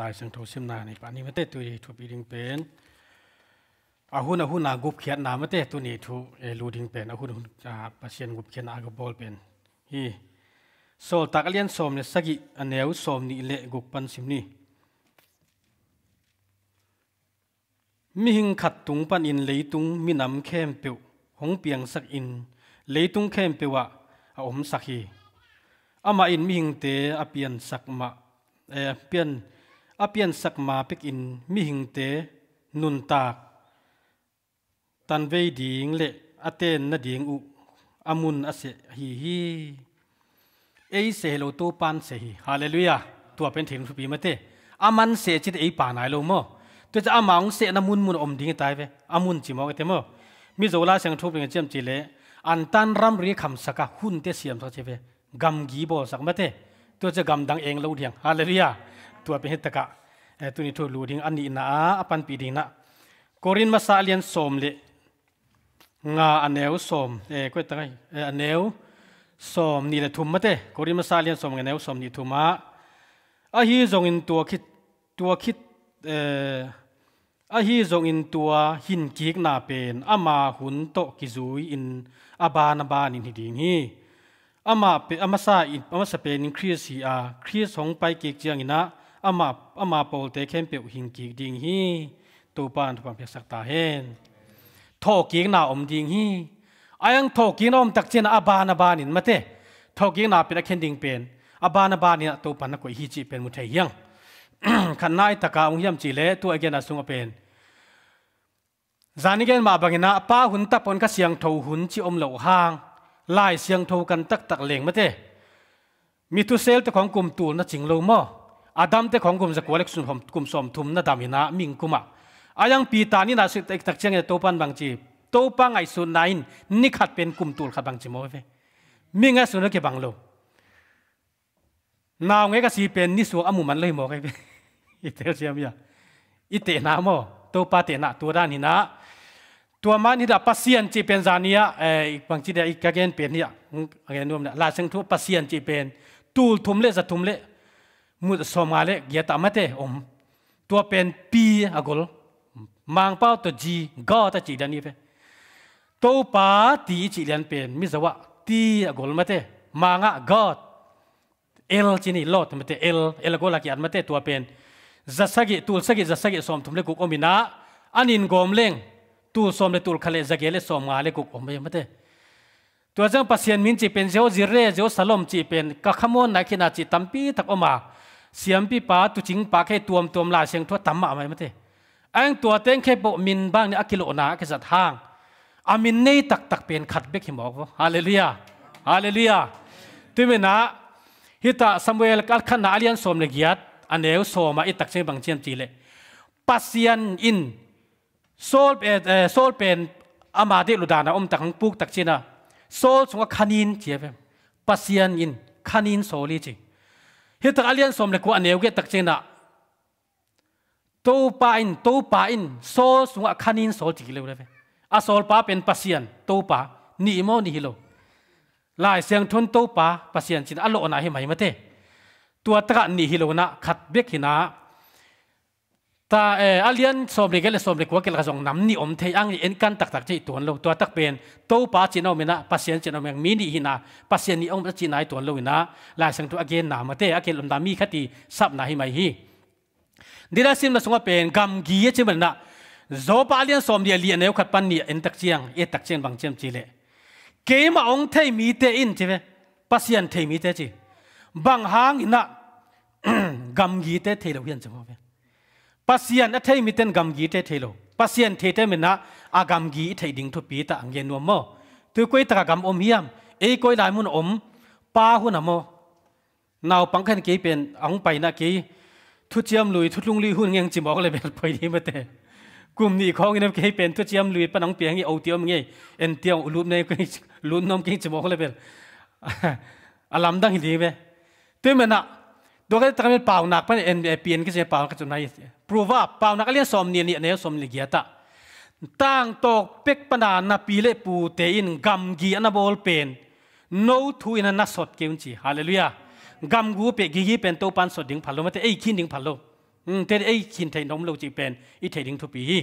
ลายสังทศิมนาในปานี้มาเตตุยทุปีดิงเป็นอาหุนอาหุนากุบเขียนนามาเตตุนี่ทุเอลูดิงเป็นอาหุนจาปัเชียนกุบเขียนอากบอลเป็นฮีโซลตักเลียนสมเนี่ยสกิอันเนวสมนี่เละกุบปันสิมนี่มิหิงขัดตุงปันอินเลยตุงมินำเข้มเปียวหงเปียงสักอินเลยตุงเข้มเปียวะอมสักฮีอามาอินมิหิงเตอเปียนสักมาเอเปียนอาเปียนสักมาเปกอินมิหิงเตนุนตากตันเวดีงเละอเตนนาดีงอุอามุนอเสฮีฮีเอเสโลตูปันเสฮีฮาเลลูยาตัวเป็นถึงสุปีมาเตอามันเสจิตเอปานายลงมอตัวจะอามังเสนามุนมุนอมดิงตายไปอามุนจิมอกเตมอมิโซลาเสียงทุบเป็นเจียมจีเลอันตันรำเรียคำสักหุ่นเตเสียมสักเจฟปกำกีบอสักมาเตตัวจะกำดังเองเราเดียงฮาเลลูยาตัวเป็นเหตุกะตัวนี้ถูกลูดิงอันนี้นะอปันปีดิงนะโกรินมาซาเลียนสมเลยงาอันเนวสมเอ้ก็ตั้งไงอันเนวสมนี่แหละทุ่มมาเตะกรินมาซาเลียนสมอันเนวสมนี่ทุ่มมาอะฮีจงอินตัวคิดตัวคิดเอ่ออะฮีจงอินตัวหินกิกนาเป็นอามาหุนโตกิจุยอินอาบานาบานินหิดิงฮีอามาเป็นอามาซาอินอามาสเปนินครีสีอาครีสงไปเกียกเจียงอินะอามาอามาโปเตเข้มเปียวหิงกีดิ่งฮีตูปานทุปันเพียกสักตาเฮนทอกีงนาอมดิ่งฮีไอ้ยังทอกีงนอมตักเจนอาบานาบานินมาเตททกีงนาเป็นเข็นดิ่งเป็นอาบานาบานินตูปานนักวิฮิจิเป็นมุทัยยังขันนายตะกาองยำจีเลตัวเอเกนัสุงเป็นจานิเกนมาบังนาป้าหุ่นตะปนกเสียงโทหุ่นจีอมเหลวหางไล่เสียงโทกันตักตักเลงมาเตมีทุเซลต่ของกลุ่มตูนนัจิงโลมออาดัมเตของกุมสกวเล็กสุนผมกุมสมทุมนาดามินามิงกุมะอายังปีตานี่นาสิเอกตักเชียงเนโตปันบางจีโตปังไอสุนนายนนี่ขัดเป็นกุมตูลขัดบางจีโมเฟมิงไอสุนเกบังโลนาวไงก็สีเป็นนิสัวอมุมันเลยโมเฟอิเตลเซียมยาอิเตนาโมโตปาเตนาตัวด้านหินะตัวมันนี่ดาปัสเซียนจีเป็นจานียเอ่อบางจีเดียอีกแกนเป็นเนี่ยองไรนุ่มเนี่ยลาเซงทุปัสเซียนจีเป็นตูลทุมเลสจะทุมเละมุดสมาเลกเกียตามเตอมตัวเป็นปีอากลมังเป้าตัวจีก็ตัจีดันนี้เปตัวป้าตีจีดันเป็นมิสวะตีอากลมาเตมังอ่ะก็เอลจีนี่ลอดมาเตเอลเอลก็ลักยันมาเตตัวเป็นจะสักกตัวสักกจะสักกสมทุมเลกุกอมินะอันอินกอมเลงตัวสมเลตัวขเลจะเกลสมาเลกุกอมไปมาเตตัวเจ้าปัสยนมินจีเป็นเจ้าจีเรเจ้าสลมจีเป็นกะขมวนนักขีนาจีตัมปีตักออกมาเสียมปีป้าตุจิงป้าแค่ตัวมตัวมลายเสียงทั่วตั้มมาไหมมั้งเะ้องตัวเต้งแค่บมินบ้างเนี่ยอกิโลนาแค่สัตห้างอามินนี่ตักตักเป็นขัดเบกหิมอกวะฮาเลลูยาฮาเลลูยาที่เมนะฮิตาสมเวลกัลขนาเลียนสมเลกียตอันเอวโซมาอิตักเชบางเชียนจีเลปัสยันอินโซลเป็นโซลเป็นอามาดิลุดานะอมตักของปุกตักเชนะโซลสงคานินเจียเปันปัสยนอินคานินโซลีจี hi tak alian som le ko aneu tak cina. to pa in to pa in so sunga kanin, so ti le re a sol pa pen pasien to pa ni mo ni hilo lai siang thon to pa pasien chin alo na hi mai mate tua tra ni hilo na khat bek na. ตาเอออาเลียนสอบเรียกเลสอบเรียกว่าเกลกระจงน้ำนี่อมเทียงเอ็นกันตักตักที่ตัวเรกตัวตักเป็นตัวป้าจีนเอาเมนะปัสเซียนจีนเอาเมงมีนี่หินะปัสเซียนนี่อมจีนายตัวนูาหนะลายสังตัวอเกนนามาเตอเกนลำดามีขติรับนาหิไม่ฮีดีละซิมนะสงเป็นกำกี้เหมอนนะโจปาเลียนสอบเรียเลียนเ่ยขัดปันนี่เอ็นตักเชียงเอ็นตักเชียงบางเชียงจีเล่เกมาองเทยมีเตอิน่ไหมปัสเซียนเทมีเตจีบางหางินะกำกี้เตเทเราเฮียนจงหวะ pasian a thei miten gam gi te thelo pasian the te mena gam gi thei ding thu pi ta angen no mo tu koi ta gam om hiam e koi lai mun om pa hu na mo naw pang khan ke pen ang pai na ki thu chiam lui thu lung li hun ngeng chi mok le bel phoi ni ma te kum ni khong nem ke pen thu chiam lui panang pe ngi au tiam nge en tiam ulum ne ke lun nom ke chi mok le bel alam dang hi ve tu mena ดูวกาตั้งเป็นเปล่าหนักเป็นเอ็นเอปียนก็จะเปล่าก็จะไหนพรูว่าเปล่าหนักเรียนสมเนียนเนี่ยสมเนียตะตั้งตกเป็กปนานาปีเลปูเตอินกัมกีอันบอลเป็นโนทุอินนัสดเกี่ยงจีฮาเลลูยากัมกูเป็กกีเป็นตัวปันสดดิ่งพัลโลมาแต่ไอ้ขินดิ่งพัลโลอืมแต่ไอ้ขินไทยนมโลจีเป็นอีเทยดิ่งทุปี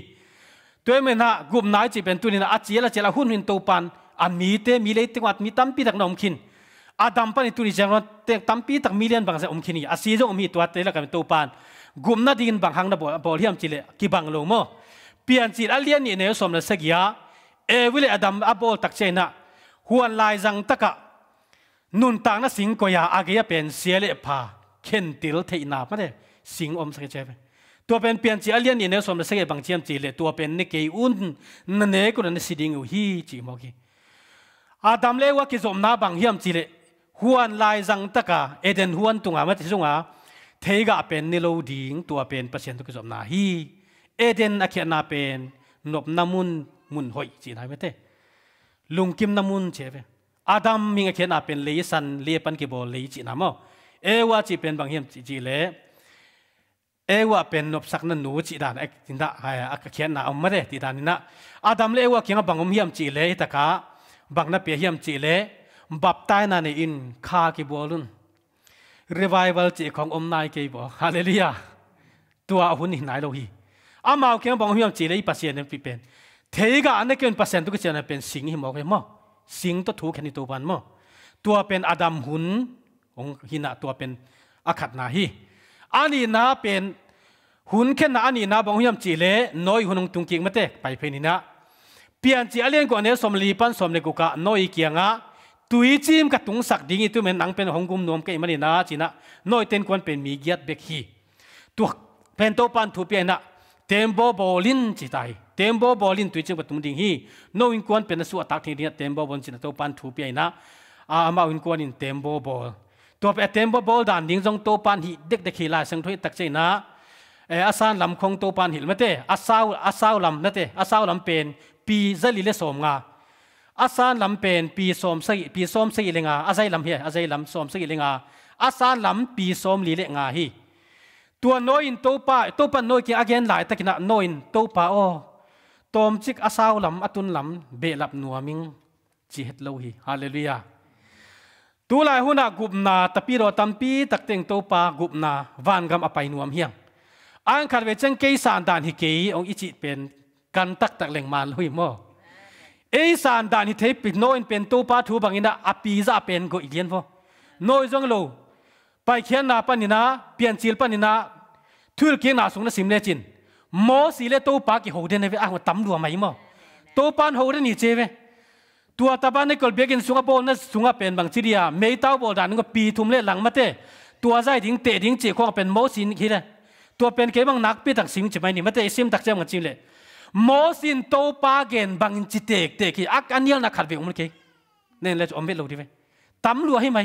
ตัวเมื่อนะกลุ่มนายจีเป็นตัวนี้นะอาเจียละเจละหุ่นหินตัวปันอันมีเตมีเลติวัดมีตั้มปีดักนมขินอาดัมปันตุนิจังนเต็มตั้มปีตักมิเลียนบางเสอมคินีอาซีจงอมีิตัวเตละกันตัวปานกลุ่มนาดินบางหังนับบอลเฮียมจิเลกิบังลงมอเปลี่ยนจิตอาเลียนนี่เนื้อสมนสกิยาเอวิเลอาดัมอาบอลตักเจนะหวนลายจังตะกะ นุนต่างนัสิงกอยาอาเกียเป็นเสียเลพาเข็นติลเทนาไม่ได้สิงอมสกเจไปตัวเป็นเปลี่ยนจิตอาเลียนนี่เนื้อสมนสกิยาบางเจียมจิเลตัวเป็นนิเกอุนนันเนกุนันสิดิงอุฮีจิมอกีอาดัมเลวะกิจอมนาบางเฮียมจิเล huan lai zang taka eden huan tunga ma ti zunga theiga pen ni lo ding tua pen pasien to kizom na hi eden akhia na pen nop namun mun hoi chi na mete lungkim namun cheve adam minga khia na pen le san le pan ki bol le chi na mo ewa chi pen bang hiem chi chi le ewa pen nop sak na nu chi dan ek tin da ha ak khia na om ma re ti dan na adam le ewa kinga bangom hiem chi le ta ka bang na pe hiem chi le บับตายนั่นอินคากิบอลุนรีไวเวลจีของอมนายกีบอฮาเลลูยาตัวหุ่นหินไหนโลหฮีอามาเขียนบงหุ่าจีเลยปัสเซียนเป็นเป็นเทียกอันนี้เกินปัสเซียนตุกเซียนเป็นสิงหิมอกเหม่องสิงตัวถูกแค่นี้ตัวบันม่อตัวเป็นอดัมหุ่นองหินะตัวเป็นอาขัดนาฮีอันนี้นะเป็นหุ่นแค่นนอันนี้นะบงหุ่าจีเลยน้อยหุ่นตุงกิงมาเตะไปเพนินะเปลี่ยนจีอะไรก่อนเนี่ยสมลีปันสมเลกุกะน้อยเกียงอ่ะตุยจิมกับตุงสักดิ่งอตัวเหมือนนังเป็นของกุมนวมกันมันนี่นจีนะน้อยเต็นควรเป็นมีเกียรติเบกฮีตัวเป็นตัวปันทุเปียนะเต็มโบบอลินจีไตเต็มโบบอลินตุยจิมกับตุงดิ่งฮีน้อยควรเป็นสุตักที่เดียเต็มโบบอลจีนะตัวปันทุเปียนะอาม่าอินควรอินเต็มโบบอลตัวเป็นเต็มโบบอลด่านดิ่งจงตัวปันฮีเด็กเด็กฮีลายสังทุยตักใจนะเอออาสาลำคงตัวปันฮิลไม่เตอาสาวอาสาวลำนั่นเตอาสาวลำเป็นปีเจริเลสมงาอาซาลำเป็นปีสมสีปีสมสีเลงาอาศัยลำเฮอาศัยลำสมสีเลงาอาซาลำปีสมลีเลงาฮีตัวน้อยตัวป้าตัวป้าน้อยกี่อาเกนหลายตะกินะน้อยนตัวป้าโอตอมจิกอาซาวลำอตุนลำเบลับนัวมิงจีเฮตโลฮีฮาเลลูยาตัวลายหัวนักกุบนาตะปีโรตัมปีตักเต็งตัวป้ากุบนาวานกำอภัยนัวมเฮียงอังคารเวจังเกยสานดานฮิเกยองอิจิเป็นกันตักตักเลงมาลุยโมอ ai san dan hi thei pik no in pen tu pa thu bangina api za pen go igien vo noi jong lo pai khian na panina pian chil panina thul ke na sung na sim le chin mo si le to pa ki ho de ne ve ang tam lu mai mo to pan ho de ni che ve tu ta ban ne kol begin sunga bo na sunga pen bang chiria mei tau bo dan go pi thum le lang ma te tua zai ding te ding che khong pen mo sin khi le tua pen ke bang nak pi tak sing che mai ni ma te sim tak cham ngat chim le โมสินโตปาเกนบางจิตเตกเตกีอักอันเนียลนักขัดเวงมันเคเนี่ยเลาจอมเบลูดีไหมตำรัวให้ไหม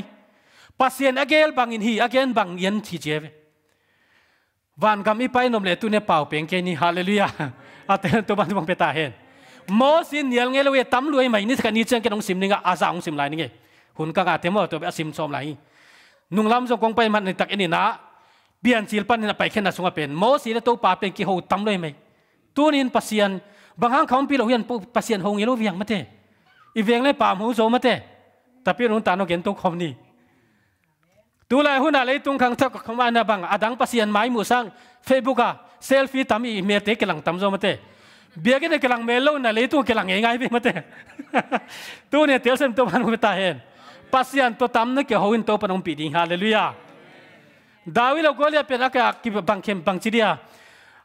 ปัสเซียนอเกลบางอินฮีอเกนบางยันทีเจววันกำมีไปนมเลตุเนี่ยเป่าเปียงเ่นี้ฮาเลลูยาอาเตนตัวบันบังเปตาเห็นโมสินเนียลเงลเวตำรัวให้ไหมนี่สกันี้เจ้าแกนองสิมนี่ก็อาซาองสิมไลนี่ไงหุ่นกากาเทมาตัวเบอสิมซอมไลนุ่งลำจงกงไปมันในตักอันนี้นะเบียนจิลปันนี่ไปแค่นั้นสงเป็นโมสินตัวป่าเป็นกิโฮตำรัวให้ไหม tuôn in pasian bang hang khom pi lo hian pasian hong ilo viang mate i veng le pam hu zo mate tapi run ta no gen tong khom ni tu lai hun a le tung khang thak khom an bang adang pasian mai mu sang facebook a selfie tam i mer te kelang tam zo mate bia ge ne kelang me lo na le tu kelang ngai bi mate tu ne tel sem to ban mu ta hen pasian to tam ne ke hoin to panong pi ding hallelujah dawi lo golia pe rakya ki bang khem bang chidia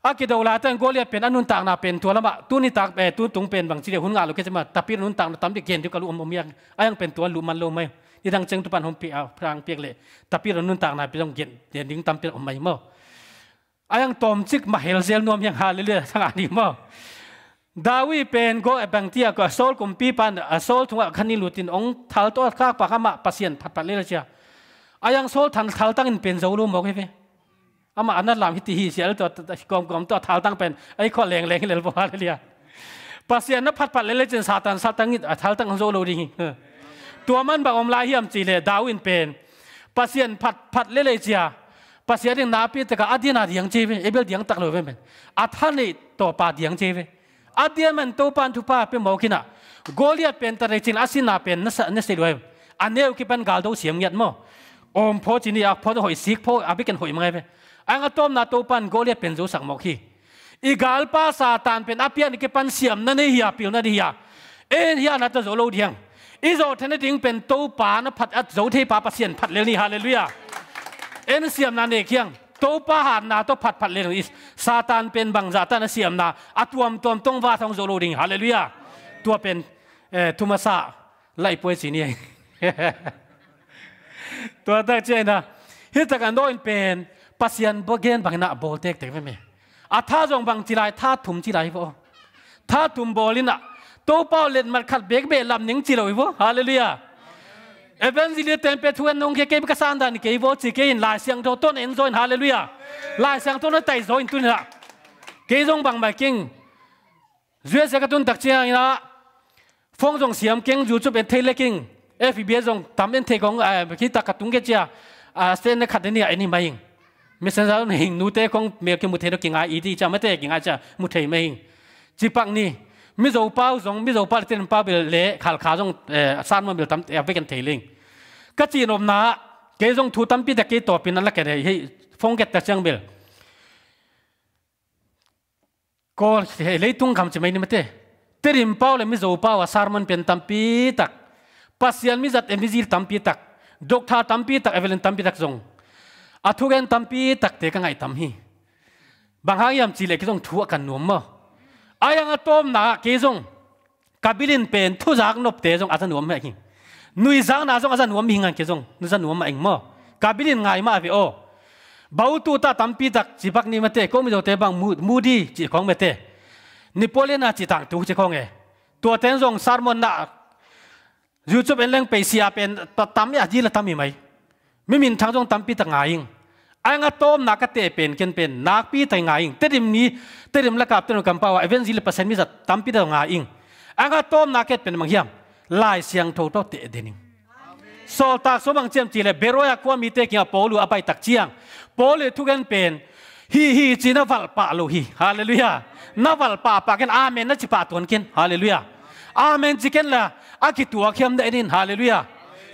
อากิดเอาลาเต้งโกเลียเป็นอนุนต่างนาเป็นตัวละบะตุนิต่กงเอตุวตุงเป็นบางทีเดียวหุ่นงาลูกแค่จะมาตับปีนุนต่างตั้มเด็กเกณฑ์ที่กลุอมอมยังอายังเป็นตัวลุมันลงไม่ยี่ดังเชิงตุปันหงมปีเอาพรางเปียกเลยตับปีนุนต่างนาเป็นต้องเกณฑ์เดียนดิ้งตั้มเป็นอมไม่เมื่ออายังตอมจิกมาเฮลเซลนวมยังฮาเรล่อยทั้งอันนี้เมื่อดาวีเป็นโกเอบังเทียก็โซลกุมปีปันโซลถุงขันนิลุตินองทัลตัวข้าปะขมาปัสเซียนผัดปัดเรื่อยๆอายังโซลทันทัลตั้งเป็นโซลุมบอกให้ไปอามาอันนั้นลามฮิตฮีเสียแล้วตัวกลมกอมตัวท้าตั้งเป็นไอ้ข้อแรงแรงเลยบอกว่าเลยเนี่ยปัสยานับพัดพัดเล่นจนซาตานซาตันนี่ท้าตั้งโจโลดิงตัวมันบอกอมลายเฮียมจีเลยดาวินเป็นปัสยานพัดพัดเล่นเจียปัสยานี่นาปีแต่ก็อดีนาเดียงจีเวเอเบลเดียงตักเลยเป็นอัฐานี่ตัวปาเดียงจีเวอดีมันตัวปานทุปาเป็นหมอกินะโกลิอาเป็นแต่จริงอาศินาเป็นนั่นสันั่นสิด้วยอันนี้คือเป็นการดูเสียงเงียบมั้งอมพอจีนี่อ่ะพอจะหอยซีกพออาบิกันหอยมั้งไงเปอังกตอมนาัตปันโกลียเป็นจูสักมกฮีอีกาลปาซาตานเป็นอาเปียนก่ปันเสียมนั่นเฮียปิวนั่นเฮียเอ็นเฮียนัตโจโลดียงอีโจเทนดิงเป็นัวปานผัดอัดโจเทปาปัสเซียนผัดเลนี่ฮาเลลูยาเอ็นเสียมนันเอกียงัวปาหานนาัตผัดผัดเลนีสซาตานเป็นบังซาตานเสียมนาอัตวมตัวมตงวาทองโจโลดิงฮาเลลูยาตัวเป็นเออ่ทุมาซาไล่ป่วยสีนี่ตัวตั้งใจนะฮจตกันโดนเป็น pasian bogen bang na bol tek tek me a tha jong bang chilai tha thum chilai bo tha thum bolina to pau let mar khat bek be lam ning chiloi bo hallelujah evangelia tempe thuen nong ke ke ka san dan ke bo chi ke in lai siang do ton enjoy hallelujah lai siang ton tai join tun la ke jong bang mai king zue se ka tun tak chiang ina phong jong siam king ju chu ben thele king fb jong tam en the gong eh, ki ta ka tung ke chia a ah, sen ne khat ni a ni mai mẹ sáng giáo hình nút tế không mẹ kêu một thầy được kinh ai ý đi cha mất thế kinh ai cha một thầy mẹ hình chỉ bằng ni mi dầu bao giống mi dầu bao tiền bao bị lệ khal khá giống san mà bị tâm ép với cái thầy linh cái chuyện hôm na cái giống thu tâm bị đặc cái tổ pin là cái này phong cách đặc trưng bị có lấy tung khám chỉ mấy năm thế tiền bao là mi dầu bao và san mà bị tâm bị đặc pasian mi giật em vi tam pi tak dokta tam pi tak evelyn tam pi tak giống à thu gen tâm pi đặc tế cái ngày tâm hi bằng hai yam chỉ lệ cái dòng thua cần nuông mà ai ăn tôm nà cái dòng kabilin pen thu giác nộp thế dòng ăn nuông mẹ kinh nuôi giác nà dòng ăn nuông mình ngang cái dòng nuôi giác nuông mà anh mà kabilin ngày mà về ô bảo tu ta tâm pi đặc chỉ bắc ni mà tế có mi tế bằng mu mu đi chỉ thế, ni tế Napoleon à chỉ tặng tu chỉ không nghe tua tên dòng sarmon nà YouTube bên lên pe sia bên tâm ya gì là tam mi mày mình mình thằng dòng tam pi tắc ngay ai ngã tôm nạc cái tệ pen kiên pen nạc pi thay ngã in tết ni tết im là cặp tên cầm bao event gì là percent mi giật tam pi đầu ngay in ai ngã tôm nạc cái pen mang hiểm lai siang thâu tao tệ đến so ta so mang chiêm chỉ là beroya qua mi tê kia polu apai tắc chiang polu thu gan pen hi hi chi na val pa lo hi hallelujah na val pa pa ken amen na chỉ pa tuan ken hallelujah amen chỉ ken là aki tua khiam đấy đến hallelujah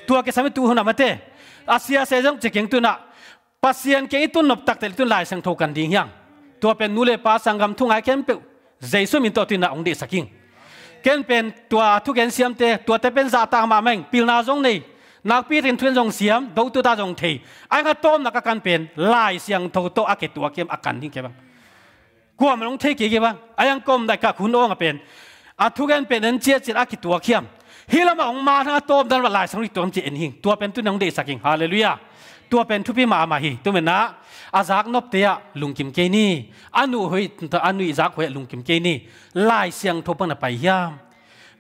tua cái sao tu hôn amate asia sẽ giống chỉ kiến tu na ปัสเซียนเกียตุนนบตักแต่ตุนลายสังทกันดิ่งยังตัวเป็นนูเลปาสังกำทุ่งไอเค้มเปใจสุมินตัวตินาองเดสักิงเกนเป็นตัวทุกเกนเสียมเตตัวเตเป็นซาตางมาแมงปิลนาจงนี่นักปีเรนทุนจงเสียมดูตัวตาจงเทไอ้กระต้มนักการเป็นลายเสียงโตโตอักเกตัวเคมอาการทิ้งเกบังกลัวมันลงเทกี่เก็บังไอ้ยังกลมได้กับคุณโอ่งเป็นอาทุกเกนเป็นนั้นเจียจิตอักิตัวเข้มฮิลามาองมาทั้งต้มดันว่าลายสังริตัวมันเจนหิงตัวเป็นตุนองเดสักิงฮาเลลูยาตัวเป็นทุพิมามาฮีตัวเมนะอาจักนบเตียลุงกิมเกนีอนุหุยตอนุอิจักหุยลุงกิมเกนีไลายเสียงทบปนไปยาม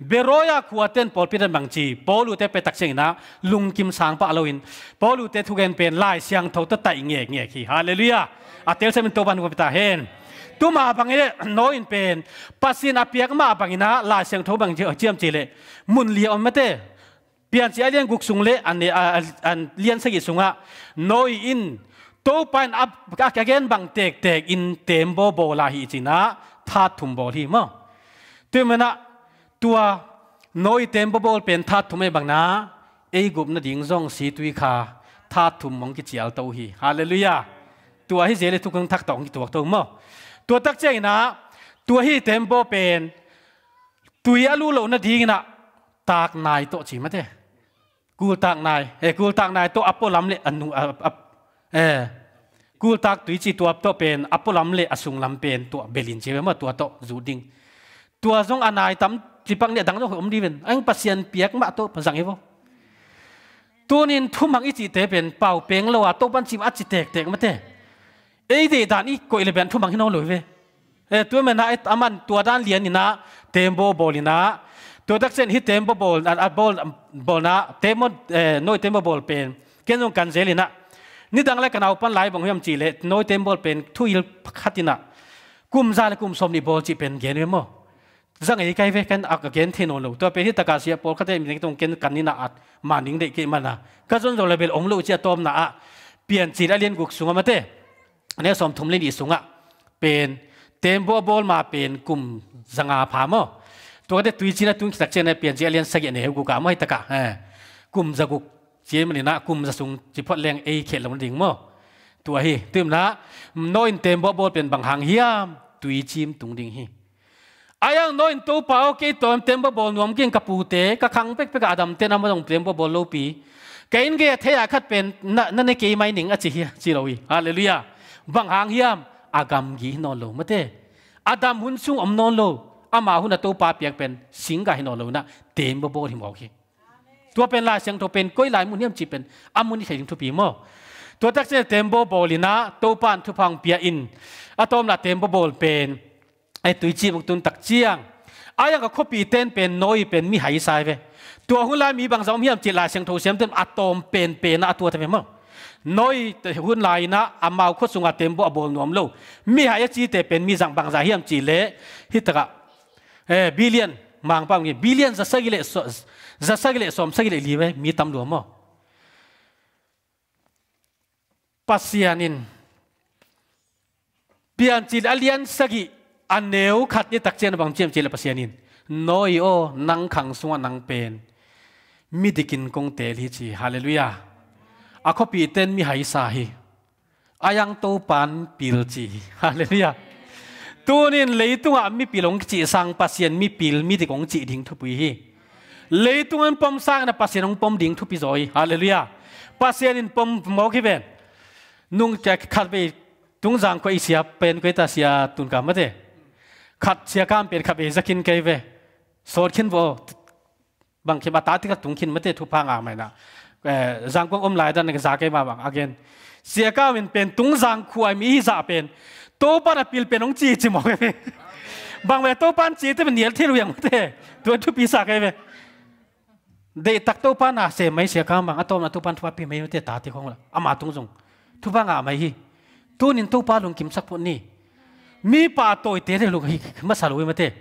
เบรอยาขวเต้นปอลพิเดนบางจีปอลูเตไปตักเชงนะลุงกิมสางปะอโลวินปอลูเตทุกเอนเป็นลายเสียงทบตะไตเงียกเงียขี้ฮาเลลูยาอาเตลเซมินตัวบันกบิตาเฮนตัวมาบางเอ๋น้อยเป็นปัสสินอาเปียกมาบางอนะลายเสียงทบบางเจียมจีเลยมุนเลียอมเมเตพียนเสียเลียนกุกลุงเลอันนี้อันเลียนสกิสุงะน้อยอินโตปันอับก็แกนบังเตกเตกอินเต็มโบโบลาฮีจีน่าทาทุมโบฮีมั้งตัวมันะตัวน้อยเต็มโบโบเป็นทาทุมไอ้บังนาไอ้กุ่มนัดยิงซองสีตุยคาทาทุมมองกิจียลโตฮีฮาเลลูยาตัวใี้เสียทุกคนทักตองตัวตรงมั้งตัวตักเจงนะตัวที่เต็มโบเป็นตุยอลูโลนัดยิงน่ะตากนายโตจีมาเด้กูตักนายเอกูตักนายตัวอัปโปลัมเลอันนูอัปเอกูตักตุยจีตัวตัวเป็นอัปโปลัมเลอสุงลัมเป็นตัวเบลินเชื่อมาตัวโตจูดิงตัวจงอนายตั้มจีปังเนี่ยดังจงอมดีเป็นอังปัสยันเปียกมาตัวปังสังเอวตัวนี้ทุ่มังอีจีเตเป็นเป่าเป็งโลอะตัวปันจิมอัจจิเตกเตกมาเตเอเดดานอีกอยเลเป็นทุ่มังให้น้องเลยเว้ยเอตัวมันนะไออามันตัวด้านเลียนนี่นะเต็มโบบอลินะตัวดักเซนฮิตเตมโบอลอัดบอลบอลนะเตอมเอ่อน้อยเตมโบอลเป็นเกณฑ์ของการเจลินะนี่ดังแรกกันเอาปั้นไหลบางยามจีเล่น้อยเตมโบอลเป็นทุยขัดินะกุมซาลกุมสมนิบอลจีเป็นเกณฑ์มั้งจังไก้ใครเวกันอักเกณฑ์ทนอลูตัวเป็นที่ตะกาเสียบอลขัดเต็มตรงเกณฑ์กันนี่นะอัดมาหนิงเด็กกี่มันนะก็จนเราเลยเป็นองค์ลูกเจ้าตอมนะะเปลี่ยนจีได้เรียนกุกสุงมาเตะอันนี้สมทุมเล่นอีสุงอ่ะเป็นเต็มบอลมาเป็นกลุ่มสังอาพามอตัวเด็ดตุยจีน่ะตุนสักเจนเปลี่ยนเจเลียนสักอย่างเนี่ยกูกะไม่ตะกะเออกุมจะกุเจมันนี่นะกุมจะสูงจิพอดแรงเอเขตลำดิ่งมั้งตัวฮีตื่มละน้อยเต็มบ่บ่เป็นบางหางเฮียมตุยจิมตุงดิ่งฮีอายังน้อยตัวเปล่าเกยตัวเต็มบ่บ่หนวมเก่งกระปูเตะกระคังเป็กเป็กอาดัมเต็นอามาตรงเต็มบ่บ่โลปีเก่งเกยเทียขัดเป็นนั่นในเกยไม่หนิงอจิเฮียจิโรวีฮาเลลูยาบางหางเฮียมอากามกีนอนโลมาเตอดัมหุ่นสูงอมนอนโลอามาหุนตัวปาเปียกเป็นสิงกาหินอลนะเต็มบ่บ่หิมอกีตัวเป็นลายเสียงตัวเป็นก้อยลายมุนเยียมจีเป็นอามุนิเ่ใงทุปีมอตัวตักเสเต็มบ่บ่ลีนะตัวปานทุพังเปียอินอะตอมละเต็มบ่บ่เป็นไอตุยจีบตุนตักเจียงอายังก็คบีเต้นเป็นน้อยเป็นมีหายใจเไปตัวหุ่นลายมีบางสองเฮียมจีลายเสียงโทเสียมเต็มอะตอมเป็นเป็นนะตัวทำไมมั่งน้อยแต่หุ่นลายนะอามาคดสุงอาเต็มบ่อบนวมโลมีหายจีแต่เป็นมีสังบางสาเฮียมจีเละฮิตกะ billion mang pa ngi billion za sagile so za sagile som sagile liwe mi tam lu mo pasianin pian chil alian sagi aneu khat ni tak chen bang chem chil pasianin noi o nang khang sunga nang pen mi dikin kong tel hi chi hallelujah Akopi pi ten mi hai sa hi ayang to pan pil chi hallelujah ตัวนี้เลยตัวมีปีหลงจีสังปัสเซียนมีปีลมีติของจีดิ่งทุบีเลยตัวนั้นปอมสร้างนะปัสเซียนของปอมดิ่งทุปีจอยฮาเลลูยาปัสเซียนปอมมอกิเ็นนุ่งจะขัดไปตุงสังก็อีเสียเป็นก็ตาเสียตุนกามเดขัดเสียกามเป็นขับไปจะกินไกเวสซดขึ้นวบางทีมาตาที่กัดตุงขึ้นมาเดทุพังอ่างไม่นะสังก็อมลหลดันก็จเกเกมาบังอาเกนเสียกามเป็นตุงสังคุยมีฮิซาเป็นตัวปานปิลเป็นองจีจิมองไบางเวตัวปานจีที่เป็นเนียที่รู้อย่างมัเตะตัวทุปีศาจไงเดตักตัวปานอาเสไม่เสียคำามบางอตมตัวปานทวปีไม่เตตาที่ของเราอามาตรงจงทุบางอาไม่ฮีตัวนินตัวปานลงกิมสักพนี่มีปาตัวเตะลูกมาสรุยมาเตะ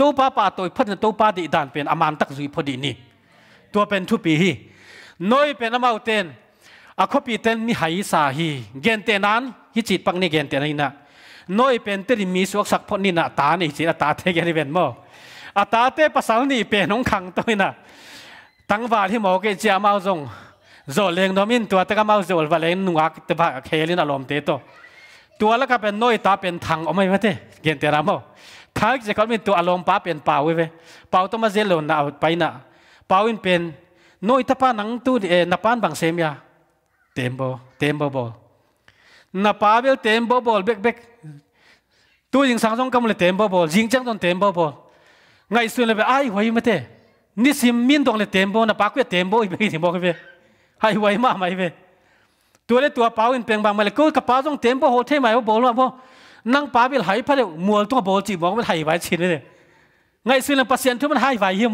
ตัวปาปาตัวพัดตัวปาดีดานเป็นอามานตักจุยพอดีนี่ตัวเป็นทุปีฮีน้อยเป็นอามาอเตนอาคบีเตนมีหายสาฮีเกนเตนันฮิจิตปังนี่เกนเตนันนะน้อยเป็นตริมีสวกสักพนี่นาตานี่สินาตาเทกันี่เป็นมออาตาเตภาษานี่เป็นน้องขังตัวน่ะตั้งว่าที่หมอเกจียมาจงโจเลงโนมินตัวตะกมาโจลวาเลนนัวตะบะเคลินอารมณ์เตโตตัวละก็เป็นน้อยตาเป็นทางเอาไม่มาเตเกณฑ์เตรามอท้ายจะเขาีตัวอารมณ์ป้าเป็นเป่าเว้ยเป่าต้องมาเจลนเอาไปน่ะเป่าอินเป็นน้อยตาป้านังตู้เอนับปานบางเซมยาเต็มโบเต็มโบโบนับป้าเบลเต็มโบโบเบกเบก tu ying sang song kam le tem bo bo jing chang don tem bo bo ngai su le be ai hoi me te ni sim min dong le tem bo na pa kwe tem bo i be ni bo ke hai hoi ma mai ve tu le tu a pau in peng bang ma le ko ka pa song tem bo ho the mai bo lo năng nang pa hay phải pha le mual to bo mà hay ma hai đấy, chin le là su le pasien mà hay hai vai hi cái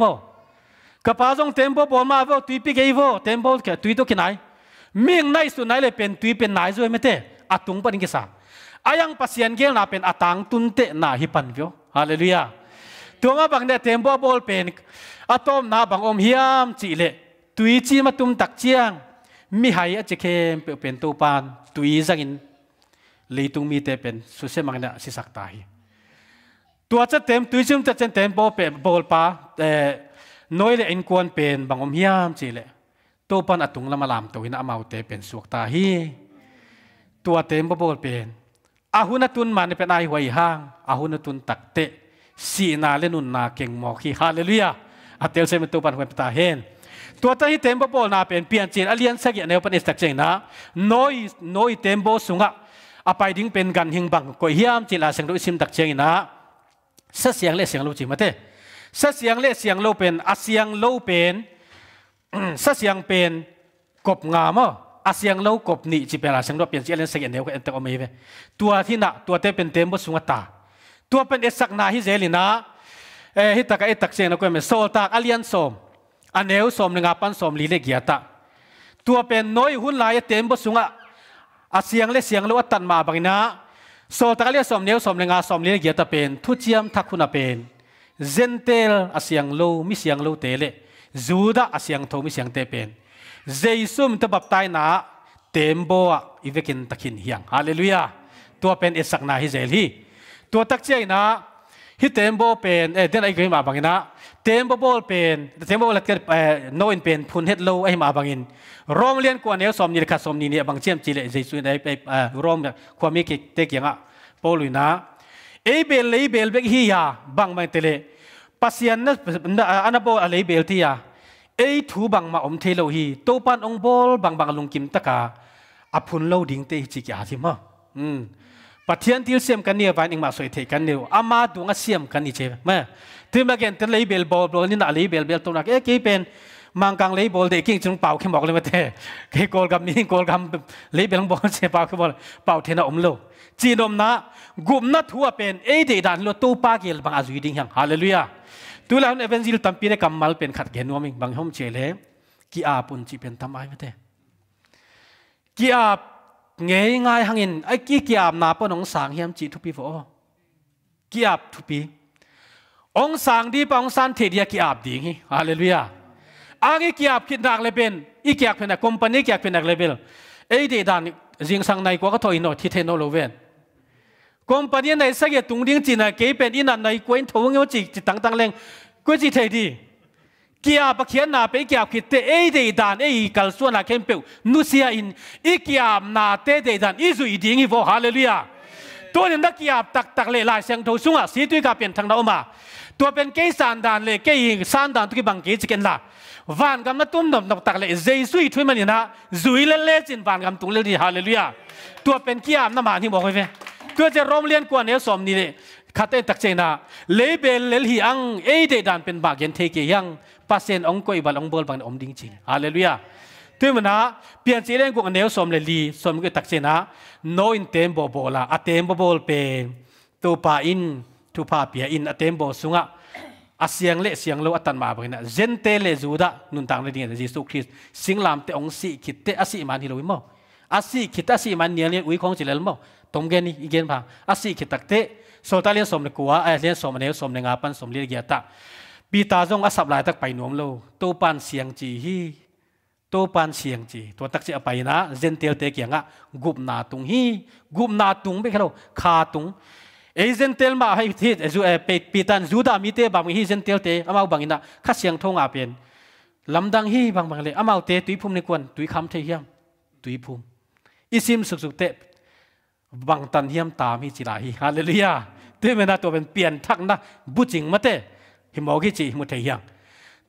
ka pa song tem bo mà ma vo tu cái ge vo tem bo ke tu to ke nai ming nai su nai le pen tu pen nai zo me te atung pa ni cái sao? ayang pasian gel na pen atang tunte na hipan vyo hallelujah tuma bang ne tembo bol pen atom na bang om hiam chile le tui chi ma tum tak chiang mi hai a che khem pe pen to pan tui zang in tung mi te pen su se mang na si sak ta hi tua cha tem tui chum cha chen tem bo pe bol pa eh noi le in kuan pen bang om hiam chile le to pan atung lama lam to in amau te pen suak ta hi tua tem bo bol pen อาหุนตุนมันเป็นไอไวห้างอาหุนตุนตักเตะสีนาเลนุนนาเก่งมอกีฮาเลลูยาอาเตลเซมตุปันเวปตาเฮนตัวตั้ที่เต็มบ่อนาเป็นเปลี่ยนจีนอเลียนสักอย่างแนวปนิสักเจงนะน้อยน้อยเต็มบสุงะอไปดิ้งเป็นกันหิงบังก็ยเฮียมจีลาเสียงรู้ซิมตักเจงนะเสเสียงเล่เสียงลูจีมาเตเสเสียงเล่เสียงโลเป็นอาเสียงโลเป็นเสเสียงเป็นกบงามอ่ะอาเซียงเล่ากบหนีจีเป็นอาเซียงเราเปลี่ยนสีเล่นเสียงเดียวกันแต่ก็ไม่เว้ตัวที่หนักตัวเต้เป็นเต็มบสุงตาตัวเป็นเอสักนาฮิเซลินะเอฮิตะกเอตักเซียงเรก็ไม่โซตากอเลียนสมอเนเอวสมหนึ่งอาปันสมลีเลกียตะตัวเป็นน้อยหุ่นลายเต็มบสุงอาเซียงเล่เสียงเล่าตันมาบังนะโซตากเลียสมเนีวสมหนึ่งอาสมลีเลกียตะเป็นทุเจียมทักคุณเป็นเจนเตลอาเซียงเลามิเสียงเลาเตเลจูดาอาเซียงโทมิเสียงเตเป็นเ e s u มตบับตายนาเต็มโบะอีเวกินตะคินเฮียงฮาเลลูยาตัวเป็นเอสักนาฮิเซลฮีตัวตักเจนะฮิเต็มโบเป็นเอเดนไอเกมาบังนะเต็มโบบอลเป็นเต็มโบบอลเกิดเอ่อโนอินเป็นพุนเฮดโลไอมาบังินรอมเลียนกว่าเนียวสมนี่คัดสมนีเนี่ยบางเชียมจีเลเจสุนไอไปเอ่อรอมความมีกิเตกียงอ่ะโปลุยนะเอเบลเลยเบลเบกฮียาบังไม่เตเลปัสยันนนอันนั้นโบอะไรเบลที่ยาเอ้ทูบังมาอมเทโลฮีโตปันองบอลบังบังลุงกิมตะกาอพุนโลดิงเตจิกยาทิมะอืมปัจจียที่เสียมกันเนี่ยวันอิงมาสวยเทกันเนี่ยอามาดวงเสียมกันนี่เจ๊แม่ที่มาเกินตัวเลยเบลบอลบอลนี่น่ะเลยเบลเบลตัวนักเอ๊ะกี่เป็นมังกังเลยบอลเด็กกิ้งจุงเป่าเข้มบอกเลยว่าเท่ก์โกอลกับมี่กอลกับเลยเบลบอลเสียเป่าเข้มบอกเป่าเทน่าอมโลจีนอมนะกุมนดทัวเป็นเอเด็ดันโลตู้ปาเกลบังอาจุยดิ้งยังฮาเลลูยาตัวเราเอเวนซิลตั้มพีเนกัมัลเป็นขัดเห็นว่ามิ่งบางห้องเจเล่กี่อาปุ่นจีเป็นทำไมไม่เกี่อาง่ายง่ายหังอินไอ้กี่กี่อาหนาปนองสางเฮียมจีทุปีโฟกี่อาทุปีองสางดีปองสานเทียกี่อาดีงี้ฮาเลลูยาอ่างีกี่อาคิดหนักเลยเป็นอีกี่อาเป็นอะไรคอมพานี่กีอาเป็นอะไรเบลไอเดดานจิงสังในกว่าก็ทอยโนที่เทโนโลเวน c งปัญญาในสักยตุงตรงนี้จีน่เก็บเป็นอินันในกวนทวงเงาจีจิตังตังเลงกวนจีเทดีเกียบเขียนนาไปเกียบคิดเตเอเดดานเอีกัลส่วนนาเข้มเปียวนุเสียอินอีเกียบนาเตเดดานอิสุอีดิ้งอีโวฮาเลลูยาตัวนี้นักเกียบตักตักเลยลายเสียงทูงสุงอ่ะสีตุยกับเป็นทางเรามาตัวเป็นเกย์สานดานเลยเกย์สานดานตุกิบังเกย์จิกันละวันกำนัตุ้มดมตักเลยเจสุยี่ยมันนี่นะจุยเล่เล่จินวันกำตุ้งเล่ดีฮาเลลูยาตัวเป็นเกียบน้ำมันที่บอกไว้เว้ก็จะร้องเรียนกว่าเนื้อสมนี่เนี่ยคาเตตักเจนาเลเบลเลลฮีอังเอเดดันเป็นบากยนเทเกียงัาเซนองกอยบัลองเบอลบางอมดิ้งจริงอาเลลูยาตัวมันนะเปลี่ยนสีเล่นกูเนื้อสมเลยลีสมก็ตักเจนาโนอินเตมโบโบลาอเตมโบโบลเป็นตัวปาอินทุพาเปียอินอเตมโบสุงะอาเสียงเละเสียงเลวอัตันมาบอกนะเจนเตเลจูดะนุนต่างเลยีนะยจิสุคริสสิงลามเตองสิคิดเตอสิมันฮิโลวิมออสิคิดอสิมันเนียเลียอุ้ยของจิเลลมอตรงแกนี่อีกเงี้ยพสิขิตักเตโซตาเลียนสมเนกัวไอเลียนสมเนวสมเนงาปันสมเลียเกียตะปีตาจงอสับลายตักไปนวมโลโตปันเสียงจีฮีโตปันเสียงจีตัวตักจะไปนะเจนเตลเตเกียงะกุบนาตุงฮีกุบนาตุงไปเขาคาตุงเอเจนเตลมาให้ทีเอจูเอปีตันจูดามีเตบางฮีเจนเตลเตอามาบังอินะข้าเสียงทงอาเป็นลำดังฮีบางบางเลยอามาเตตุยพุ่มในกวนตุยคำเทียมตุยพุ่มอิซิมสุกสุกเตบังตันเฮียมตามีจิลาฮิฮาเลลูยาตัวเมนาตัวเป็นเปลี่ยนทักนะบุจิงมาเตหิมอกิจิมุเทียง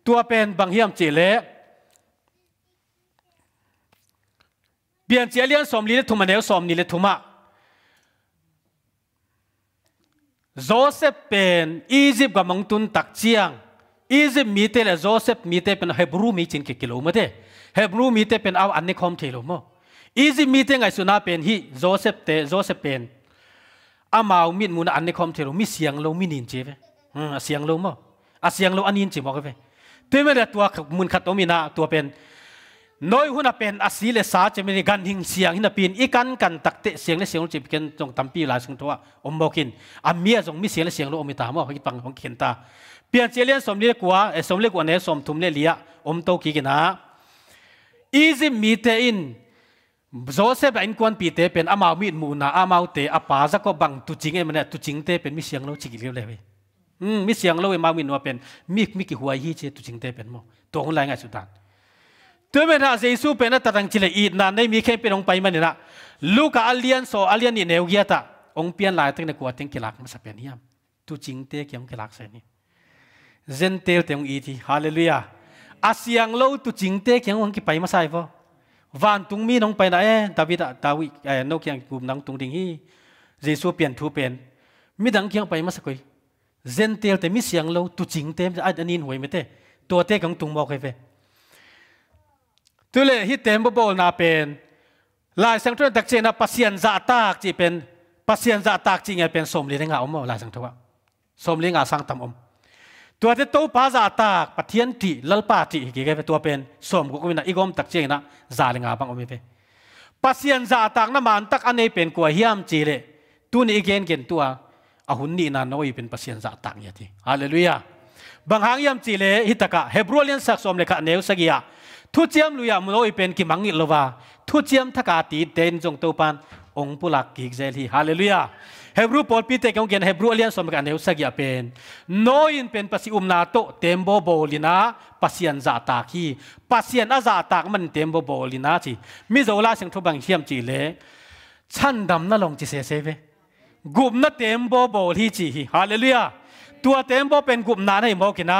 ตัวเป็นบังเฮียมจิเลเปลี่ยนเจเลียนสมลีเลทุมาเนวสมนีเลทุมาโจเซปเป็นอียิปต์กับมังตุนตักเจียงอียิปต์มีเตและโจเซปมีเตเป็นเฮบรูมีจินกิกิโลมาเตเฮบรูมีเตเป็นเอาอันนี้คอมเทโลมออีจีมีแต่ไงสุนัเป็นฮิโจเซฟเตโจเซฟเป็นอามาอุมิดมูนอันนี้คอมเทลมิเสียงลมินินเจฟเสียงลมอ่ะเสียงลงอันนินเจบอกเลยเต็มเลยตัวมุนขัดตัวมีนาตัวเป็นน้อยหุ่นเป็นอาศิเลสาจะมีกันหิงเสียงหินปีนอีกันกันตักเตะเสียงเลเสียงลงจิเป็นจงตัมปีหลายสิงตัวอมบอกินอามีอะจงมิเสียงเลเสียงลงอมิตามั้งกิดปังของเขียนตาเปลี่ยนเจเลียนสมเลกว่าสมเลกว่เนสสมทุมเนลียอมโตกิกินะอีจีมีแต่อินโจเซฟเป็นคนปีเตเป็นอามาวิดมูนาอามาวเตอปาซะก็บังตุจิงเองมันเนี่ยตุจิงเตเป็นมิเสียงเราจิกิเลวเลยไหมอืมมิเสียงเราเองมาวินว่าเป็นมิกมิกหัวฮีเจตุจิงเตเป็นโมตัวคนไรเงาสุดาตัวเมื่าเซซูเป็นนักตั้งจิเลยอีดนานได้มีแค่เป็นองไปมันเนี่ยนะลูกอาเลียนโซอาเลียนนี่เนวเกียตาองเปียนหลายตั้งในกวาดตั้งกิลักมันะเปนี่ยมตุจิงเตเกี่ยงกิลักเสซนี่เจนเตลเตียงอีทีฮาเลลูยาอาเซียงเราตุจิงเตเกี่ยงวันกิไปมาใส่ฟอวานตุงมีน้องไปนะเอ๊ดาวิดดาวิเอ๊นกยังกลุ่มนังตุงดิ่งฮีเยซูเปลี่ยนทูเปลี่ยนมีดังเคียงไปมาสักวันเจนเตลแต่มีเสียงเราตุจิงเต็มอันนี้หวยไม่เตตัวเตของตุงบอกให้เฟตัวเลฮิเต็มบบอลนาเป็นลายสังทวนตักเจนะปัสเซียน่าตากจีเป็นปัสียน่าตากจีไงเป็นสมลีนงาอมลายสังทว่า สมลีงาสังตำอมตัวทีตโตป้าจ่าตากปเทยันติลลปาติกี่แกเป็นตัวเป็นสมกุกมินาอีกอมตักเจงนะจ่าเลงาบังอมิเปปัสยันจ่าตากน้ำมันตักอันนี้เป็นกัวเฮียมจีเลตัวนี้เก่ฑเกณฑ์ตัวอาหุนนี่นานน้อยเป็นปัสยันจ่าตากเนี่ยทีฮาเลลูยาบางหางเฮียมจีเลฮิตะกะเฮบรูเลียนสักสมเลขะเนวสกิยาทุเจียมลุยามโนยเป็นกิมังอิลวาทุเจียมทักกาตีเดนจงโตปันองปุลักกิกเซลีฮาเลลูยาเฮบรูปอลพีเตกองเกนเฮบรูเลียนสมกันเฮสกีอเป็นน้อยเป็นภาษาอุมนาโตเต็มโบโบลินาภาษาอันจาตากีภาษาอันอาจาตากมันเต็มโบโบลินาจีมิโซลาสิงทุบังเขียมจีเลฉันดำนั่งลงจีเซเซเวกลุ่มนั้นเต็มโบโบลีจีฮาเลลูยาตัวเต็มโบเป็นกลุ่มนานในโมกินะ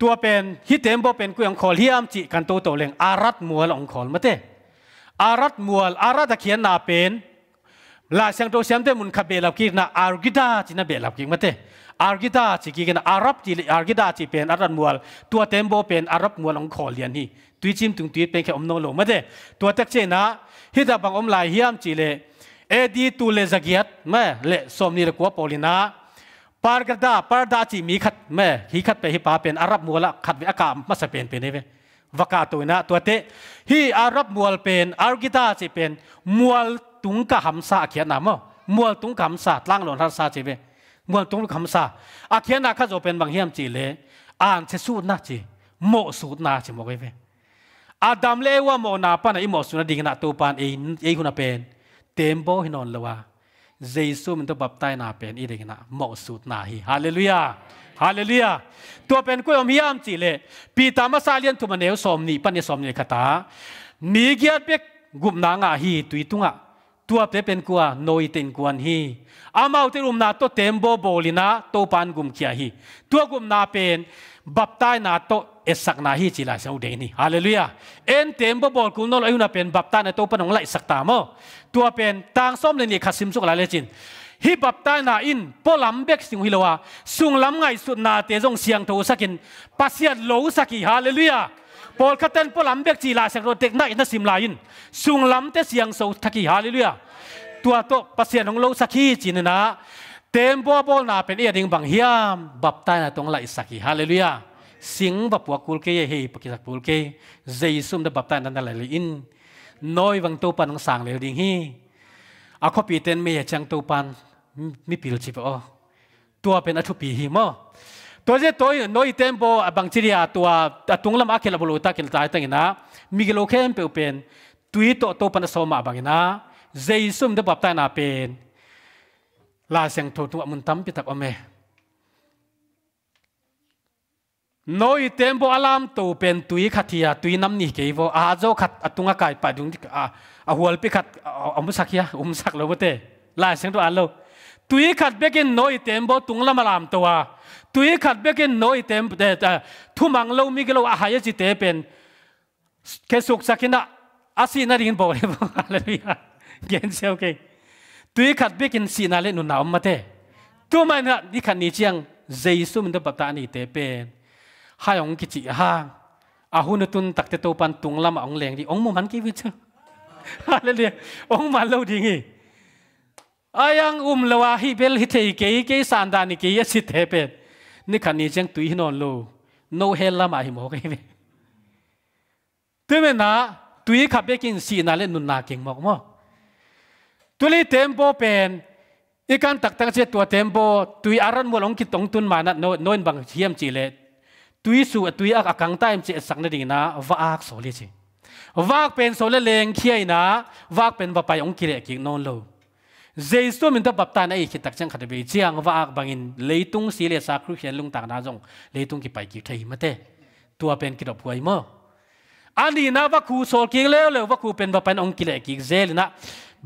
ตัวเป็นฮิเต็มโบเป็นกุยองคอลเฮียมจีกันโตโตเลงอารัตมัวลองคอลมาเตอารัตมัวอารัตเขียนนาเป็นลาเสียงตเสียงเตมุนคาเบลับกีนะอาร์กิดาจีนาเบลับกีมาเตอาร์กิดาจีกันอารับจีอาร์กิดาจีเป็นอารันมัวตัวเต็มโบเป็นอารับมัวลองขอเลียนนี่ตุยจิมตุงตุยเป็นแค่อมนโลมาเตตัวต็กเจนะฮิตาบังอมลายฮิมจีเลเอดีตูเลสักียตแม่เลสอมนีรกัวปอลินาปาร์กิดาปาร์ดาจีมีขัดแม่ฮิขัดไปฮิปาเป็นอารับมัวละขัดวิอากามมาสเปนเป็นเนี่ยวกาตัวนะตัวเตฮิอารับมัวเป็นอาร์กิดาจีเป็นมัวตุงกะหำซาเขียนนามมัวตุงกะหำซาตั้งหลอนทัศซาจีเวมัวตุงกะหำซาอาเขียนนาข้าจะเป็นบางเฮียมจีเลยอ่านเชสูดนาจีโมสูดนาจีมอกไปเวอาดัมเลว่าโมนาปานะอิโมสุนดิงนาตัวปานเอเอคุณเป็นเต็มโบหินอนเลว่าเจสูมันตัวบับตตยนาเป็นอีเด็กนะโมสูดนาฮีฮาเลลูยาฮาเลลูยาตัวเป็นกุยอมยามจีเลปีตามาซาเลียนทุมันเนวสอมนีปันเนสอมนีคาตามีเกียรติเป็กกุมนางาฮีตุยตุงะตัวเปเป็นกัวนอยตินกวนฮีอามาอุติรุมนาโตเต็มโบโบลินาโตปานกุมเขียฮีตัวกุมนาเป็นบับตนาโตเอสักนาฮีจิลาเซอเดนีฮาเลลูยาเอ็นเต็มโบโบลกุนนลอยุนาเป็นบับตนาโตปานองไลสักตามอตัวเป็นต่างส้มเลนี่ขัซิมสุกลาเลจินฮิบับตนาอินปลัมเบกสิงฮิลวาสุงลัมไงสุดนาเตจงเสียงโทสักินปัสยัดโลสักีฮาเลลูยาปอลคัเตนปอลลัมเบกจีลาเซกโรเด็กนักอินทศิมลายินสุงลัมเตสียงสูทักิฮาลิเลียตัวโตปัสเซียนของโลสักขีจีนนะเต็มบัวบอลนาเป็นเอียดิงบังเฮียมบับตายนะตรงไหลสักขีฮาลิเลียสิงบับปัวกุลเกย์เฮปกิสักปุลเกย์เจซุมดบับตายนั่นไหลลินน้อยวังตัวปันองสางเหลดิงฮีอาคปีเต็นเมียจังตัวปันมิปิลจิบอตัวเป็นอัฐุปีหิมอตัวเจ้ตัวน้อยเต็มโบบางทีอรตัวตุงลำอาเคลบุลุตักเคลตายตั้งนะมีเกลโอเคมเปลเป็นตุยโตโตปนสมาบางนะเจสุมเดบับตานาเป็นลาเสียงทุกตัวมุนตั้มพิทักอเมน้อยเต็มโบอารามตัวเป็นตุยขัดยทีตุยน้ำนี่เกี่ยวอาโจขัดตุงอากาศไปดุงอาหัวลปขัดอุมสักยาอุมสักเลวเตลาเสียงตัวอัลเลวตุยขัดเบกินน้อยเต็มโบตุงลำอารามตัวตุยขัดเบกินน้อยเต็มแต่ทุ่มังเลามีกิโลาอาหายจิตเป็นเคสุกสักินะอาศินาริงบอกเลยบ่กอะไรพี่เกณฑ์เซลเกตุยขัดเบกินสีนาเลนุนาวมาเตทุ่มันนะนี่ขันนี้เจียงเจสุมันจะปตานี่เตเป็นหายองกิจิฮางอาหุนตุนตักเตโตปันตุงลำองแรงดีองมุมันกี่วิาอะไรเนี่ยองมันเลาดีงี้อายังอุ้มเลวาฮิเบลฮิเทเกเกสันดานิกิยสิเตเป็นนี่ขันนี้จังตุยนอนโลโนเฮลลามาหิมอกเองตัวเมนาตุยขับไปกินสีนาเล่นุนนาเก่งมากมั้งตัวนี้เต็มโบเป็นอีการตักตังเจตัวเต็มโบตุยอารันมัวลงกิตงตุนมานัดโนนบังเทียมจีเลตุยสู่ตุยอักอักังใต้เจสังนดีนะวากโซลิจิวากเป็นโซเลเลงเขียนะวากเป็นวปายองกิเลกิโนนโลเจสุมินตทบับตานไอ้คิดตักจังขัดไปเจียงว่าอบังอินเลี้ยตุงสี่เลียสักครุเชนลุงต่างนาจงเลี้ยตุงกี่ไปกี่ไทยมาเตตัวเป็นกิดอบหวยมั่อันนี้นะว่าครูสอนกิ่งแล้ยวเลยว่าครูเป็นว่าเป็นองค์กิเลกิเจลนะ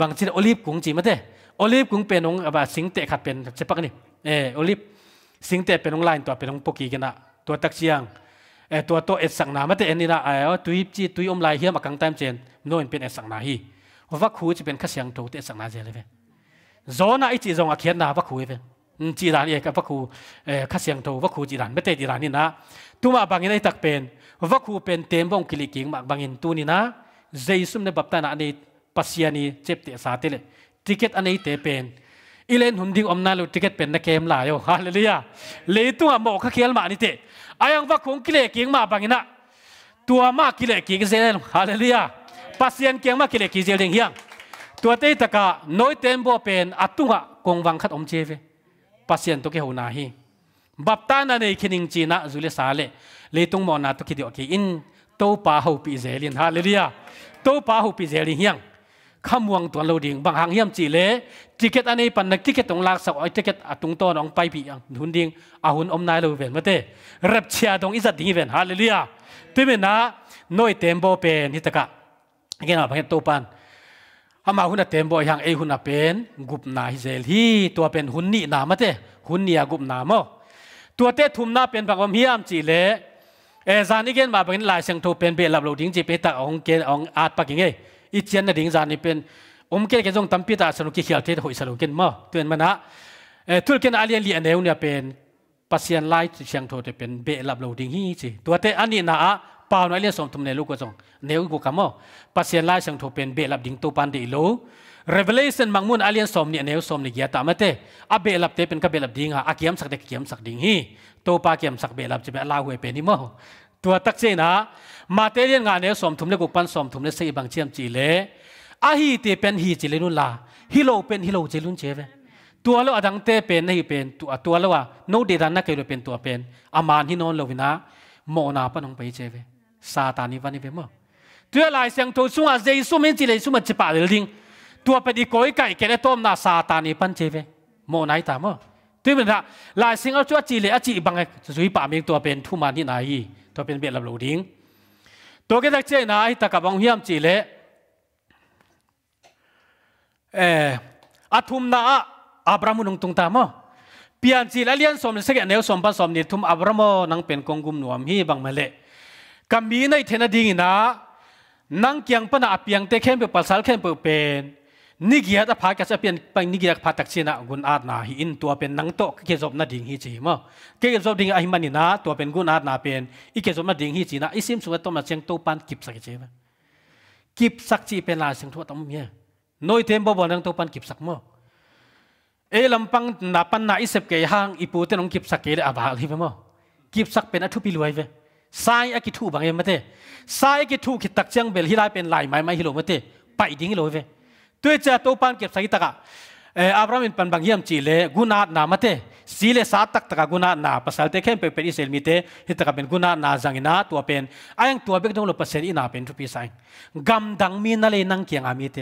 บางทีโอลิฟกุ้งจีมาเตโอลิฟกุ้งเป็นองค์แบบสิงเตะขัดเป็นใช่ปะนี่เออโอลิฟสิงเตะเป็นองค์ลายตัวเป็นองค์ปกีกันนะตัวตักเชียงเออตัวโตเอ็ดสังนามาเตอันนี้นะเออตุยจีตุยอมลายเฮียมากังเต็มเจนโน่นเป็นเอ็ดสังนาฮีว่าครูจะเป็นข้วเสียงโตเอ็ดสังนาเจเลยโจน่าอจีจงอาเคียนนาวักคุยเป็นจีรานเอกวักคุเอ่อข้าเสียงโทวักคุจีรานไม่เตะจีรานนี่นะตัวมาบางอินไอตักเป็นวักคุเป็นเต็มบ้องกิลิกิ่งมาบางอินตัวนี่นะเจซุ่มเนบัพตานาอันนี้ปัสยานีเจ็บเตะสาธิตเลยติเกตอันนี้เตะเป็นอีเลนหุ่นดิ้งอมนาลุติเกตเป็นนักเกมหลายโอ้ฮาเลลิยาเลยตัวมาบอกข้าเคียนมาอันนี้เตะไอ้ยังวักคุกิเลิกิ่งมาบางอินนะตัวมากิเลิกิ่งเซนฮาเลลิยาปัสยานกิ่งมากิเลิกิ่งเซนเฮียงตัวเตตะกะน้อยเต็มบัวเป็นอัตุงะกงวังคัดอมเจฟปัสยันตุกเฮวนาฮีบับตานันเอคินิงจีนะจุเลสาเลเลตุงมอนาตุกิเดีอวกอินโตปาหูปีเซลินฮาเลเลียโตปาหูปีเซลินยังขมวงตัวเราดิ่งบางหางเยี่ยมจีเล่ติเกตอันนี้ปันนักติเกตตรงลากสาวติเกตตรงตัวน้องไปปีอังหุนดิ่งอาหุ่นอมนายเราเวนมาเตะรับเชียตรงอิสติเวนฮาเลเลียที่เป็นนะน้อยเต็มบ่เป็นีิตกะเก่ยนอะไรเป็นโตปันอามาหุนเต็มบ่อยางเอหุนเป็นกุบนาฮิเซลฮีตัวเป็นหุนนี่นามาเตหุนเนียกุบนามอตัวเตทุมนาเป็นปากวมฮิยามจีเลเอซานิเกนมาเป็นลายเซียงทูเป็นเบลับโลดิงจีเป็นตาองเกนองอาดปักิังไอีเจียนนดิงซานิเป็นอมเกนเกจงตัมพิตาสนุกิเขียวเทหุยสนุกินมอตือนั้นนะเอทุลเกนอาเลียนเลียนเนวเนี่ยเป็นปัสเซียนไลท์เซียงทูเป็นเบลับโลดิงฮีจีตัวเตอันนี้นะปาวน้อยเลี้ยสมทุมในลูกก็ส่งเนื้อกูกำมอปัสเซียนไล่สังถูเป็นเบลับดิ่งตูปันดีิโล revelation บางมุนอาเลียนสมเนี่ยเนื้อสมเนี่ยตกเมตามเตอเบลับเตเป็นกับเบลับดิ่งฮะอาเกียมสักเด็กเกียมสักดิ่งฮีโตปาเกียมสักเบลับจะเป็นลาหวยเป็นนิมวตัวตักเจนะมาเตเลียนงานเนื้อสมทุมในกุปันสมทุมในสีบางเชียมจีเลอาฮีเตเป็นฮีจีเลนุลาฮิโลเป็นฮิโลจีลุนเชฟตัวเราอดังเตเป็นนี่เป็นตัวตัวเราว่าโนเดดันนักเกิดเป็นตัวเป็นอามานฮินนเลวินะโมนาปนองไปเจเวซาตานิวันนี้เป็นมั้งตัวลายเสียงทูวสูงอาเจสุมินจิเลสุมันจิปาเรืดิงตัวเป็นอีกอยไก่เกลต้มนาซาตานิปันเจเวโมไหนตามมั้งตัวเันละลายเสียงเอาชัวจิเลอจิบังไงสุยป่ามีตัวเป็นทุมานี่นายตัวเป็นเบีย์ลำลูดิงตัวก็จะเจนายตะกับองเฮียมจิเลเอออาทุมนาอับรามุนงตุงตามมั้งเปียนจิเลเลียนสมเสกเนวสมปัสสมนิทุมอับรามอนังเป็นกงกุมหนวมฮีบังเมเล่กามีในเทนดิ่งนะนังเกียงปนอาเปียงเตเข้มเปปัสสาวเข้มเปเป็นนี่เกียรติภากจะเป็นไปนี่เกียรติภาตักเชนะกุนอาดนาหินตัวเป็นนังโตเกียรตินาดิ่งฮีจีมะเกียรติดิ่งอหิมันินะตัวเป็นกุนอาดนาเป็นอีเกียรตินาดิ่งฮีจีนะอิสิมสุวตมาเชียงโตปันกิบสักเจมะกิบสักจีเป็นลายเชียงทั่วตัมเมียน้อยเต็มบ่บ่นังโตปันกิบสักมะเอลำปังนับปันนาอิเซพเกยห้างอิปูเตนองกิบสักเกยไดอาบาลีเปมะกิบสักเป็นอัตุปิลวยเวสายอักิทูบาง่างมั้าเตสายอักิทูคิดตักเชียงเบลฮิลาเป็นลายไม้ไม้ฮิโลมาเตไปดิ้งฮิโลเวตัวเจ้าตัวปานเก็บสายตะกะเอออับรามินปันบางเยี่ยมจีเลกุนาดนามาเตสีเลสาตักตะกะกุนาดนาภาษาเตเข้มเป็นอิสเอลมีเตฮิตะกะเป็นกุนาดนาจังอินาตัวเป็นอายังตัวเบกดงโลเปอร์เซนอินาเป็นทุพีสายกำดังมีนั่นเลยนังเกียงอามีเต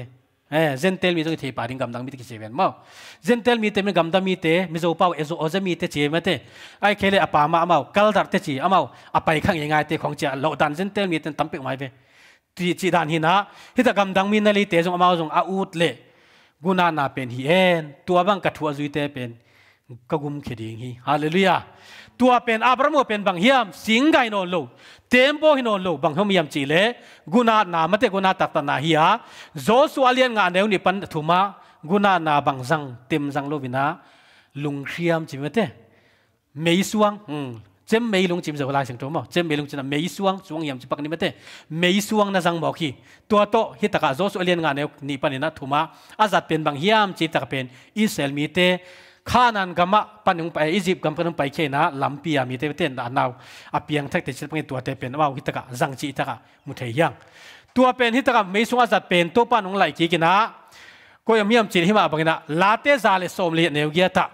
เอ้ยเจนเทลมีตรงที่ปาริงกัำดังมีตกิเชียนมั้วเจนเทลมีเตมีกัำดังมีเตมีโจ้ป้าเอโซโอเจมีเตเชื่อมั้วเตไอเคเลอปามาอมาวกัลดาร์เตื่อ้าวอาไปข้างยังไงเตของเจ้าเโลดันเจนเทลมีเตตั้มเป็งไว้เป็นที่จีดันหินะที่จะกำดังมีนาลีเตจงอ้าวส่งอาอุดเลกุนานาเป็นฮีเอ็นตัวบังกัทวัวจุยเตเป็นกุมขีดิงฮีฮาเลลูยาตัวเป็นอับราฮัมเป็นบางเฮียมสิงไกนอนโลเต็มโบฮินอนโลบางเฮียมจีเลกุนาหนาม่เตกุนาตัตนาเฮียโจสัวเลียนงานเดีวนิ่ปันถุมากุนาหนาบางสังเต็มสังโลวินาลุงเชียมจิมเตไม่สวงเจมไม่ลงจิมจะลาสิงตัวมั้งเจมไม่ลงจิมไม่สวงสวงยามจิปักนิเม่เตไม่สวงนะสังบอกขี้ตัวโตฮิตกะโจสัวเลียนงานเดีวนิ่ปันนินาถุมาอาจัดเป็นบางเฮียมจิตกะเป็นอิสเอลมีเตข้านันกมะปันุงไปอียิปต์กันปันุงไปเคนะลำปียมีเตเตนอนาวอเปียงแท็กเตชิตเป็นตัวเตเป็นว่าฮิตกะจังจิตกะมุเทียงตัวเป็นฮิตกะไม่สุงสจัดเป็นตัวปันุงไหลกีกินะก็ยังมีอัมจีนที่มาบังินะลาเตซาเลสโอมเลเนวเกียตะ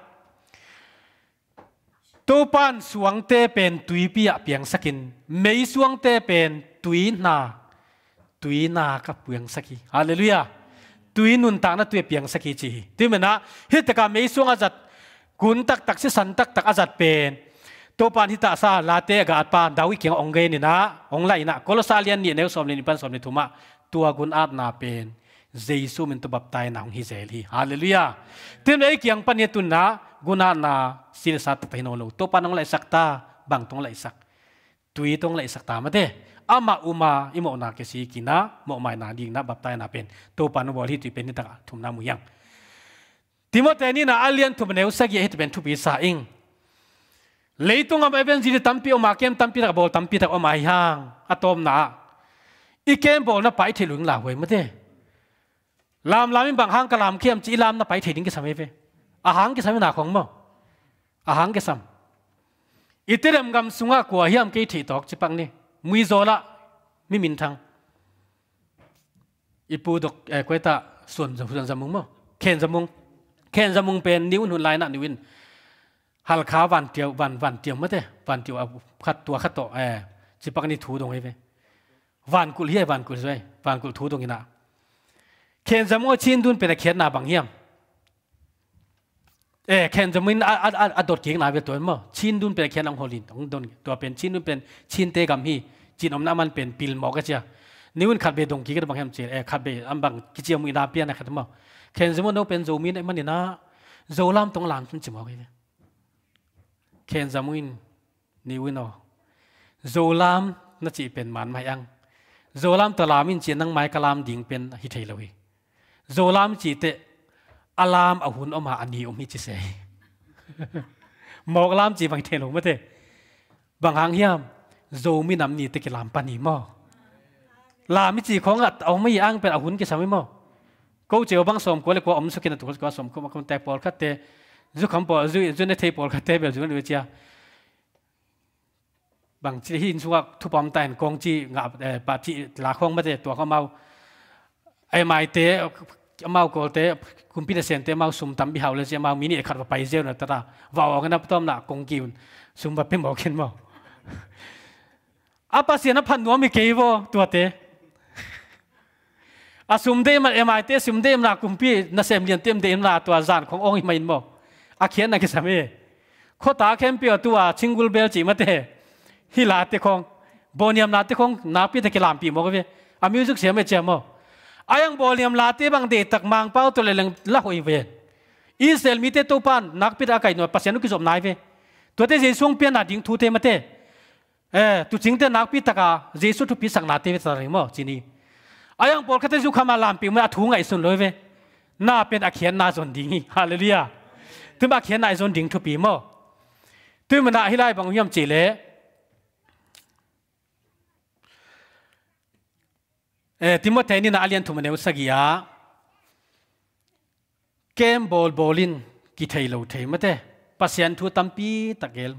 ตัวปันสวงเตเป็นตุยปียเปียงสกินไม่สวงเตเป็นตุยนาตุยนากับเปียงสกิฮาเลลูยาตุยนุนตานะตุยเปียงสกิจีตุยมันะฮิตกามีสวงอาจัดกุนตักตักสิสันตักตักอาจัดเป็นตัวปานที่ตาซาลาเตกาปานดาวิเกียงองเกนี่นะองไลนะกลซาเลียนนี่เนวสมเลนิปันสมเนทุมะตัวกุนอาดนาเป็นเจสุมินตบับตายนาองฮิเซลีฮาเลลูยาตุยมันไอเกียงปันเนตุนนะกุนานาสิลสัตเทโนโลตัวปานองไลสักตาบังตองไลสักตุยตองไลสักตามาเตอามาอุมาอิโมนาเกสีกินาโมไมนาดิงนาบับตายนาเป็นตัวปานุบอลิตุเป็นนิตาทุมนามุยังทีมอตเอนี่นาอาเลียนทุบเนวสักเยตุเป็นทุอีสาอิงเลยตุงกับเอเวนจีตัมปีอมาเกมตัมปีตะบอลตัมปีตะอมาฮังอะตอมนาอีเกมบอลนะไปถึงหลาเว้ยมั้เด้ลามลามิบางหังกะลามเขมจีลามนาไปถึงกิสมัยเว้อาหังกิสมัยนาของมั้งอาหังกิสมอิเตเรมกัมสุงะกัวเฮียมเกยถีตอกจิปังนี่มุยโซละม่มินทังอีปูดกเอกวตาส่วนส่วนสมุงมั้งเขนสมุงเขนสมุงเป็นนิ้วหุ่นลายนั่นนิวินหัลขาวันเตียววันวันเตียวมั้งเต้วันเตียวขัดตัวขัดโตเอจิปักนี่ถูตรงนี้ไปวันกุลเฮียวันกุลสวย วันกุลถูตรงนี้นะเขนสมุงชินดุนเป็นเขนนาบังเฮียมเออเขนจะมินอัดอัดอัดดดเก่งนาเวตัวมั้งชินดุนเป็นเขนอังโฮลินตรงดนตัวเป็นชินดุนเป็นชินเตกัมฮีจีนอมน้ำมันเป็นปิลหมอกเจียนิวนขัดเบดงกี้ก็ต้องบังจีนเอขัดเบอันบังกิจรามีดาเปียนะครับทุกท่านเข็นสมมติเราเป็นโจมีนมันนี่นะโจลามตรงหลามจนจหมเอาไปเข็นสมุนนิวันอ โจลามนั่นจีเป็นหมันไม่ยัง โจลามตลามินจีนังไม้กะลามดิ่งเป็นฮิตเทลวยโจลามจีเตอลามอหุนออกมาอันนี้อมิจิเ่หมอกลามจีบางเทลงไม่เตบางหางเฮียม zoom ินำหนี่ตะกิลามปานีมอลาไม่จีของอัดเอาไม่อ้างเป็นอาหุนกิสามิมอก็เจียวบางสมก็เลยกว่าอมสุกินตุกสกสมก็มาคนแต่ปอลคัตเตจุคำปอลจุจุนเทปอลคัตเตแบบจุนเวจียบางทีที่อินสุกทุบอมแตนกองจีงาเอ่อปาจีลาข้องมาเจตัวเขาเมาไอ้ไม่เตเมาโกเตคุณพี่เสีนเตเมาสุมตำบิฮาเลยเจ้ามามีนี่ขัดไปเจ้าหน้าตาว่าวกันนับต้อมหนักกงกิวสุมแบบเป็นหมอกินหมอ apasian aphan nuami keivo tuate asum dem emai te sum dem la kumpi na sem lian tem dem la tua zan khong ong mai mo a khian na ke sami kho ta khem pi tua chingul bel chi mate hi la te khong boniam la te khong na pi te kelam pi mo ve a music sem me chemo ayang boniam la te bang de tak mang pau to le lang la hoi ve israel mi te to pan nak pi ra kai no pasian ki som nai ve to te je sung pi na ding thu te mate เออตุจิงเตนักพิตกาเยซูทุพิสังนาเตวิสาริมอจีนีอายังบอกแค่เตจุขามาลามปิมันอถุงไอสุนเลยเวน่าเป็นอาเขียนนาสนดิ่งฮาเลลียาถึมอาเขียนนาจนดิ่งทุปีมอถึมันอาฮิไลบังยมจีเลเออทิโมเทนี่น่าเลียนทุมันเอวสกิยาเกมบอลบอลินกิเทยโลเทยมาเตปัสยันทูตัมปีตะเกล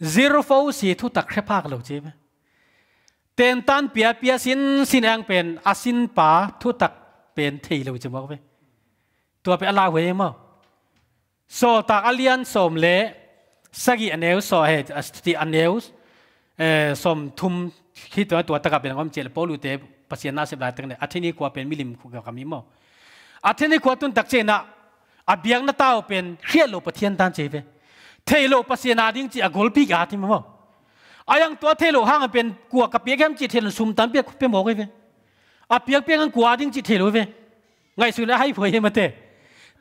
zero f o u ทุตักเครพากเหลจีไหเต็นตันเปียเปียสินสินแองเป็นอาสินป่าทุตักเป็นทีเหลจีบอกไปตัวเป็นอะลาเวมอสตักอเลียนสมเลสกิอเนวสอเฮสติอเนวเอสมทุมคิดว่าตัวตะกัเป็นความเจริญปลุเตปเสียนนาเสบลายตั้งเนี่ยอาทิตย์นี้กว่าเป็นมิลิมกับคำมีมออาทิตย์นี้กว่าตุนตักเจน่ะอาเบียงนาตาเป็นเครียดโลปเทียนตันเจไปเทโลปัสยนาดิ้งจีอากลปีกาทิมมั้งอายังตัวเทโลห่างเป็นกัวกับเปียกแคมจีเทนซุ่มตันเปียกเป็ยบอกเลยอาเปียกเปียกันกัวดิ้งจีเทโลเว้ไงสุดแล้วให้ผยให้มาเตะ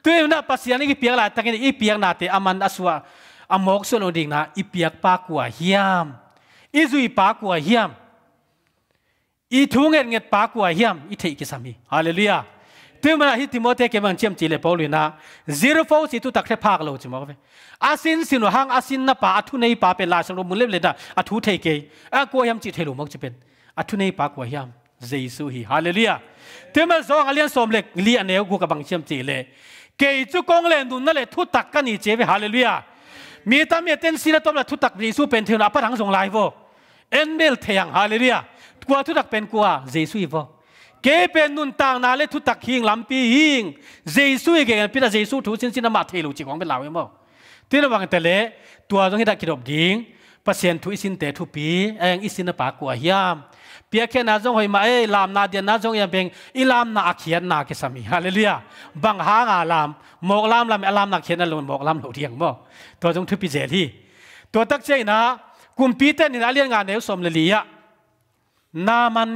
ตัวนั้นปัสยานี่เปียกหลายตั้งแต่อีเปียกนาเตอามันอสวะอามอกส่วนดิ้งนะอีเปียกปากัวเฮียมอีจุยปากัวเฮียมอีทุ่งเงินเงินปากัวเฮียมอีเทกิสามีฮาเลลูยาซึ่งมาฮิติโมเตกันเชื่อมจีเลปอลินะซีโร่โฟสิตุตักเทพากเราจิมอกเวอาสินสินหังอาสินนับป่าทุในป่าเป็นลาสังรมุลเล็บเลยนะอาทุเทกเกอากัวยามจิตเฮลุมักจะเป็นอาทุในป่ากัวยามเจสุฮีฮาเลเลียาที่มาสองอาเลียนสมเล็กเลียนเนวกูกับบังเชื่อมจีเลเกย์จุกงเลนดุนนั่นแหละทุตักกันอีเจวิฮาเลลูยามีตามเต้นสีละตบวละทุตักยีซูเป็นเทวนาปะทังสงไลโวเอ็นเบลเทียงฮาเลลียากัวทุตักเป็นกัวเจสุอีโวเกเป็นนุนต่างนาเลทุตักหิงลำปีหิงเจสุเกนงพิจาาเจสุถูสินสินมาเทลูจิของเป็นเหล่าเอ็มบอที่ระวังแต่เละตัวต้องให้ดักิดอบกิงปรเสียนทุอิสินเตทุปีเองอิสินปากัวเฮิยมเปียแค่นาจงหอยมาเอลามนาเดียนาจงยังเป็นอิลามนาอเขียนนาเกสมีฮาเลลียบังฮางอาลามหมอกลามลามอลามนาเขียนอลนหมอกลามหลเทียงบ่ตัวจงทุปีเจที่ตัวตักใจนะกุมปีเตนินาเลียนงานเดียวสมเลลียนามัน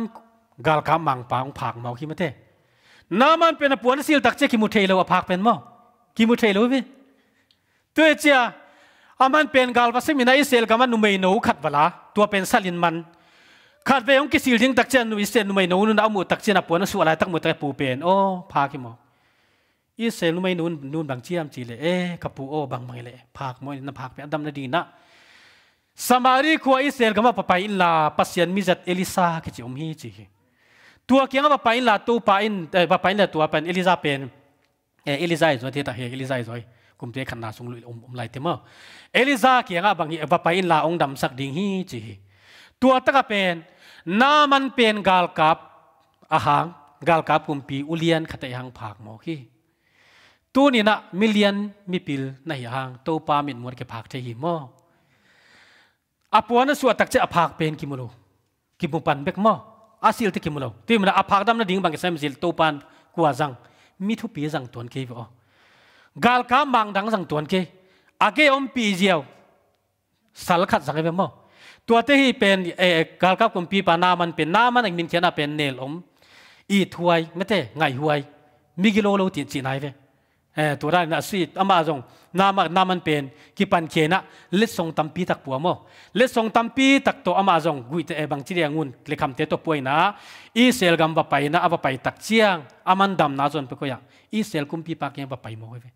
กาลคำมังปางผักเมาคิมเทน้ามันเป็นปวนสิลตักเจคิมุเทลว่าผักเป็นมั้งคิมุเทลวิตัวเจ้าอามันเป็นกาลวัสมินาอิเซลกามันนุเมโนขัดเวลาตัวเป็นสลินมัน ขัดเวงกิสิลทิ้งตักเจนุอิเซนุเมโนนุนเอาหมดตักเจนปวนสุอะไรตักหมแต่ปูเป็นโอ้ผักคิมออิเซลุเมนุนนุนบางเชี่ยมจีเลยเอ๊ะกับปูโอบางเม่เลยผักม้ยนับผักเป็นดำนาดีนะสมารีคัวอิเซลกามาปะไปอินลาปัสยันมิจัดเอลิซาคิจิอมฮีจีตัวเกียงว่าไปละตัวไปเออไปลาตัวเป็นเอลิซาเป็นเออเอลิซาอีส่วนทีตาเฮเอลิซาอีส่วกุมเตะขันนาสงลุยอมอมไลลเต็ม่เอลิซาเกียงว่าบางทีว่าไปลาองดำสักดิ่งฮีจีตัวตะกเป็นน้ามันเป็นกาลกับอาหารกาลกับกุมปีอุเลียนขัดยังผักหมอกีตัวนี้นะมิเลียนมิปิลในหางตัวปามินมวดเก็บผักเทหิมออปวนสวดตักเจะผักเป็นกิมุโลกิมุปันเบกมออาศิลที่คิดมลาที่มันอภักดัมนาดิ่งบางกสมจิลตูปันกัวจังมีทุปีจังตัวนีเคีกาลกามังดังจังตัวนเคอาเกอมปีเจียวสารคดสังเวมอตัวเี่ีเป็นเออกาลกับคุณปีปานามันเป็นนามันอีกมินเชน่าเป็นเนลอมอีทวยไม่เตะไงหวยมีกิโลโลติจีนายเวตัวแรกนะสิอามาจงนามานามันเป็นกิปันเคนะเล็ดทรงตัมปีตักปัวโมเล็ดทรงตัมปีตักตัวอามาจงกุยเตบังจีเรียงุนเลคำเตตป่วยนะอีเซลกัมบะไปนะอับะไปตักเชียงอามันดำนาจนไปก็ยังอีเซลคุมปีปากยังบะไปโมเว้ย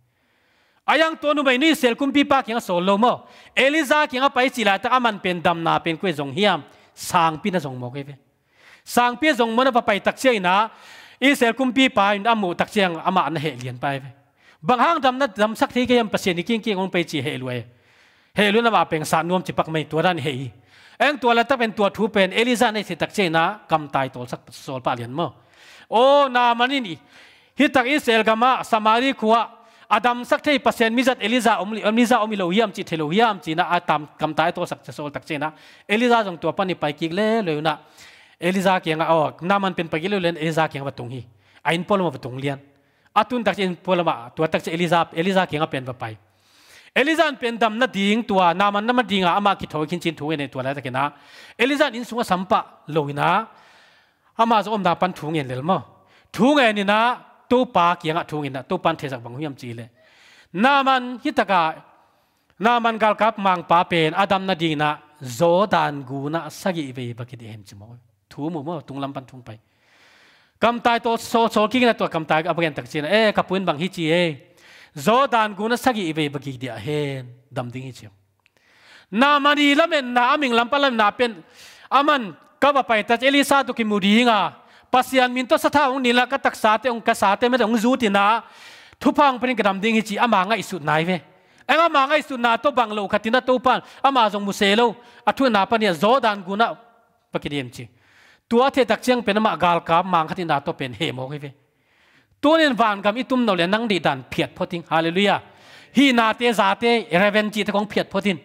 อายังตัวนู้นไปนี่เซลคุมปีปากยังโซโลโมเอลิซากยังไปสิลาตักอามันเป็นดำนาเป็นกุยจงเฮียมสางปีนะจงโมเว้ยสางปีจงมันบะไปตักเชียงนะอีเซลคุมปีปากอามูตักเชียงอามาอันเหตเลียนไปเว้ยบางห้างดำนั้นดำสักทีก็ยังเปร์เซ็นี่กิ้งกิ้งองไปจีเฮลวยเฮลุนว่าเป็นสารนวมจิปักไม่ตัวด้านเฮเองตัวละตั้งเป็นตัวทูเป็นเอลิซาในสิตักเจนะกำตายตัวสักโซลปาเลียนมื่อโอ้นามันนี่ฮิตักอิสเอลกามาสมาริกัวอาดัมสักทีเปอร์เซ็นต์มิจัดเอลิซาอมลิอมลิซาอมิโลยามจิตเทโลยามจีนะอาตามกำตายตัวสักโซลตักเจนะเอลิซาจงตัวปันนี่ไปกิเล่เลยนะเอลิซาเกียงอ๋อนามันเป็นไปกิเลเลยเอลิซาเกียงวัดตรงฮีไอ้นพอลมาวัดตรงเลียนอาตุนตักเจนพูดลมาตัวตักเจเอลิซาเอลิซาเก่งอ่ะเป็นไปเอลิซาเป็นดำนัดดิ่งตัวนามันน้ำมัดิ่งอามาคิดถอยคินจินถูกเงินตัวอะไรแต่กันนะเอลิซาอินสุงสัมปะลอยนะอามาจะอมดาปันถูกเงินเลยมั้งถูกเงินนี่นะตัวปากเก่งอ่ถูกเงินนะตัวปันเทศักบังหุยมจีเลยนามันฮิตกะนามันกาลกับมังปาเป็นอาดัมนัดดิ่งนะโจดานกูนะสกอีเวบักเดียมจิมอยถูกมั้งตุงลำปันถุงไป cầm tay tôi số số kia là tôi cầm tay áp gen tắc chiến ê eh, cặp quân bằng hít chi ê gió đàn gu nó sắc về bậc kỳ địa hen đầm tiếng hít chi, na mà đi làm em na aming lắm pa lắm na pen aman kaba phải, ta elisa tu kim mudi nga pasian min to satha ong nila ka tak sa te ong sát, sa te me ong zu ti na thu phang cái gadam ding hít chi ama nga isu nai ve em eh, ama nga isu na to bang lo khatina to pan ama jong mu se à athu na pa ni zo dan gu na hít chi ตัวเทตักเชียงเป็นมะกาลกับมังคตินาตัวเป็นเฮมอกไวตัวนี้วานกับอิตุเรนเลยนั่งดีดันเพียดพอทิ้งฮาเลลูยาฮีนาเตซาเตเรเวนจีตของเพียดพอทิ้ง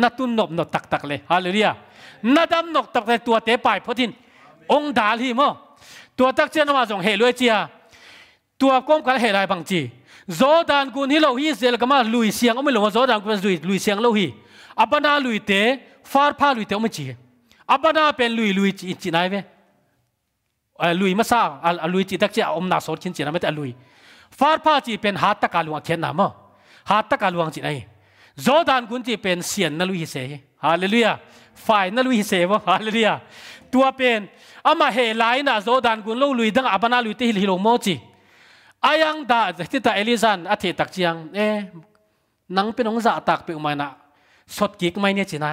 นัตุนนบนตักตักเลยฮาเลลูยานัดำนกตักแต่ตัวเตไปพอทิ้งองดาลีมอตัวตักเชียนมาส่งเฮลุยเจียตัวก้มกันเฮลายบังจีโจดานกุนฮิโลฮีเซลกมาลุยเสียงอไม่หลงว่าโจดานกุนลุยลุยเสียงโลฮีอัปนาลุยเตฟาร์พาลุยเตอมจีอบนาเป็นลุยลุยจินจินายเวลุยมาสาอางลุยจิตักเจ้าอมนาสดจินจินาไม่แต่ลุยฟาร์พาจีเป็นฮาตะกาลวงเขียนนามะฮาตตะกาลวงจินายจอดานกุนจีเป็นเสียนนลุยฮเซฮาเลลูยาฝ่ายนลุยฮเซวะฮาเลลูยาตัวเป็นอามาเฮไลน่ะจดานกุนลูลุยดังอบนาลุยที่ฮิลโลโมจีอายังดาที่ตาเอลิซันอาทิตักจียงเอ๊นังเป็นองค์จ่าตักเป็นอุมานะสดกิกไม่เนี่ยจีนะ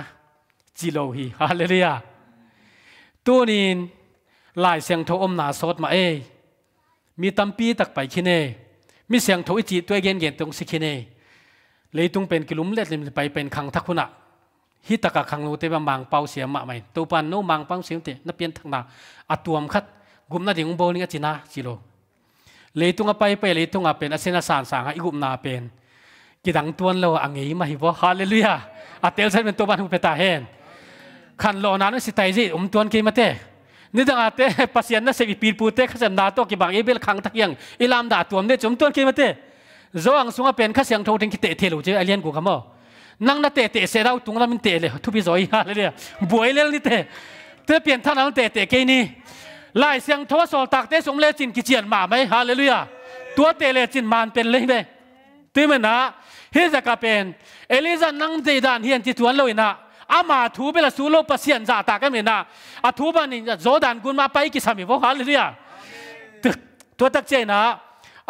จิโลฮีฮาเลลูยาตัวนี้หลายเสียงโทอมนาสดมาเอ มีตัมปีตักไปคินเอมีเสียงโทอิจิตัวเย็นเย็นตรงสิคินเอเลยตรงเป็นกลุ่มเล็ดเลยไปเป็นขังทักคุณะฮิตะกะขังโลเตบังบางเปาเสียมาไหมตัวปันโนบางเปาเสียมเตนับเปลี่ยนทักนาอัวมคัดกุมนาดิ่งโบนิงจินาจิโล เลยตรงไปไปเลยตรงเป็นอาเซนสานสางอีกุมนาเป็นกิดังตัวนราอังเอมาฮิบฮาเลลูยาอัตเตลเซนเป็นตัวบันหุเปตาเฮนขันโลนานุสิตายจีอมตวนกี่มาเตนี่ดังอาเตปัสยันนะเสบปีปูเตขจันดาัวกี่บางอีเบลขังทักยังอิลามดาตัวมันดุ่จมตวนกี่มาเตโจองสุงเป็นข้าเสียงทูถึงกิเตเทลูเจอเลียนกูขโมนั่งนัเตเตเสราตุงละมินเตเลยทุบิจอยฮาเลยเนี่ยบวยเลยนี่เตเตเปลี่ยนท่านั้นเตเตเกนี่ลายเสียงทวสอตักเตสมเลจินกิเจียนมาไหมฮาเลลูยาตัวเตเลจินมานเป็นเลยไหมตีมันนะเฮจะกับเป็นเอลิซานั่งใจดานเฮียนจิตวนเลยนะอามาทูเปลสูโลปเสียนจาตากันเนะอาทูบันนีโจดันกุนมาไปกิสามีพวกฮาลเลยอตัวตักเจนะ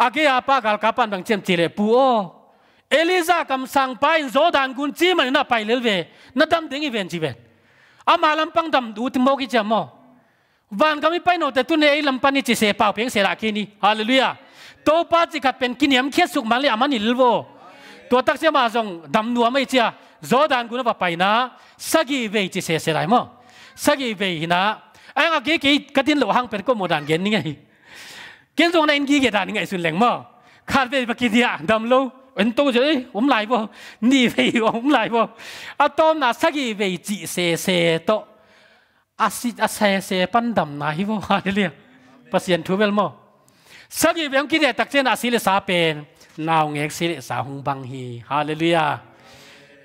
อาเกียปากาลกับปันบังเจมจีเลปูอเอลิซาคำสั่งไปโจดันกุนจีมันน่ะไปเลยเวนัดดำถึงอีเวนจีเวนอามาลัมปังดำดูทิมโมกิจามอวันก็ไม่ไปโนแต่ตุนเอลำปันนี่จีเสป่าเพียงเสลาคีนี่ฮาลเลลูยาตัวปาจิกัดเป็นกินยมเคียสุกมันเลยอามันอิลโวตัวตักเสียมาส่งดำนัวไม่เจีย đàn nó vào zodan guna va paina sagi ve chi se se lai mo na, anh hina anga ge cái tin lo hang per ko modan gen ngai gen zong na in gi ge dan ngai sun leng mo khát về bạc kia đầm lâu anh tôi chơi ông lại vô ni về ông lại vô à tôi na sắc gì về chỉ xe xe to à sĩ à xe xe pan đầm này vô hà đi liền bác sĩ anh thu về mà sắc gì về ông kia đặc trên là sĩ là sao bền nào nghe sĩ là sao hùng băng hi hallelujah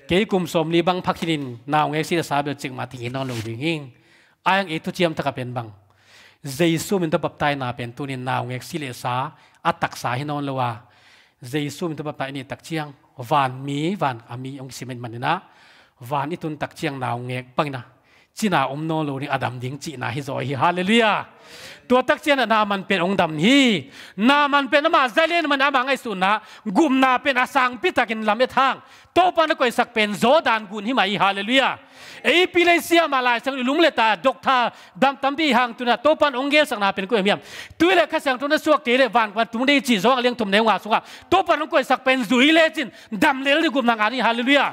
เกี่ยกุมสมลีบังพักชินินนาวเงสิตาสาเบลจึงมาถึงนอนลงดิ่งอิงอายังเอตุเจียมตะกับเป็นบังเจสุมินตบับไตนาเป็นตุนินนาวเงสิเลสาอัตักสาให้นอนลวาเจสุมินตบับไตนี่ตักเชียงวานมีวานอามีองค์สิเมนมันนะวานอิตุนตักเชียงนาวเงกปังนะจีนาอมนอนลงนี่อดัมดิ่งจีนาฮิโซฮิฮาเลลียาตัวตักเซียนนามันเป็นองดัดำฮีนามันเป็นมาซาเลนมันอาบังไอสุนะกุมนาเป็นอาสังพิตากินลำเอทางโตปานก็สักเป็นโซดานกุนหิมาอีฮาเลลุยาเอพิเลเซียมาลายสังลุงเลตาดกทาดำตัมบีหางตุนะโตปานองเกสังนาเป็นกุยมียมตัวเล็กขสังตุนะสวกเีเลวันวันตุงได้จีซองเลี้ยงตุมเนวาสุกะโตปานก็สักเป็นจุยเลจินดำเลลกุมนางอานีฮาเลลุยา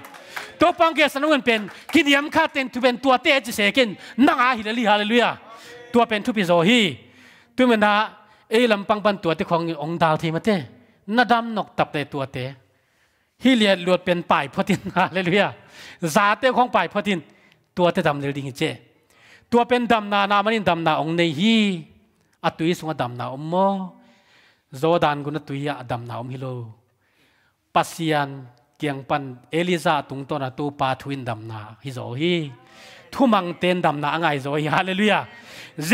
โตปันเกสังเนเป็นกินยมคาเต็นตุเป็นตัวเตจิเซกินนางาฮิเลลีฮาเลลุยาตัวเป็นทุพิโสฮีตัวมันนะเอลำปังปันตัวที่ขององดาวทีมาเต้นาดำนกตับในตัวเตฮิเลียลวดเป็นป่ายพอดินฮาเลลูยาซาเต้ของป่ายพอดิน ตัวเตดำเลดิงเจ ตัวเป็นดำนานามันดำนาองในฮีอตุยสุงดำนาอมโมโจดานกุนตุยะดำนาอมฮิโลปัสยานเกียงปันเอลิซาตุงตัวนาตูปาทวินดำนาฮิโซฮี ทุมังเตนดำนาไงโซฮาเลลูยา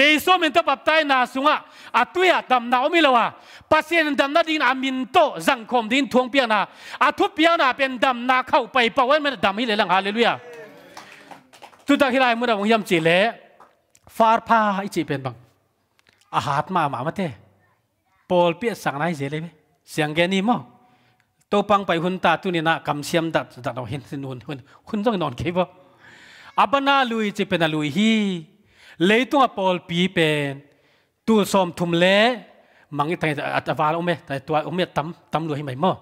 ยซูมินโตปัตตายนาสุงะอัตุยะดัมนาอมิลวะปัสเซนดัมนาดินอามินโตจังคมดินทวงเปียนาอัตุเปียนาเป็นดัมนาเข้าไปปวันมันดัมฮิเลลังฮาเลลูยาทุตักฮิไลมุระวงยำจีเลฟาร์พาอิจิเป็นบังอาหารมาหมาเมาเตะบอลเปียสังไรเจเลยเสียงแกนี่มัตัวปังไปหุ่นตาตุนีนะกำเสียมดัดดัดเราเห็นสนุนหุนหุนต้องนอนเขี้ยวอับนาลุยจิเป็นอาลุยฮี lấy tung apol pi pen tu som thum lệ mang cái thằng at ông ome thằng tua ome tam tam lu hi mai mo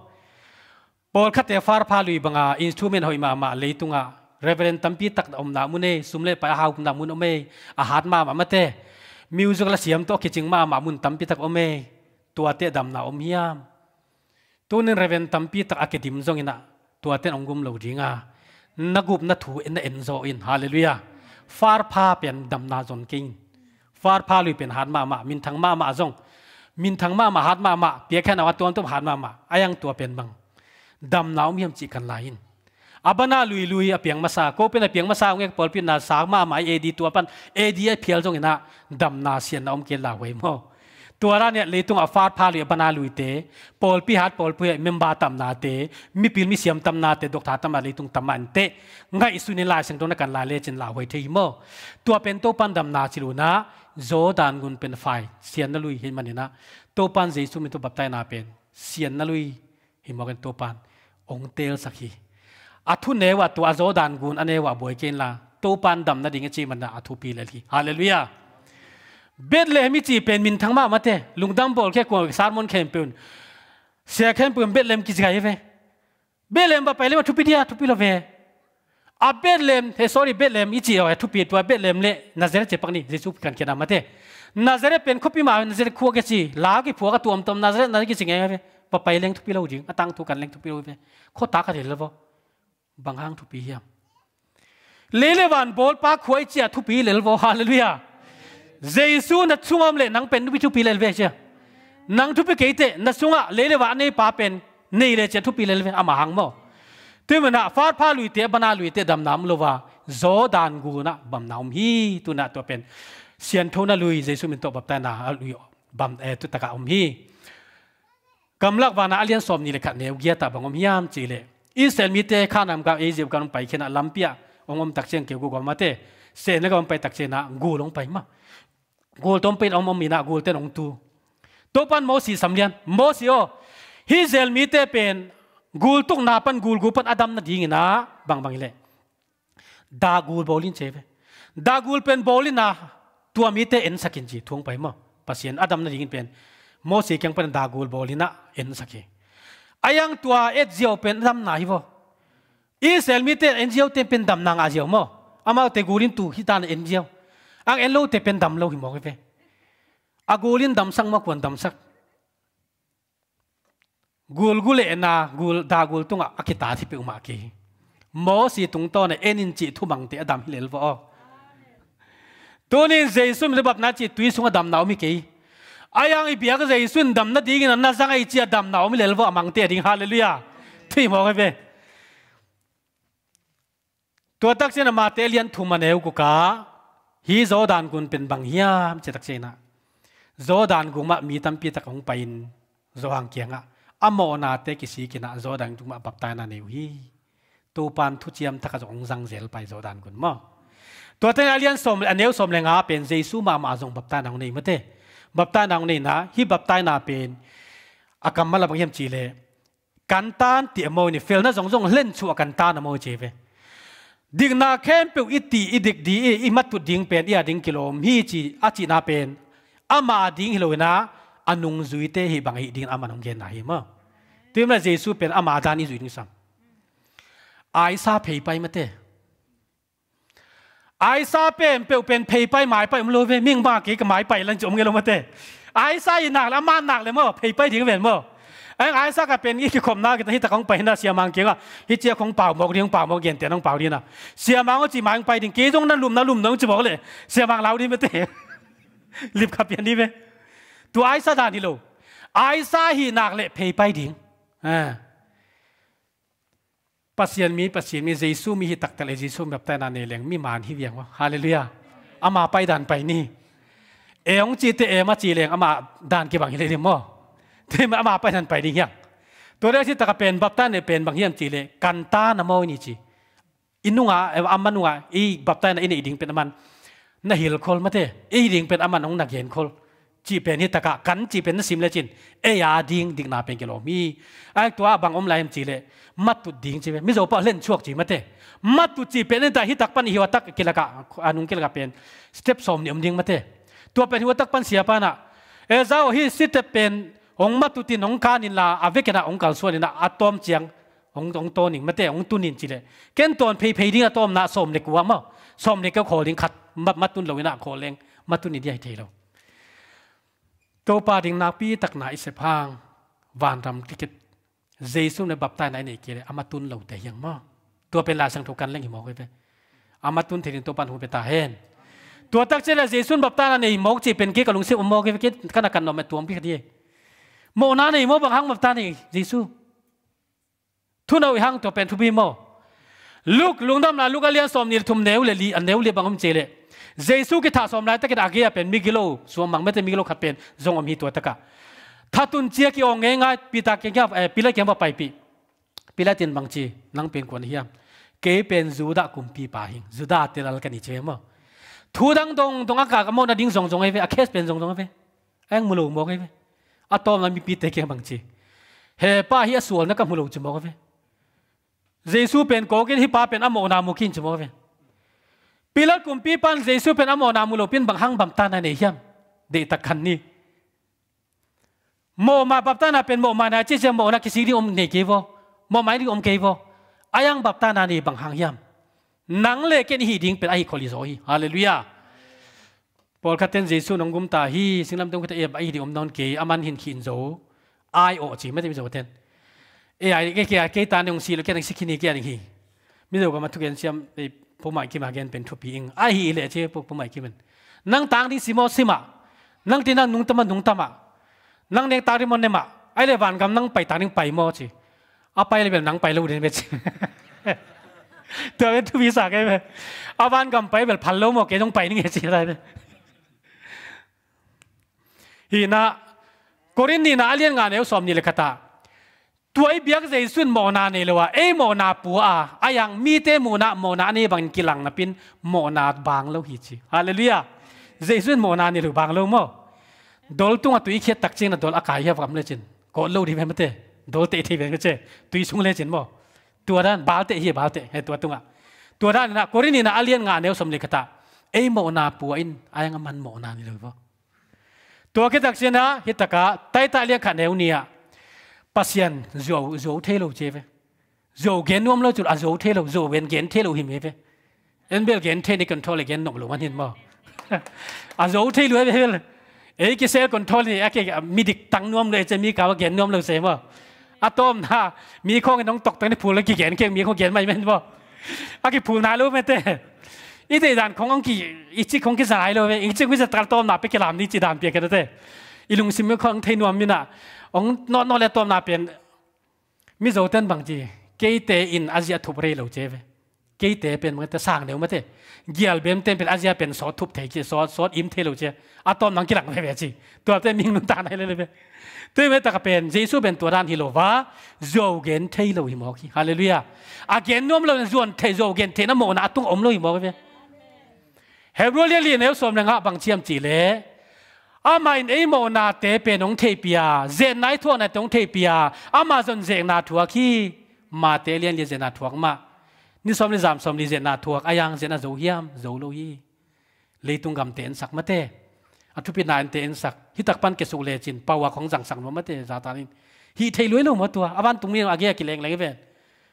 pol khát te far pha lui à instrument hồi mà mà lấy tung à reverend tam pi tak ông nào mu ne sum le pa hau na mu ông me à hát mà mà mate music là siam to mà mà ma mun tam pi ông ome tua te đầm nào ông hiam tu nen reverend tam pi tak akedim zong ina tua te ongum lo ringa nagup na thu en en zo in hallelujah ฟาร์พาเปลี่ยนดำนาจนกิงฟาร์พาลุยเปลี่ยนหันมามามินทังมามาจงมินทังมามาหันมามาเปียแค่นาวตัวตัวหันมามาอ้ยังตัวเปลี่ยนบังดำนาวมีมจิกันไลน์อับนาลุยลุยเปียงมาซาโกเป็นเปียงมาซาเงี้ยปอลพินาสามาหมายเอดีตัวปันเอดีเพียลจงนะดำนาเสียนอมเกลาไว้มอตัวร้านเนี่ยเลยต้องอาฟาดพาเรียบนาลุยเตปอลพิฮัดปอลพื่มิมบาตำนาเตมีปิลมิเสียมตำนาเตดกถาตำมาเลยต้องตำมันเตง่ายสุนลาสังตรงกันลาเลจินลาวไว้ที่มอตัวเป็นตัวปันดำนาสิลูนะโจดานกุนเป็นไฟเสียนนลุยเห็นมันนนะตัวปันเจสุมิตัวบับไตนาเป็นเสียนนลุยเห็นมอกันตัวปันองเตลสักทีอัทุเนวะตัวโจดานกุนอันเนวะบวยเกิน์ลาตัวปันดำนาดิ่งจีมันนะอัทุปีเลยทีฮาเลลูยา Bethlehem chi pen min thangma mate lungdam bol ke ko sarmon campaign se campaign lem ki chikai ve Bethlehem ba pele thupi dia thupi lo ve a lem, he sorry lem Bethlehem ichi o thupi to Bethlehem le Nazareth che pakni Jesu kan kena mate Nazareth pen khopi ma Nazareth khu ke chi la ki phu ka tuam tom Nazareth na ki chingai ve pa pai leng thupi lo ding atang thu kan leng thupi lo ve kho ta ka lo bo bang hang thupi hiam lelewan bol pa khoi chi thupi lelwo hallelujah เจสุนัดทชงอเลนังเป็นทุกทุปีเลเวเชนังทุปีเกิดเตนัชงะเลเลวานี่ปาเป็นนี่เลเชทุปีเลเวอามาหังโมทีมันะฟาดพาลุยเตะบนาลุยเตะดำน้ำลวาโจดานกูนะบำน้ำฮีตุนัตัวเป็นเซียนทุนาลุยเจสุมินตัวบับแตนาลุยบำเอตุตะกาอมฮีกำลังวานาอเลียนสมนี่เลยคขะเนี่ยวิทยาตาบังอมยามจีเลอิสเซลมีเตข้านำกับเอเจกันไปเขนะลัมเปียองอมตักเชียงเกี่ยวกับมาเตเซนแล้วก็ไปตักเชนะกูลงไปมา gol tom pen om mina gol ten ong tu to pan mo si samlian mo si o hi zel mi te pen gul tuk na pan gul gu pan adam na ding na bang bang le da gul bolin cheve da gul pen bolin na tua mi te en sakin ji thong pai mo pasien adam na ding pen mo si kyang pan da gul bolin na en sakhi ayang tua et zio pen dam na hi bo israel mi te en zio te pen dam na nga zio mo amao te gurin tu hitan en zio ang elo te pen dam lo hi mo ve agulin dam sang ma kun dam sak gul gule na gul da gul tunga akita thi pe uma ki mo si tung to ne enin chi thu mang te adam hi lel vo tunin jaisum le bap na chi tui sunga dam nau mi ki ayang i biak jaisun dam na ding na zang ai chi dam nau mi lel vo à amang te ding hallelujah thi mo ve tua tak sen ma te lian thu ma neu ku ka ฮีโจดานกุนเป็นบางเฮียมเจตักเจนะโจดานกุมะมีตัมพีตะของไปนโจหังเกียงอะอโมนาเตกิสีกินะโจดานกุมะปับตายนาเนวีตูปานทุจิยมทักจงจังเซลไปโจดานกุนมอตัวเต็นอาเลียนสมอันเนวสมเลงาเป็นเจซูมามาจงปับตายนางนี่มะเตปับตายนางนี่นะฮีปับตายนาเป็นอากรมมาละบางเฮียมจีเลกันตานเตียโมนี่เฟลนะจงจงเล่นชัวกันตานโมเจเวดิ่งนาเข้มเปียวอิตีอิดิกดีอิมัดตุดดิ่งเป็นอียดิ่งกิโลมฮีจีอาจีนาเป็นอามาดิ่งฮิโลนะอันุงจุยเตหิบังฮิดิ่งอามานุงเกนหนมั้งตัวมละเจสุเป็นอามาดานิจุยนิสงซำไอซาเพย์ไปมาเตไอซาเป็นเปียวเป็นเพย์ไปหมายไปมัรูลเวมิ่งมากกี่ก็หมายไปลังจมเงลงมาเตไอซาอีหนักแล้วมาหนักเลยมั้งเพย์ไปถึงเป็นมั้งไอ้ไอ้สักกเป็นยี่คมนากที่ตะของไปนะเสียมังเก่งอ่ะฮิเจียของเป่าหมกรี่องเป่าหมกเย็นแต่ต้องเป่าดีนะเสียมังก็จีมังไปถึงเกี่ยงนั่นลุมนั่นลุมน้องจะบอกเลยเสียมังเราดีไม่เตะรีบขับเปลี่ยนดีไหมตัวไอ้สักด่านี่โลไอ้สักหินักเละเพยไปดิ่งอ่าปัสยนมีปัสยนมีเยซูมีฮิตักแต่เลยเยซูแบบแต่นานเี้ยงมีมานที่เวียงว่าฮาเลลูยาอามาไปด่านไปนี่เอ๋องจีเตเอมาจีเลงอามาด่านกี่บังฮิเลเดมอที่มามาไปนั่นไปดิ่งยังตัวแรกที่ตะกเป็นบัพตาเนี่ยเป็นบางยัมจีเลยกันตาหนามอนี่จีอินุงะเอออามันุงะอีบัพตาเนี่ยอินอีดิ่งเป็นอามันน่ะหิลคอลมาเตอีดิ่งเป็นอามันของนักเห็นคอลจีเป็นที่ตะกะกันจีเป็นนสิมเลจินเอยยดิ่งดิ่งนาเป็นกิโลมีไอตัวบางอมลายมจีเลยมัดตุดดิ่งจีเป็นมิโซปะเล่นช่วจีมาเตมัดตุดจีเป็นนี่ตาฮิตักปันฮิวตักกิลกะอานุงกิลกะเป็นสเต็ปสมเนี่ยมดิ่งมาเตตัวเป็นฮิวตักปันเสียปานะเอ้าฮิสิตเป็นองมาตุตินองกานินลาอาเวกนะองกัลส่วนนะอาตอมเจียงององตัวนิงมาเตองตุนินจิเลเกนตอนเพย์เพย์ดิ้งอาตอมนาสมเนกัวมั่สมเนก็ขอลิงขัดมาตุนเราเนาขอเลงมาตุนินใหญ่เทเราตัวปาดิงนาปีตักนาอิสพังวานรำติกิตเจสุในบับใต้ไหนนี่เกลอามาตุนเราแต่ยังมั่วตัวเป็นลาสังทุกันเล่งหิมอกไปอามาตุนเทียนตัวปันหูเปตาเฮนตัวตักเจิญเจสุนบับใต้ใหนหิมอกจีเป็นเกลกับลุงเสียอมอกไปกิตขณะกันนอมตัวมพิคดีโมนานีโมบางครั้งแบบตานี่เยูทุนเอาอีหังตัวเป็นทุบีโมลูกลุงดำลาลูกเลียนสมนีทุมเนวเลยลีอันเนวเลยบางมเจเลยเจสูกิท้าสมไรตะกิดอาเกียเป็นมิกิโลสวมมังไม่มิกิโลขัดเป็นจงอมีตัวตะกะถ้าตุนเจียกิองเงงายปีตาเก่งแคปีละเก่งว่าไปปีปีละตีนบางจีนังเป็นคนเฮียมเกเป็นจูดากุมปีปาหิงจูดาเตลลกันอีเจมอทูดังตรงตรงอากาศก็มอนาดิ้งสองสองไอ้เว้อเคสเป็นสองสองไอ้เว้แองมุลูบอกไอ้เวอาตอมนั้นมีปีเตเกียงบางทีเฮป้าเฮียส่วนนักมุลงจมอกเวเจซูเป็นโกกินฮ่ป้าเป็นอโมนามุกินจมอกเวปีละกุมปีปันเจซูเป็นอโมนามุลเป็นบางหังบังตานาเนียมเดตักขันนี่โมมาบับตานาเป็นโมมานาจเจโมนาคิสิริอมเนกีวโมมาดิอมเกวอายังบับตานานีบางหังยามนังเลกินหีดิงเป็นไอคอลิโซฮีฮาเลลูยาปอลคัตเทนเจสุนองกุมตาฮีสิ่งลำต้นก็จะเอบไอดีอมนอนเกยอามันหินขินโจไอโอจีไม่ได้มีโจเทนเอไอเกี่ยเกยตาเนึ่งสีลูกเก่ยหนงสิกินีเก่ยหนึ่งฮีมิเดีวกามาทุกเย็นเชียมไอพู้ใหม่กิมาเกนเป็นทุกปีเองไอฮีเลยเชี่อพวกพู้ใหม่กิมันนั่งต่างที่สิมอสิมานั่งที่นั่งนุ่งตะมันนุ่งตะมานั่งเี่ยตาที่มันเนี่ยมาไอเลวานกำนั่งไปตาหนึ่งไปมอจีเอาไปเลยแบบนั่งไปแล้วเดินไปจีเดีวเป็นทุกปีสักไงไหมเอาวานกำไปแบบพันโลมอเกต้องไปนี่ไงจีอะไรเนี่ยฮีนะกรินนี่นาเลียนงานเอวสอมนี่เลยคตาตัวไอ้เบียกใจสุนโมนาเนี่ยเลยว่า เอ้โมนาปัวอ่ะอายังมีเตมูนาโมนาเนี่ยบางกิลังนะเป็นโมนาบางเลวฮิจิฮาเลลูยาใจสุนโมนาเนี่ยหรือบางเลวมั้งดอลตุงอตัวอีเขียตักจริงนะดอลอากาศเหียบกับเลยจินก็เลวดีไม่เ้เตดอลเตะทีแม่นก็เจตัวอีสุงเลยจินมั้งตัวด้านบาเตะเหียบาเตะตัวตุงอ่ะตัวด้านนะกรินนี่นะอาเลียนงานเอวสอมนียคตาเอ้โมนาปัวอินอายังมันโมนาเนี่ยเลยว่าตัวกิตักเรนะฮิตกะไตตาเลียขันเอวเนียปัสยันโจโจเทโลเจเวโจเกนวมเลจุดอโจเทโลโจเวนเกนเทโลหิมเวเอ็นเบลเกนเทนิคอนโทรลเกนนงลวันหินบ่อโจเทโลเวเลเอ้กิเซลคอนโทรลนี่เอ้กิมีดิกตังนวมเลยจะมีกาวเกนนวมเลยเซบ่อะตอมนะมีข้องน้องตกตั้งในี่ผูลกิเกนเก่งมีข้องเกนไม่แม่นบ่อากิผูนารู้ไหมเต้อีเดดันคงองกี้อีจิคงกิสายเลยเว้ยอีจิวิสตาตอมนาเป็นกลามนี้จีดานเปียกันเตอีลุงซิมคองเทนวมิน่ะองนอนอเลตอมนาเป็นมิโซเตนบางจีเกยเตอินอาเซียทุบเรโลเจ้เว้ยเกยเตเป็นเมือนจะสร้างเดียวมั้งเตเกียลเบมเตเป็นอาเซียเป็นซอทุบเทกีซอซออิมเทโลเจ้อะตอมนังกีิลังไม่เวจีตัวเตมิงนุตานเลยเลยเวตัวเ้มตตาเป็นเยซูเป็นตัวด้านฮิโลวาโจเกนเทโลหิมอกีฮาเลลูยาอาเกนนุ่มเลยส่วนเทโจเกนเทนโมนาตุงอมโลหิมอกีเวเฮบรูเลียนเอลสมนะครับบางเชียมจีเลอามาอินเอโมนาเตเป็นองเทปียเจนไนทัวในตงเทปียอามาจนเจนนาทัวขี้มาเตเลียนเจนนาทัวมานี่สมนิจามสมนิเจนนาทัวอายังเจนนาโจฮิมโจโลฮีเลยตุงกำเตนสักมาเตอัุปินายเตนสักฮิตักปันเกสุเลจินปาวะของสังสังนวมาเตซาตานินฮีเทลุยลงมาตัวอาวันตุงมีอาเกียกิเลงเรยเวน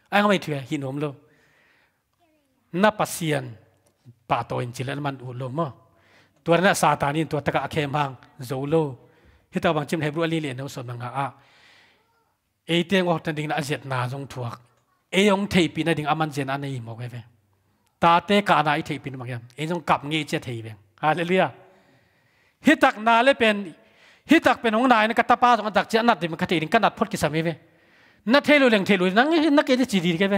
ไอ้เขาไม่เถื่อหินหอมโลนับปัสเซียนปาตัวอินจิเลนมันอุลมอตัวนั้นซาตานินตัวตะกะเคมังโจโลฮิตาบังจิมเฮบรูอลีเลนเอาสมังอาเอเตียงออกตันดิงนาเจตนาจงถวกเอยองเทปินาดิงอามันเจนอันนี้มอกเวตาเตกานาอิเทปินมังยังเอองกลับเงี้ยเจเทปิงฮาเลลูยาฮิตักนาเลเป็นฮิตักเป็นองนายนกตาปาสมันตักเจนัดดิมันคติดิงกันัดพดกิสามีเวนัทเทลุเลงเทลุนังนักเอเดจีดีเกเว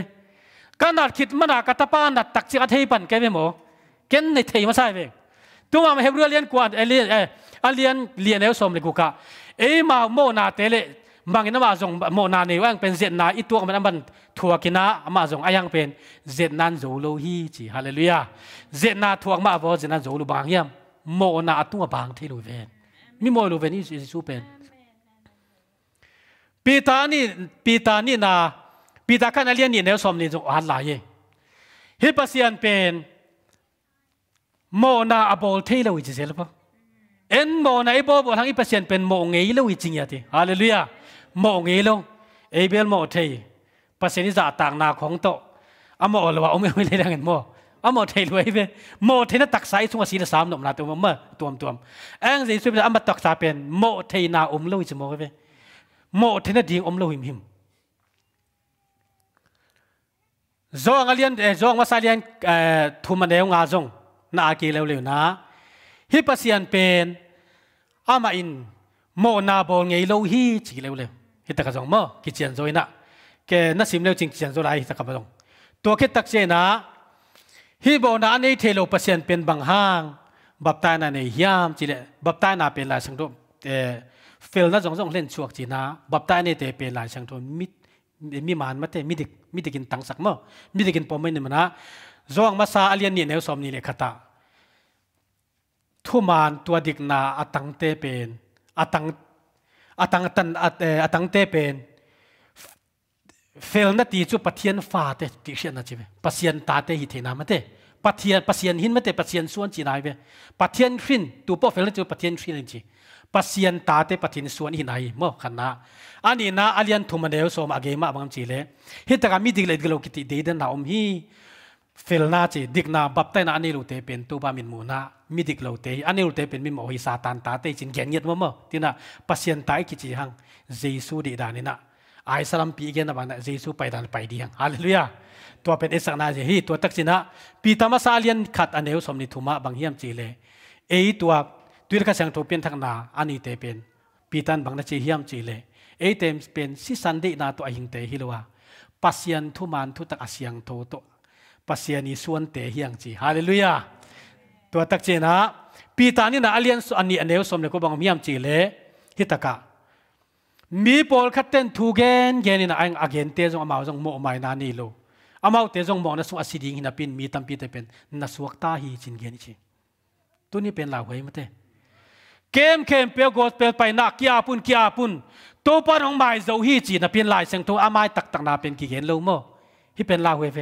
กันัดคิดมันากาตาปานัดตักเจอเทปันเกเวหมอกณฑ์ในเทียมาใช่ไหมตัวมาไเฮเรูเรียนกวนเอเลียนเออเลียนเรียนแล้วสมเลยกูกะเอ้มาโมนาเตเลบางอีน้ำมาส่งโมนาเนี่ยว่าเป็นเจ็ดนาอีตัวมันมันถั่วกินนะมาส่งอายังเป็นเจ็ดนันโจโลฮีจีฮาเลลูยาเจ็ดนาทั่วมาบอเจ็ดนันโจโลบางย่ามโมนาตัวบางที่รูเวนมีโมลูเวนนี่สิสูเป็นปีตานี่ปีตานี่นะปีตาขันเลียนเนี่แล้วสมนี่จงอ่านลายเฮปัสเซียนเป็นโมนาอบอลเทลวิจิเซลปะเอ็นโมนาอบอลบอลทั้งอีพปอเซนเป็นโมงเอลวิจิงยาตีฮาเลลูยาโมงเอลเอเบลโมเทยปอร์เซนิจาต่างนาของโตอโมอลวะอเมไม่ได้ดังเงินโมอโมเทลวิเบโมเทนตักสายสุวสีละสามนมนาตัวเมื่อตัวมตัวมเอ็งสิสุดอมตักสาเป็นโมเทนาอมลวิจิโมกเวโมเทนดี่งอมลุยหิม zong alian zong wasalian thuman deu nga zong นาเกีลวเลวนะฮิปัสยันเป็นอามาอิน โมนาบอลไงโลฮีจีเลวเลวฮิตะกะจงมัอกิจยันโซยนะแกนัสิมเลวจริงกิจยันโซไรฮิตะกะบะจงตัวคิดตักเจนะฮิบอนาในเทโลปัสยันเป็นบางห้างบับตานาในยามจีเลบับตานาเป็นลายสังดมเอเฟลนะจงจงเล่นชวกจีนะบับตาในเตเป็นลายสังดมมิดมีมานมาเตมิดิกมิดิกินตังสักมัอมิดิกินปอมไม่เนี่ยมันนะจงมาซาอเลียนนี่เนวสมนี่เลยคตาทุมานตัวดิกนาอตังเตเป็นอตังอตังตันอตังเตเป็นเฟลนาตีจูปะเทียนฟาเตติเชียนนะจิเวปะเทียนตาเตหิเทนามเตปะเทียนปะเทียนหินมเตปะเทียนส่วนจีนายเวปะเทียนขึ้นตัวปอเฟลนาจูปะเทียนขึ้นเลยจีปะเทียนตาเตปะเทียนส่วนหินายมอขันนะอันนี้นะอเลียนทุมันเดียวสมอาเกมาบางจีเลยฮิตกามีดิเลดกลกิติเดนนาอมฮีฟิลนาจีดิกนาบับเตนาอันนี้รูเตเป็นตัวบามินมูนามิดิกเราเตอันนี้รูเตเป็นมิมโอฮิซาตันตาเตจินแกนเย็ดมั่มั่วที่น่ะปัสยันตายกิจิฮังเจสูดีดานินะไอสลัมปีเกนับานะเจสูไปดานไปดีฮังฮาเลลูยาตัวเป็นเอสกนาจีฮีตัวตักจินะปีตามาซาเลียนขัดอันเดวสมนิทุมะบางเฮียมจีเลเอตัวตัวกระษังทุเป็นทักนาอันนี้เตเป็นปีตันบางนาจีเฮียมจีเลเอเตมเป็นสิสันดีนาตัวอิงเตฮิลวะปัสยันทุมานทุตักอาเซียังโตโตปัสยานีส่วนเตเฮียงจีฮาเลลูยาตัวตักเจนะปีตานี่นะอเลียนสอันนี้อันเดียวสมเจก็บังมียมจีเลฮิตกะมีบอลคัดเต้นทูเกนเกนนี่นะอ้งอเกนเตจงอามาจงโมไม่นานี่โลอามาเตจงมองนะสุอศิดิงหินะปินมีตัมปีเตเป็นนัสวกตาฮีจินเกนิชตัวนี้เป็นลาวเฮยมั้งเต้เกมเข้มเปียกดเปียไปนักกี้อาปุ่นกี้อาปุ่นตัวปนของไม่เจ้าฮีจีนะเป็นลายเสียงตัวอามาตักตักนาเป็นกี่เกนโลโมที่เป็นลาวเฮยเฟ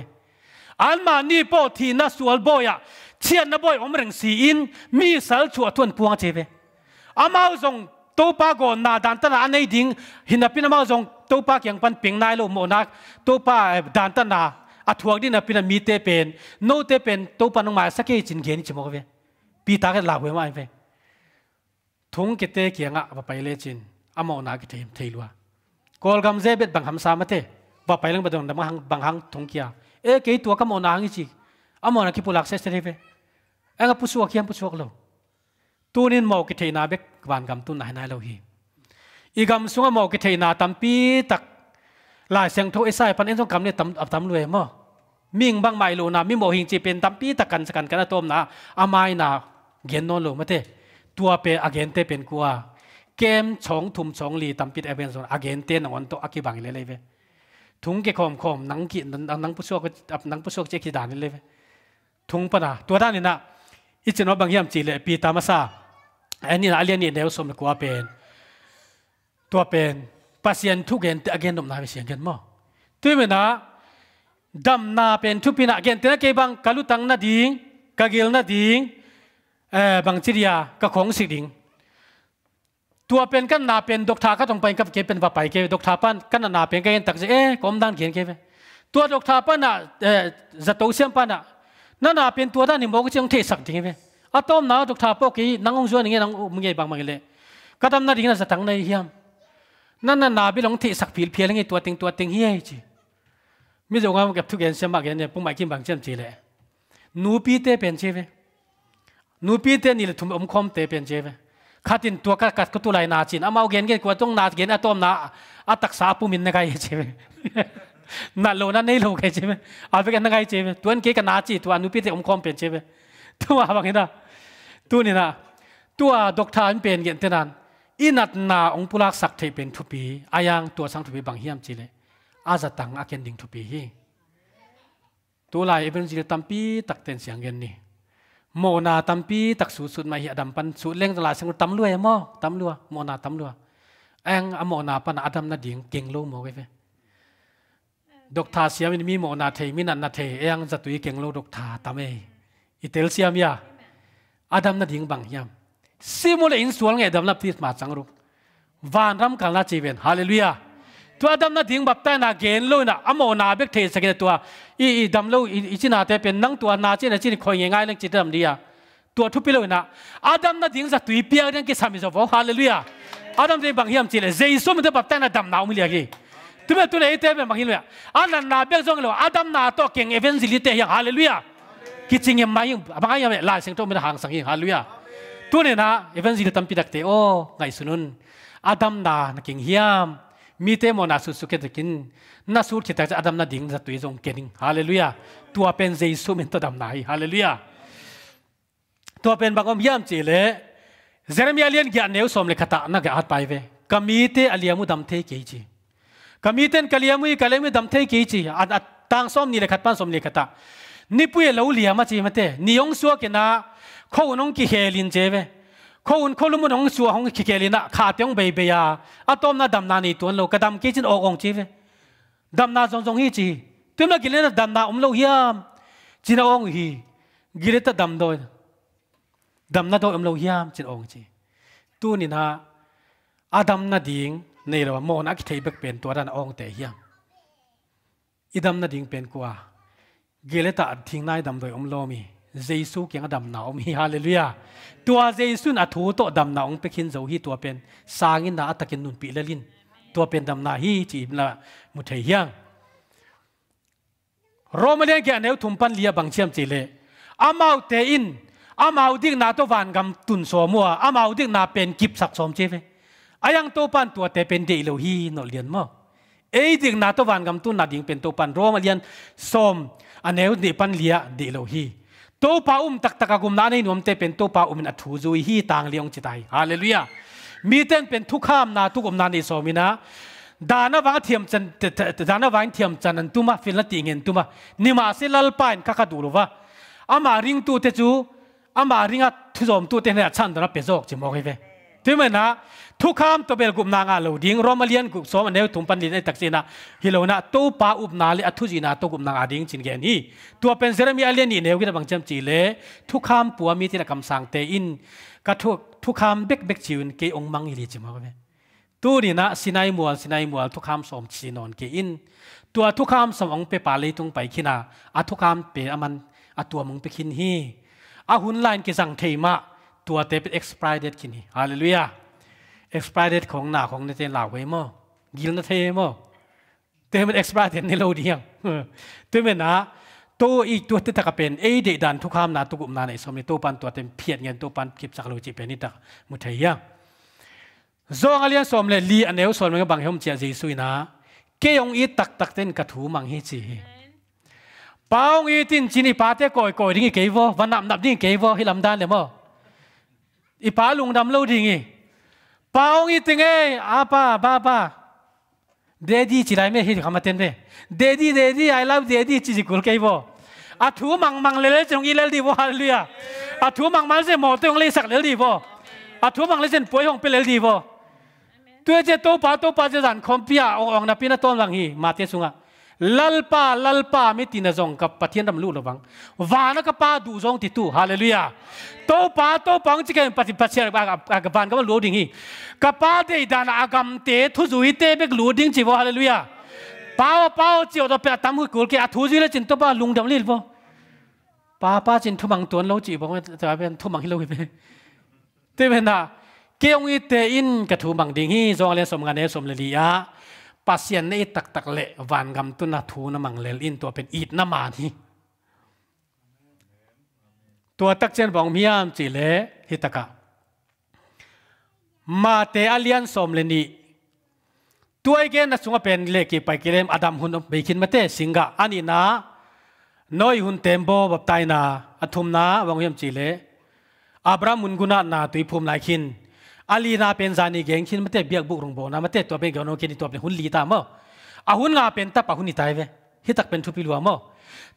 อันมานี่ปอทีน่าสวลบ่อยะเชียนนบอยอมเร่งสีอินมีสัลชัวทวนพวงเจเวอามาอจงตปากอนนาดันตนาในดิงหินพินามาอจงตปากยังปันเปิงนายโลโมนักตปาดันตนาอัทวงดินะพินามีเตเป็นโนเตเป็นตปานงมาสักเกจินเกนิจมกเวปีตากลาหวมาเวทุงกิเตเกียงอะไปเลจินอามอนักเทมเทลัวกอลกัมเซเบตบังคำสามเตว่าไปเรื่องประดงดบังหังบังหังทุงเกียเอ๊ะกี่ตัวก็มองนางอีจีอามอนักบุลักเซสเทเวเอ็งก็พุชวกยันพดชวกโลตัวนี้มองกิเทนาเบกบานกำตุนนายนายเราฮีอีกำสุงมองกิเทนาตัมปีตักลายเสียงทุกไอ้ไยปันเอ็นสองคำเนี่ยตัมอับตัมรวยมั้งมิ่งบางไม่รู้นะมิ่งโมหิงจีเป็นตัมปีตักกันสกันกันตัวนะอามายนะเกียนนนลมาเตตัวเป็นอเกนเตเป็นกัว เกมชงถุมชงลีตัมปีเอเวนส่วนอเกนเตนอันโตอักิบังเลยเลยเวถุงเกคอมขอๆนังกินนังผู้ชกอับนังผู้ชกเจ๊กีดานี่เลยถุงปะนะตัวด้านนี้นะ อิจฉาบางยามจีเลยปีตามาซาอันนี้นะเรียนนี่เดี๋ยวสมกัวเป็นตัวเป็นปัสยินทุกเงินเงินดมนาไปเสียงเนมั้งตัวเ็นะดมนาเป็นทุกปีนักเงินแต่เกบังกาลุตังนาดิงกาเกลนาดิงเออบางจีริยากบของสิดิงตัวเป็นกันนาเป็นดกทาก็ต้องไปกับเก็บเป็นว่าไปเก็บดกทาปันกันนาเป็นกันตักเอ๊ะกอมดันเขียนเก็บตัวดกทาปันน่ะเอ่อจะโตเสียมปันน่ะนั่นน่ะเป็นตัวด้านหนึ่งบอกว่าจะต้องเทสักทีเว้ยอะตอมนาดกทาปอกี้นังงจวนอย่างเงี้ยนังมึงไงบางมังเลยก็ทำนั่นดิ่งน่ะจะตั้งในเฮียมนั่นน่ะนาไปลงเทสักผิลเพียงไงตัวติงตัวติงเฮียจีมิจงว่าเก็บทุกเย็นเสียมากเย็นเนี่ยปุ่มหมายคิดบางเช่นจีเลยนูปีเตเป็นเชฟนูปีเตนี่แหละถุงอมคอมเตเป็นเชฟขัดินตัวกัดกัดก็ตุไลนาจินอามาเกนเกนกว่าต้องนาเกนอะตอมนาอาตักสาปูมินนกไงใช่ไหมนั่นโลนั่นนี่โลกใช่ไหมอาไปกันนกไงใช่ไหมตัวนี้เก็นาจิตัวนุพิเตอมคอมเป็นใช่ไหมตัวบางทีนะตัวนี้นะตัวดอกทานเป็นเกนเทนันอินัดนาองปุลักษักเทเป็นทุปีอายังตัวสังทุปีบางเฮียมจีเลยอาจะตังอาเกนดิ่งทุปีตัวลายเอเวนจีตัมปีตักเต็นเสียงเกนนี่โมนาตัมปีตักสูสุดมาเหียดัมปันสูเล่งตลาดสังตัมรวยมอตัมรัวโมนาตัมรัวแองอโมนาปนาอดัมนาดิ่งเก่งโลโมไว้เฟดกทาเสียมินมีโมนาเทมินันนาเทแองจะตุยเก่งโลดกทาตัมเออิเตลเซียมยาอดัมนาดิ่งบังยามซิโมเลอินสวนเงดัมนับที่มาสังรุกวานรำกันลาจีเวนฮาเลลูยาตัวดำนั่นดิ่งแบบแต่นาเกณฑ์เลยนะอโมนาเบกเทสกันตัวอีอีดำเลยอีจีน่าเตเป็นนั่งตัวนาจีน่าจีนคอยง่ายเรื่องจิตดำดีอะตัวทุบไปเลยนะอาดัมนั่นดิ่งจะตุยเปียเรื่องกิสามิจวบฮาเลลูยาอาดัมจะบังเฮียมจีเลยเจสุมันจะแบบแต่นาดำหนาวมิเลียกีตัวเมื่อตัวไหนเตเป็นบังเฮียมเลยอาดัมนาเบกจงเลยอาดัมนาโตเก่งเอเวนซิลิเตยังฮาเลลูยากิจริงยังไม่ยังบางอย่างลายเสียงโตมันห่างสังเฮงฮาเลลูยาตัวเนี่ยนะเอเวนซิลิตัมปิดักเตโอไงสุนุนอาดัมนาเก่งเฮียม mi te mo na su su ke kin na sur ki ta adam na ding za tui zong kening hallelujah tua pen su men to dam nai hallelujah tua pen bagom yam chi le jeremia lian gya neu som le khata na ga hat pai ve kami te aliamu dam the ke chi kami ten kaliamu i kalemu dam the ke chi at at tang som ni le khat pan som ni khata ni pui e lo liama chi mate ni yong suwa ke na kho nong ki lin je ve khâu un khâu lumun hong suwa hong khikeli na kha tiong bei bei ya à. atom à, na dam na ni tuan lo kadam ke chin ok ong chi chi tum na gile na dam na um lo hiam chin ong hi gile ta dam do dam na chi tu ni na adam à na ding nei lo mo na ki thei bek pen tu ran ong te hiam idam na ding pen kwa gile ta thing nai dam do um mi เยซูเกียงดำหนาวมีฮาเลลูยาตัวเยซูนอถูโตดำหนาวไปขินเจ้าฮีตัวเป็นสางินนาตะกินนุนปีลลินตัวเป็นดำนาฮีจีบละมุทัยยังโรมาเลียแกเนวถุมปันเลียบังเชียมจีเลอามาอเตอินอามาอดิ้งนาตัววานกำตุนสอมัวอามาอดิ้งนาเป็นกิบสักสมเจฟอายังตัวปันตัวแต่เป็นเดลฮีนอเลียนมอเอ้ดิ้งนาตัววานกำตุนนาดิ้งเป็นตัวปันโรมาเลียนสมอันเนยดิปันเลียเดลฮีตัวปาอุ้มตักตักกุมนันนนวมเตเป็นตปาอุ้มอัฐูจุยฮีต่างเลี้ยงจิตใจฮาเลลูยามีเต้นเป็นทุกข้ามนาทุกอมนานิสมินะดานะวังเทียมจันดานะวังเทียมจันนันตุมาฟิลติเงินตุมานิมาสิลลปานคักดูรวะอามาริงตูเตจูอามาริงอัทุจอมตูเตเนี่ยชันดนะเปโซกจิมอกให้เวที่มันะทุกคำตัวเ็ลกุมนางาราดิ้งรอมาเลียนกุมสอมันเนวถุงปันดินในตักซีนะฮิโลนะตู้ปาอุบนาเลอทุจินาตัวกุมนางาดิ้งจินแกนี่ตัวเป็นเซรามีอาเลียนนี่เนวกินบังจำจีเลทุกคำปัวมีที่ละคำสั่งเตอินกระทุกทุกคำเบกเบกจิวนเกอองมังฮิลิจิมาก็ไหตู้นี่นะสินายมัวสินายมัวทุกคำสมชีนอนเกอินตัวทุกคำสมองเปปาเลยตรงไปขินาอัทุกคำเปอมันอัตัวมึงไปขินฮีอาหุนไลน์เกสังเทมะตัวเตเป็น expire date กินี่ฮาเลลูยา expire date ของหนาของในเจนหลาเไว้มั่งยิลนาเทมั่งเตมัน expire date ในโลดียงตเปเมนะตัวอีกตัวที่ตะกเป็นเอเดดันทุกคำนาตุกุมนาในสมัยตัวปันตัวเต็มเพียรเงินตัวปันเก็บสักโลจิเป็นนี่ตะมุทัยยังโซงอาเลียนสมเลยลีอันเอวสมมันก็บางเฮมเจียจีสุยนะเกยองอีตักตักเต้นกระถูมังฮิจีป่าองอีตินจินีปาเตก่อยก่อยดิ้งเกยวอวันนับนับดิ้งเกยวอให้ลำดานเลยมั่งอีป้าลุงดำเล่าดิ่งอีป้าองอีติงเออาป้าบ้าป้าเดดี้จีไรไม่เห็นคำมาเต้นเป้เดดี้เดดี้ไอ้ลาบเดดี้จีจิกุลเกยบ่อาถูมังมังเลเลจงอีเลดีบ่ฮัลเลียอาถูมังมังเสหมอตงเลสักเลดีบ่อาถูมังเลเสป่วยของเปเลดีบ่ตัวเจ้าตัวป้าตัวป้าเจ้าสันคอมพิอาององนับปีนัต้นหลังฮีมาเตสุงะลลป้าลลป้าไม่ตีนจงกับปะเทียนดำลู่ระวังวานกับป้าดูจงติดตู้ฮาเลลูยาโตปาโตปังจิกันปฏิปัติเสียงอากบานก็มารู้ดิ่งอีกับปาเดยดานอากรมเตทุจุยเตเบกรู้ดิ่งจีวะฮาเลลูยาป้าวป้าวจีโอตัวเปตั้มหุ่ยกูเกอทุจุยเลจินตัวป้าลุงดำลิลป่ป้าป้าจินทุมังตัวนโลจีบอกว่าจะเป็นทุมังฮิโลกิเปเตเป็นนะเกี่ยงอีเตอินกระทุมังดิ่งอีจงเลสมงานเลสมเลลียปัสเซียนในตักตักเละวานกำตุนนาทูนมังเลลินตัวเป็นอีดน้ำมันฮีตัวตักเจนบองมียามจีเลฮิตกะมาเตอเลียนสมเลนีตัวเองนงสุงเป็นเลกีไปกิเลมอดัมหุนไปขินมาเตสิงกะอันนี้นะน้อยหุนเต็มโบแบบตายนาอธุมนาวังยมจีเลอับรามุนกุนานาตุยภูมิไลายขินอาลีนาเป็นจานีเก่งขินมาเตเบียกบุกรุงโบนามาเตตัวเป็นเกี่ยวโนเกนตัวเป็นหุนลีตามอ่ะหุ่นงาเป็นตาปะหุ่นนี่ตายเวฮิตักเป็นทุพิลัวมอ่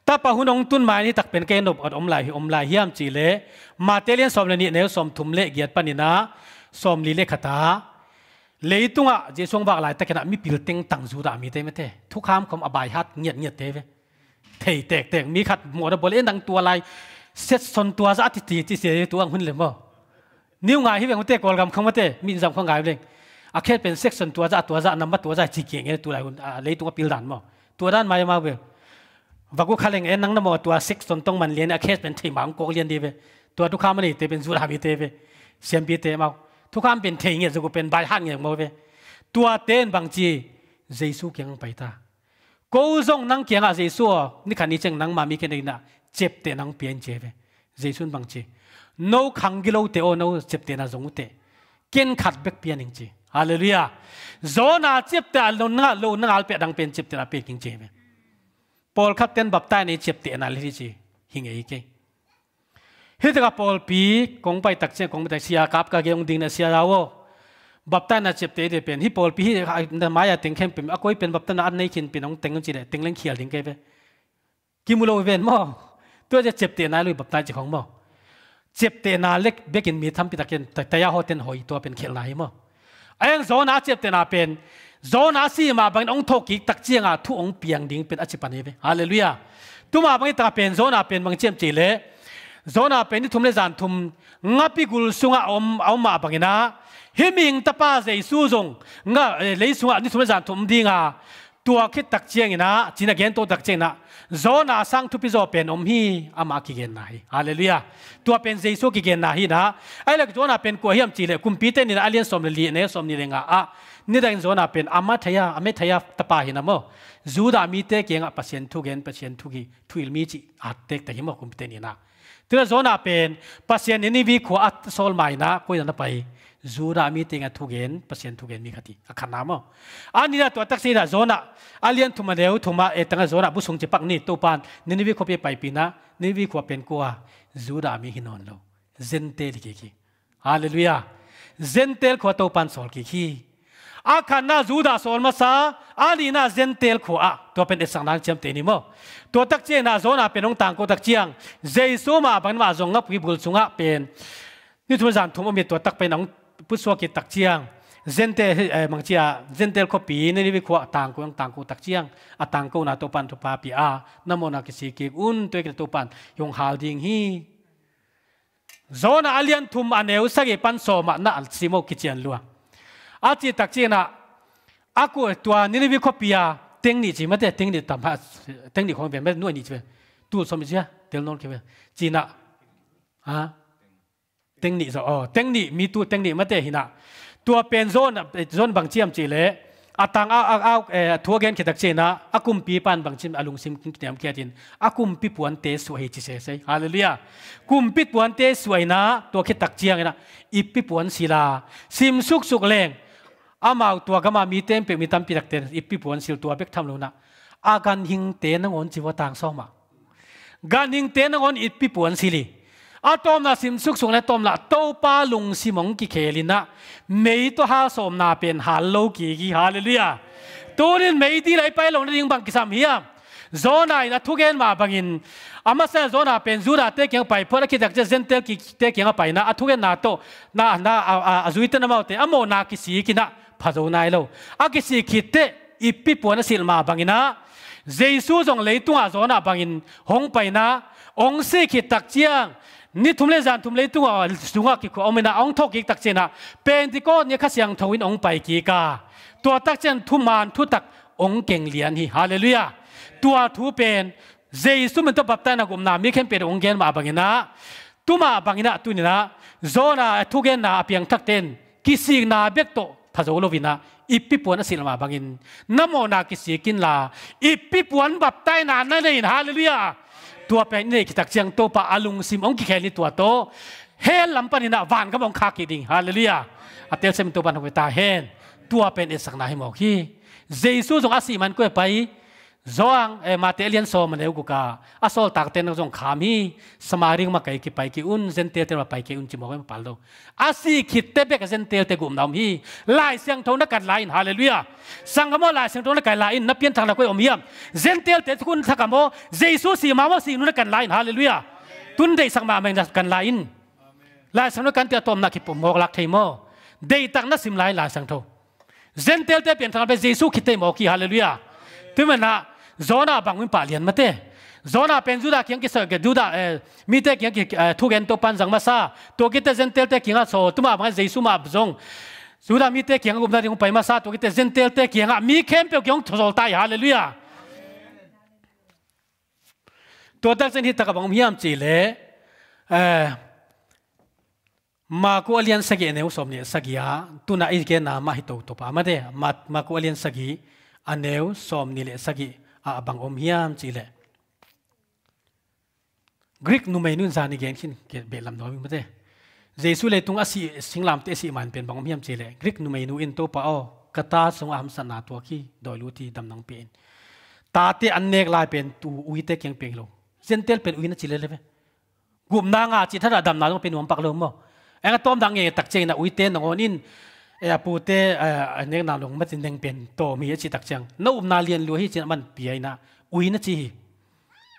ตาปะหุนองตุนมานี่ตักเป็นแกนบอดอมลายอมลายเฮียมจีเลมาเตเลียนสอมเลนี่เนวสอมถุมเลเกียรติปนินาสอมลีเลขตาเลยตุงอ่ะเจสงบากหลายแต่ขณะมีปิลเต็งตังจูดามีเตไม่เตทุกคำคำอบายฮัดเงียดเงียดเตเวเทแตกแตกมีขัดหมดบริเวณดังตัวลายเซ็ตสนตัวสะติทีทีเสียตัวหุ่นเลยบ่นิ้วงายที่เันเตกอลกำคำม่เตมีจำคำางายเลยอาเคเป็นเซ็กสนตัวจะตัวจะนำมาตัวจะจีเก่งเงี้ยตัวะไรหุณนเลยตุงปิลดันบ่ตัวด้านมามาเว và cô khai lệnh em nắng namo tua six tuần tông mình liền akhes bên thì mang cố liền đi về tua tu khám này thì bên zura bị tế về xem bị tế mau tu khám bên thì nghe rồi bên bài hát nghe mau về tua tên bằng chi Giêsu kiêng bài ta cô dòng nắng kiêng à Giêsu ni khani cheng năng mà mi cái này nè, chép tên năng biến chế về Giêsu bằng chi no khang gilo tế ô no chép tên là giống tế kiên khát bek biến hình chi Hallelujah. Zona chép tế alo nang alo nang alpe đang biến chép tên là biến hình chế về พอลขัดเตีนบับตาในเจ็บเตะนาลิที่จีหิงเอเกฮิตกับพอลปีกงไปตักเชียกงไปตักเสียกับกาเกงดิงนะเสียดาวบับตานเจ็บเตะเดเป็นฮิพอลปีฮินมายาเต็งเข้มเป็นอากอยเป็นบับตานอันนี้ขินเป็นองเต็งจีเลยเติงเล่งเขียวดิงเกไปกิมุโลเวนม่อตัวจะเจ็บเตะนาลุยบับตาจีของม่อเจ็บเตะนาเล็กเบกินมีทำปิตะเกนแต่ยาฮอเต็นหอยตัวเป็นเขียวไหลม่อไอ้ยังโซนาเจ็บแต่น่าเป็นโซนอาสีมาบางองทกิตักเจียงอาทุองเปียงดิ่งเป็นอาชีพนี้ไปฮาเลลูยาตุมาบางตาเป็นโซนอาเป็นบางเจียมจีเลโซนอาเป็นที่ทุมเลจันทุมงับปีกุลสุงอาอมเอามาบางนะเฮมิงตาป้าเจสูจงงับเลยสุงอาที่ทุมเลจันทุมดีงาตัวคิดตักเจียงนะจินักเ็นตัวตักเจียงนะโซนาสังทุพิโซเป็นอมฮีอามากิเกนนายฮาเลลูยาตัวเป็นเจสุกิเกนนายนะไอ้เล็กโซน่าเป็นกัวเฮียมจีเลยคุมพีเตนินนาเลียนสมเลลีเนสมนิเรงอ่ะนี่แดงโซนาเป็นอามาทยาอาเมทยาตปาหินะโมจูดามีเตเกงอ่ะเปอร์เซนต์ทุเกนเปอร์เซนต์ทุกีทุอิลมีจีอาเตกแต่ยิมาคุมพีเตนินะตัวโซนาเป็นเปอร์เซนต์นี่วิขวอัตโซลไม่นะคุยกันไปจูดามีติงทุเกนเปอร์เซ็นทุเกนมีขัดีขนาดมั้อันนี้นะตัวตักซีนะโซนะอาเลียนทุมาเดียวทุมาเอตังโซนะบุษงจิปักนี่ตัวปานนี่วิคบีไปปีนะนี่วิคบีเป็นกัวจูดามีหินอนโลเซนเตลกี้กี้ฮาเลลูยาเซนเตลขวตัวปานสอลกี้กี้อาขันนาจูดาสอลมาซาอันนี้นะเซนเตลขวตัวเป็นเอสังนังเชื่อมเตนิมั้ตัวตักเจนะโซนะเป็นองต่างกตักเจียงเจสุมาบังมาจงงับวิบุลสุงะเป็นนี่ทุมาจันทุมาเมตตัวตักเป็นองพุทธวกิตักเชียงเซนเตเอมังเชียเซนเตลคปีนี่นี่วิควต่างกูต่างกูตักเชียงอต่างกูนาตัวปันตุปาปีอานโมนากิสิกิอุนตัวกิตัวปันยงฮาลดิงฮีโซนอาเลียนทุมอันเอวสักปันโซมาณาอัลซิโมกิเชียนลัวอาจีตักเชียนะอากูตัวนี่นี่วิควปีอาเต็งนี่จีไม่ได้เต็งนี่ต้มฮาเต็งนี่ของเบียนไม่นู่นนี่จีเป็นตู้สมิเชียเดลนนเขียนจีน่ะอ่ะเต็งนี่จะอ๋อเต็งนี่มีตัวเต็งนี่มาเตะหินะตัวเป็นโซนโซนบางเชียมจีเลอัตังอาอาอาเอ่อทัวเกนเขตักเจนะอากุมปีปันบางชิมอาลุงซิมกินยมเกียดินอากุมปีปวนเตสวยจีเซใช่ฮาเลลูยากุมปีปวนเตสวยนะตัวเขตักเจียงนะอีปีปวนศิลาซิมสุกสุกแรงอามาตัวก็มามีเต็มเป็มีตั้มปีตักเตนอีปีปวนศิลตัวเบกทำลงนะอาการหิงเตนงอนจิวตางซ้อมะการหิงเตนงอนอีปีปวนศิลีอาตอมนาสิมสุขสงและตอมนะโตปาลุงสิมงกิเคลินะไม่ตัวฮาสมนาเป็นฮัลโลกีกีฮาเลลียตัวนี้ไม่ดีไรไปลงในยิงบังกิสามเฮียโซนายนะทุกเงินมาบังอินอามาเซนโซนาเป็นจูดาเตกียงไปเพราะคิดอยากจะเซนเตกิเตกียงไปนะทุกเงินนาโตนานาอาอาจุยตนะมาเตอโมนากิสีกินะพะโซนายโลอากิสีคิดเตอีปิปวนสิลมาบังอินะเจสุส่งเลยตัวโซนาบังอินหงไปนะองเซคิดตักเจียงนี่ทุ่มเลจานทุ่มเลตัวสุงกิโกเอาไม่น่าองทกิกตักเจนะเป็นที่ก็เนี่ยข้าเสียงทวินองไปกีกาตัวตักเจนทุมานทุตักองเก่งเลียนฮีฮาเลลูยาตัวทูเป็นเจสุมันตัวบับตานะกุมนามีเข้มเป็นองเกนมาบังนะตวมาบังนะตวนี้นะโซนาทุเกนนาเปียงทักเต็นกิสิกนาเบกโตทะโซโลวินะอีพิปวนสิลมาบังินนโมนากิสิกินลาอีพิปวนบับต้นานนั่นเลยฮาเลลูยาตัวเป็นในกิตักเจียงโตปะอาลุงซิมองกิแค่นี้ตัวโตเฮนลำปันินะวานกับองคากิดิงฮาเลลียาอัตเตลเซมตัวปันหกตาเฮนตัวเป็นเอสักนาให้หมอกี้เยซูทรงอาศัยมันก็ไป zoang e ma te lian so man eu ka asol tak te no jong khami samari ma kai ki pai ki un zen te te ma pai ki un chi mo em pal do asi khit te be ka zen te te gum dam hi lai siang thona kat lai in hallelujah sangamo lai siang thona kai lai in na pian thak la koi om yam zen te te kun thakamo jesu si ma mo si nu kan lai in hallelujah tun dei sang ma meng das kan lai in lai sang no kan te tom na ki pom mok lak thei mo dei tak na sim lai lai sang tho zen te te pian thak be jesu khit te mo ki hallelujah tu mà na zona bang win palian mà thế zona pen juda kiang kisa ke juda eh mi te kiang ki ờ, thu gian to pan jang mà sa to ki te zen tel số kinga so tu cái ma mà ma bzong juda mi te kiang gum na ring pai ma sa to ki te zen tel te kiang mi kem pe kiang thol ta hallelujah tôi đã xin hi ta ka bang hiam chi le eh ờ, ma ko alian sagi ne usom ne sagia tu na i ke na ma hi to to pa ma de ma ma ko alian sagi อเนวสอมนีิเลสักิอาบังอมฮิยามจีเลกรีกนุไม่นุนซานิเกนขินเกบลำดอมิมเตเจสุเลตุงอสิสิงลามเตสิมันเป็นบังอมฮิยามจีเลกรีกนุไม่นุอินโตปาอ้อกตาสงอามสนาตัวขี้โดยลูที่ดำนังเป็นตาเตอันเนกลายเป็นตูอุยเตกยังเปียงโลงเซนเตลเป็นอุยนัจีเลเลยไหมกลุ่มนางาจิทถ้าดำนาต้องเป็นหัมปักลมบ่เอ็งต้อมดังเงี้ยตักเจนนะอุยเตนงอนินเออปูเตออเนี้นาลงมาจินยดงเปลี่ยนโตมีอจิตักจังนู่นนาเรียนรู้ให้จินมันเปียนะอุยนะจี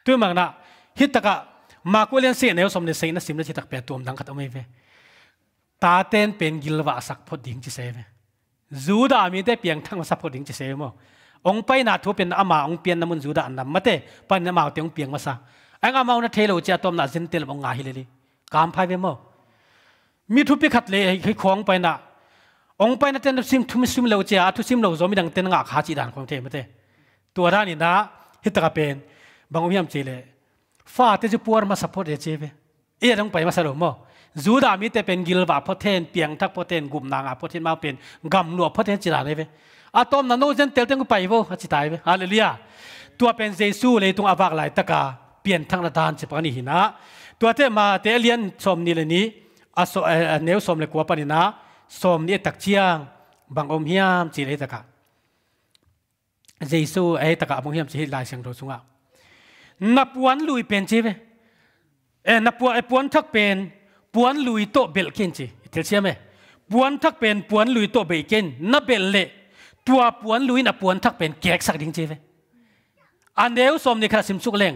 ตัวมันนะฮิตตะกะมาคุเรียนเสียแนวสมเด็จเสียนะสิมนะจิตักเปียตัวมันดังขัดเอาไม่เวตาเต้นเป็นกิลวะสักพอดิ้งจิเซเวจูดามีแต่เพียงทั้งสักพอดิ้งจิเซมองไปนาทุเป็นอามาองเปียนน้ำมันจูดาอันนั้นมาเตปันน้ำมาเตียงเปียงมาซะไอ้อามาเนี่ยเทโลเจ้าตัวมันจินเตลบองงาฮิเลลีกามพายเวมอมีทุพิขัดเลยให้ของไปนะองไปนั่นเต็นซิมทุ่มซิมเลวเจ้าทุ่มซิมเลวจอมีดังเต็นงาขาจีดานคนเทมเตตัวร้านนี้นะฮิตกะเป็นบางวิมเจเลฟ้าเตจูปัวมาสปอร์ตเเจเบเอ๊ะต้องไปมาสรุปมั้จูดามีเตเป็นกิลบาพอเทนเปียงทักพอเทนกลุ่มนางอาพอเทนมาเป็นกำหนวพอเทนจีดานเลยเวอาตอมนันโนเจนเตลเต็งกูไปวะจิตายเวฮาเลลูยาตัวเป็นเจสูเลยตรงอาวากหลตะกาเปลี่ยนทางระดานเฉพาะนีหินะตัวเทมาเตเลียนชมนี่เลยนี้อโศเนวชมเลยกัวปนินะสมนี่ตักเชียงบางอมเฮียมจีเลยตะกะเยซูไอ้ตะกะมงเฮียมจีลายเสียงโดสุงะนับวันลุยเป็นชีไหเอ้นับวนไอ้ปวนทักเป็นปวนลุยโตเบลกินชีเทียเชียไหมปวนทักเป็นปวนลุยโตเบลกินนับเบลเละตัวปวนลุยนับปวนทักเป็นเก๊กสักดิ้งชีไหอันเดียวสมนี่ขนาดสิมสุกเลง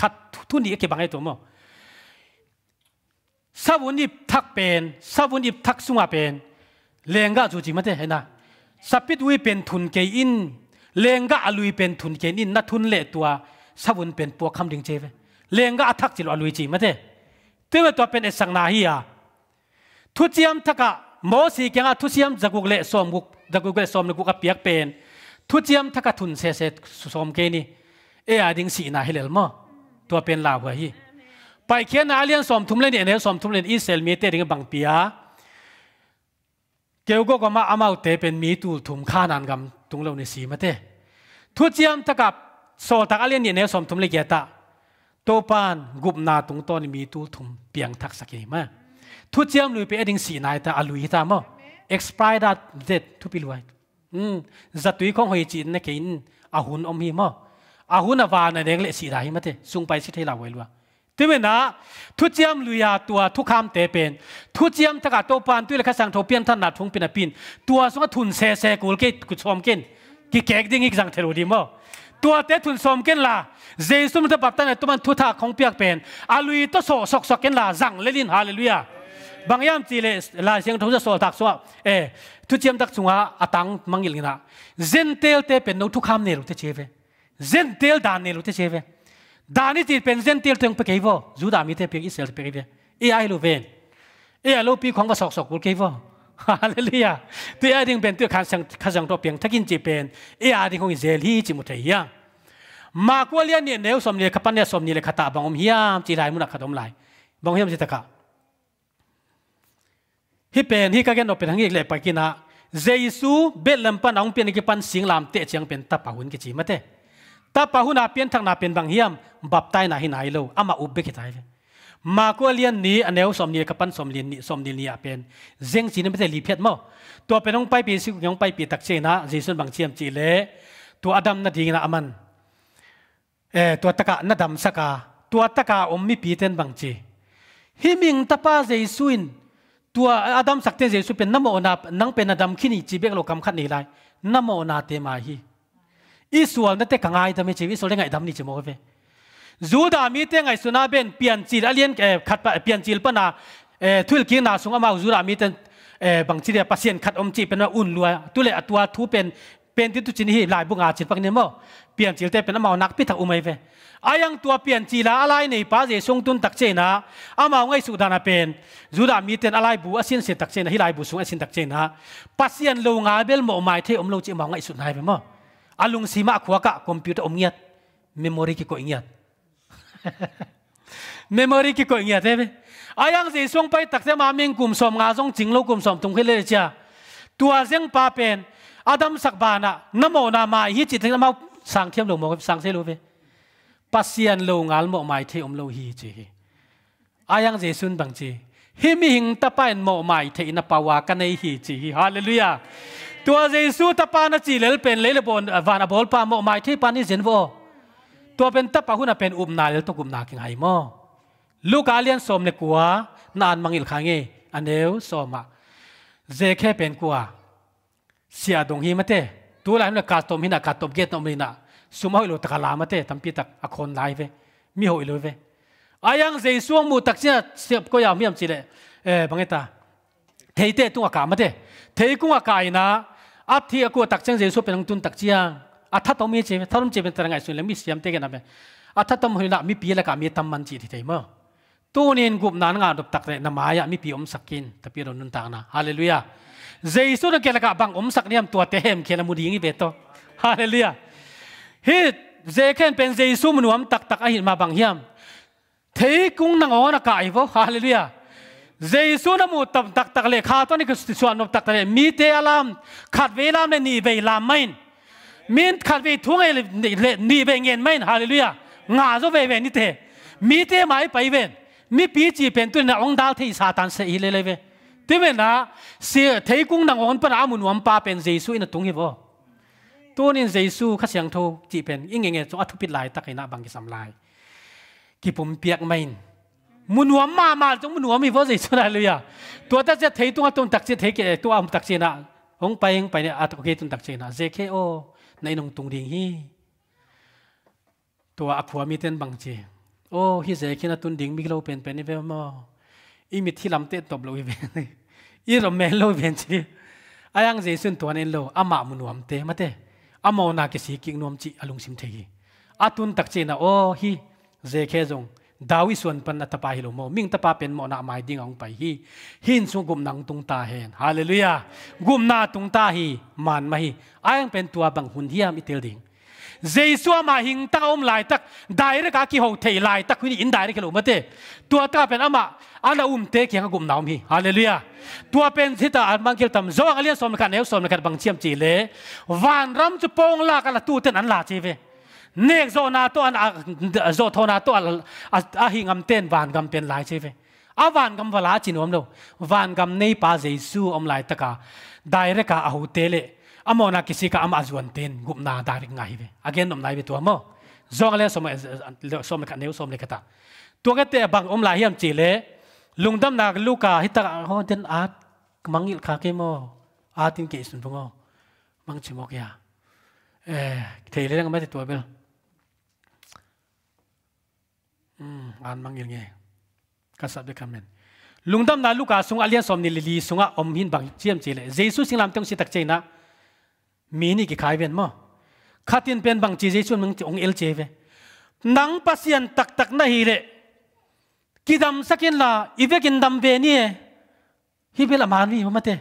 ขัดทุนนี้เก็บบางไอ้ตัวมั้งสาวุนิบทักเป็นสาวุนิบทักสุงะเป็นเลงก็จูจิมันเห็นนะสปิดวิเป็นทุนเกอินเลงก็อลุยเป็นทุนเกอินนัทุนเลตัวสบุนเป็นปวกคำดึงเจฟเลงก็อัทักจิลอลุยจิมันเถตัวตัวเป็นเอสังนาฮียาทุเจียมทักะโมสีเกงยทุเจียมจักุกเลสอมกุกจักุกเลสอมกุกกเปียกเป็นทุเจียมทักะทุนเสเสสอมเกนี่เออดิงสีนาฮิเลลมตัวเป็นลาวะฮีไปเขียนอาเลียนสอมทุมเลนเนี่ยสอมทุมเลนอิสเซลมีเตดิงบังเปียเกี่ยวกั็มาอามาเตเป็นมีตูถุมข้านันกำตุงเลวในสีมาเตทุเจียมตะกับโซตักอเลนเนี่ยเนสมทุมเลเกตาโตปานกุบนาตุงต้นมีตูถุมเปียงทักสักย่มาทุเจียมลุยไปเอ็ดิงสีนายตาอลุยตามอ expire d a t เ e ็ดทุปิลวยอืมจัตุยของหอยจีนนะเกินอาหุนอมฮีมออาหุนอวานในเด็กเลสีได้มาเตสุงไปสิเทลาไว้ลัวที่เวนะทุเจียมลุยาตัวทุกคำเตเป็นทุเจียมตะการโตปานตุยเลขาสังทเปียนท่านนัดทงปินอปินตัวสงทุนเซเซกูลเกกุชอมกินกี่แกกดิ้งอีกสังเทโรดีมอตัวเตทุนสมกินล่ะเจสุมจะปับตันตัวมันทุทาของเปียกเป็นอาลุยตโสสกสกกินล่ะสั่งเลลินฮาเลลูยาบางยามจีเลลาเสียงทงจะโสตักสวะเอทุเจียมตักสุงาอตังมังยิลินะเจนเตลเตเป็นนทุกคำเนรุเตเชเวเจนเตลดานเนรุเตเชเวดานิติเป็นเส้นเตียลเตียงไปเกี่ยวยูดามีเทเพียงอิสราเอลไปเกี่ยวเอไอลูเวนเอไอลูปีของก็สอกสอกบุเกี่ยวฮาเลลูยาตัวไอดิงเป็นตัวขันสังขันสังทบเพียงทักินจีเป็นเอไอดิงของอิสราเอลที่จิมุทัยยังมากว่าเลียนเนี่ยเนวสมเนี่ยขปันเนี่ยสมเนี่ยเลยขตาบางอมฮิยามจีไรมุนักขดมไหลบางฮิยามจิตกะฮิเป็นฮิกาเกนอเป็นทั้งอีกเลยไปกินะเจสูเบลลัมปันองเป็นกิปันสิงลามเตะเชียงเป็นตะปะหุนกิจิมาเตตาพะหุนาเปียนทางนาเปียนบางเฮียมบับไตนาหินไยโลอามาอุบเบกิตายมากวเลียนนี้อันเนวสมเนียกับปันสมเลียนนี้สมเนียนี้เป็นเจียงจีนไม่ด้หลีเพียดมั่วตัวเป็นองไปปีสิยองไปปีตักเจนะจีส่วนบางเชียมจีเล่ตัวอดัมนาดีนะอามันเอตัวตะกะนาดัมสกาตัวตะกะอมมีปีเต้นบางจีฮิมิงตาป้าเจสุนตัวอดัมสักเตเจสุเป็นน้ำโอนานังเป็นอดัมขี้นี่จีเบกโลกำขัดนี่ไรน้ำโอนาเตมาฮีอิสวลนั่นเตะงไงทำไมชีวิตส่วนง่ายทำนี่จะมองไปจูดามีเตะง่ายสุนับเป็นเปลี่ยนจิตอะไรนี่ขัดเปลี่ยนจิตปะนะเออทุลกินนาสุงอามาจูดามีเตะเออบางทีเดียปัสเซีย์ขัดอมจิตเป็นว่าอุ่นรวยตุเลอตัวทูเป็นเป็นที่ตุจินีหลายบุงอาจิตปักเนี่ยมั้งเปลี่ยนจิตเตะเป็นอามานักพิทักอุไมเฟอายังตัวเปลี่ยนจิตละอะไรในป้าเจสงตุนตักเจนะอามาง่ายสุดานาเป็นจูดามีเตนอะไรบุอาเิีนเสียตักเจนะฮิไลบุสุงอาเิีนตักเจนะปัสเซีย์ลงอาเบลโมอมาเทอมโลจีมาง่ายสุดนายไปมั้ง alung sima khuaka computer om ngiat memory ki ko ngiat memory ki ko ngiat he eh, ayang ji song pai tak se ma ming kum som nga jong chinglo kum som tung khile cha tua jeng pa pen adam Sakbana, ba na namo na ma hi chi thing ma sang thiam lo mo sang se lo ve pasian lo ngal mo mai the om lo hi chi ayang ji sun bang chi hi mi hing ta pain mo mai the na pawa kanai hi chi hallelujah ตัวเยซูตาปานจีเลลเป็นเลลบนวานอบอลปามอหมายที่ปานิเซนโวตัวเป็นตาปาหุนเป็นอุมนาเลตตกุมนาคิงไฮมลูกาเลียนสมเนกัวนานมังอิลคางเงอันเดวสมะเจแค่เป็นกัวเสียดงฮีมาเตตัวลายมันกาตมฮินากาตมเกตนอมินาสมาอิโลตะกลามาเตตัมพีตักอคอนไลเวมีหอยลเวอายังเจสวงมูตักเสียเสียบก็ยามีมจีเลเอบังเอตาเทเตตุงอากามาเตเทกุงอากายนะอาทิตย์กูตักเชียงเยซูเป็นองตุนตักเชียงอาทัตตมีเจ็บทัตตมเจ็บเป็นตระไงส่วนเลมิสยามเตกันนะเปอาทัตตมหุ่นละมีปีละกามีตำมันจีที่ไทยมั้งตัวนี้กูนานงานดบตักเลยนามายามีปีอมสักกินแต่ปีเรานุนต่างนะฮาเลลูยาเยซูนักเกลกาบังอมสักเนี่ยมตัวเต็มเขลมุดีงี้เปโตฮาเลลูยาเฮ้เจเคนเป็นเยซูมนุษย์ตักตักไอหินมาบังเฮียมเทกุ้งนางอ้อนกายวะฮาเลลูยาเจสุนัมูตตักตักเลขาตอนนี้คือส่วนนบตักเลมีเทอลามขัดเวลามในนีเวลามไม่มีขัดเวทุ่งไอ้นี่ยนีเวงเงินไม่ฮาเลลูยางาจะเวเวนี่เตมีเทมาอีไปเวนมีปีจีเป็นตัวนองดาวที่ซาตานเสียเลเลยเวที่เวนะเสียเที่กุ้งนังองปนอามุนวมปาเป็นเจสุอินตุงฮิบอตัวนี้เจสุขัดเสียงทูจีเป็นอิงเงี้ยจงอัฐปิดลายตักให้นาบางกิสัมลายกิปุ่มเปียกไม่มุนหัวมามาจงมุนหัวมีพอสิชนะเลยอะตัวตั้เจะเทตัวตุนตักเจเทเกตัวตักเจนะองไปองไปเนี่ยอัตโอเคตุนตักเจนะเจเคโอในนงตุงดิงฮีตัวอักัวมีเต้นบังเจ โอ้ฮิเจเคนะตุนดิงมีเราเป็นเป็นนี่เวมออีมิที่ลำเต้นตบเราอีเป็นอีรำเมลเราเป็นจีอายังเจสุนตัวนี้เราอามามุนหัวมเตมาเตอามานาเกสีกิงนวมจีอาลุงสิมเทกีอาตุนตักเจนะโอ้ฮิเจเคจงดาวิส่วนปันตะปาฮิโลโมมิ่งตะปาเป็นหมนาไม้ดิ่งองไปฮีหินสุกุมนังตุงตาเฮนฮาเลลูยากุมนาตุงตาฮีมันมาฮีอ้ยังเป็นตัวบังหุนเฮียมอิตลดิงเจสัวมาหิงตาอมลายตักไดร์กากิโฮเทลายตักคุณีอินไดร์กโลมาเตตัวตาเป็นอามาอันละอุมเตกียงกุมนาวมีฮาเลลูยาตัวเป็นทิตาอันบังเกิดตัมจวักเลียนสมกานเอวสมกันบังเชียมจีเลวานรำจะปองลากันะตูเตนอันลาจีเว nek zo na to an zo tho na to a hi ngam ten van gam ten lai che ve a van gam wala chin om lo van gam nei pa jesu om lai taka direct ka a hu te le amona kisi ka am azuan ten gup na direct ngai ve again om nai ve tu amo zong le som e- som le ka neu som le ka ta tu ga te bang om lai hiam chi le lungdam nak luka hita ho ten a mangil kha ke mo a tin ke sun bungo mang chimo ya, eh thei le nga ma te tu bel um an mangil nge ka sab de kamen lungdam na luka sung alian som ni lili sunga om hin bang chiam chile jesu sing lam tong si tak cheina mi ni ki khai ven mo khatin pen bang chi jesu mang ti ong el che ve nang pasien tak tak na hi le kidam sakin la ivekin dam ve ni e. hi bela man wi ma te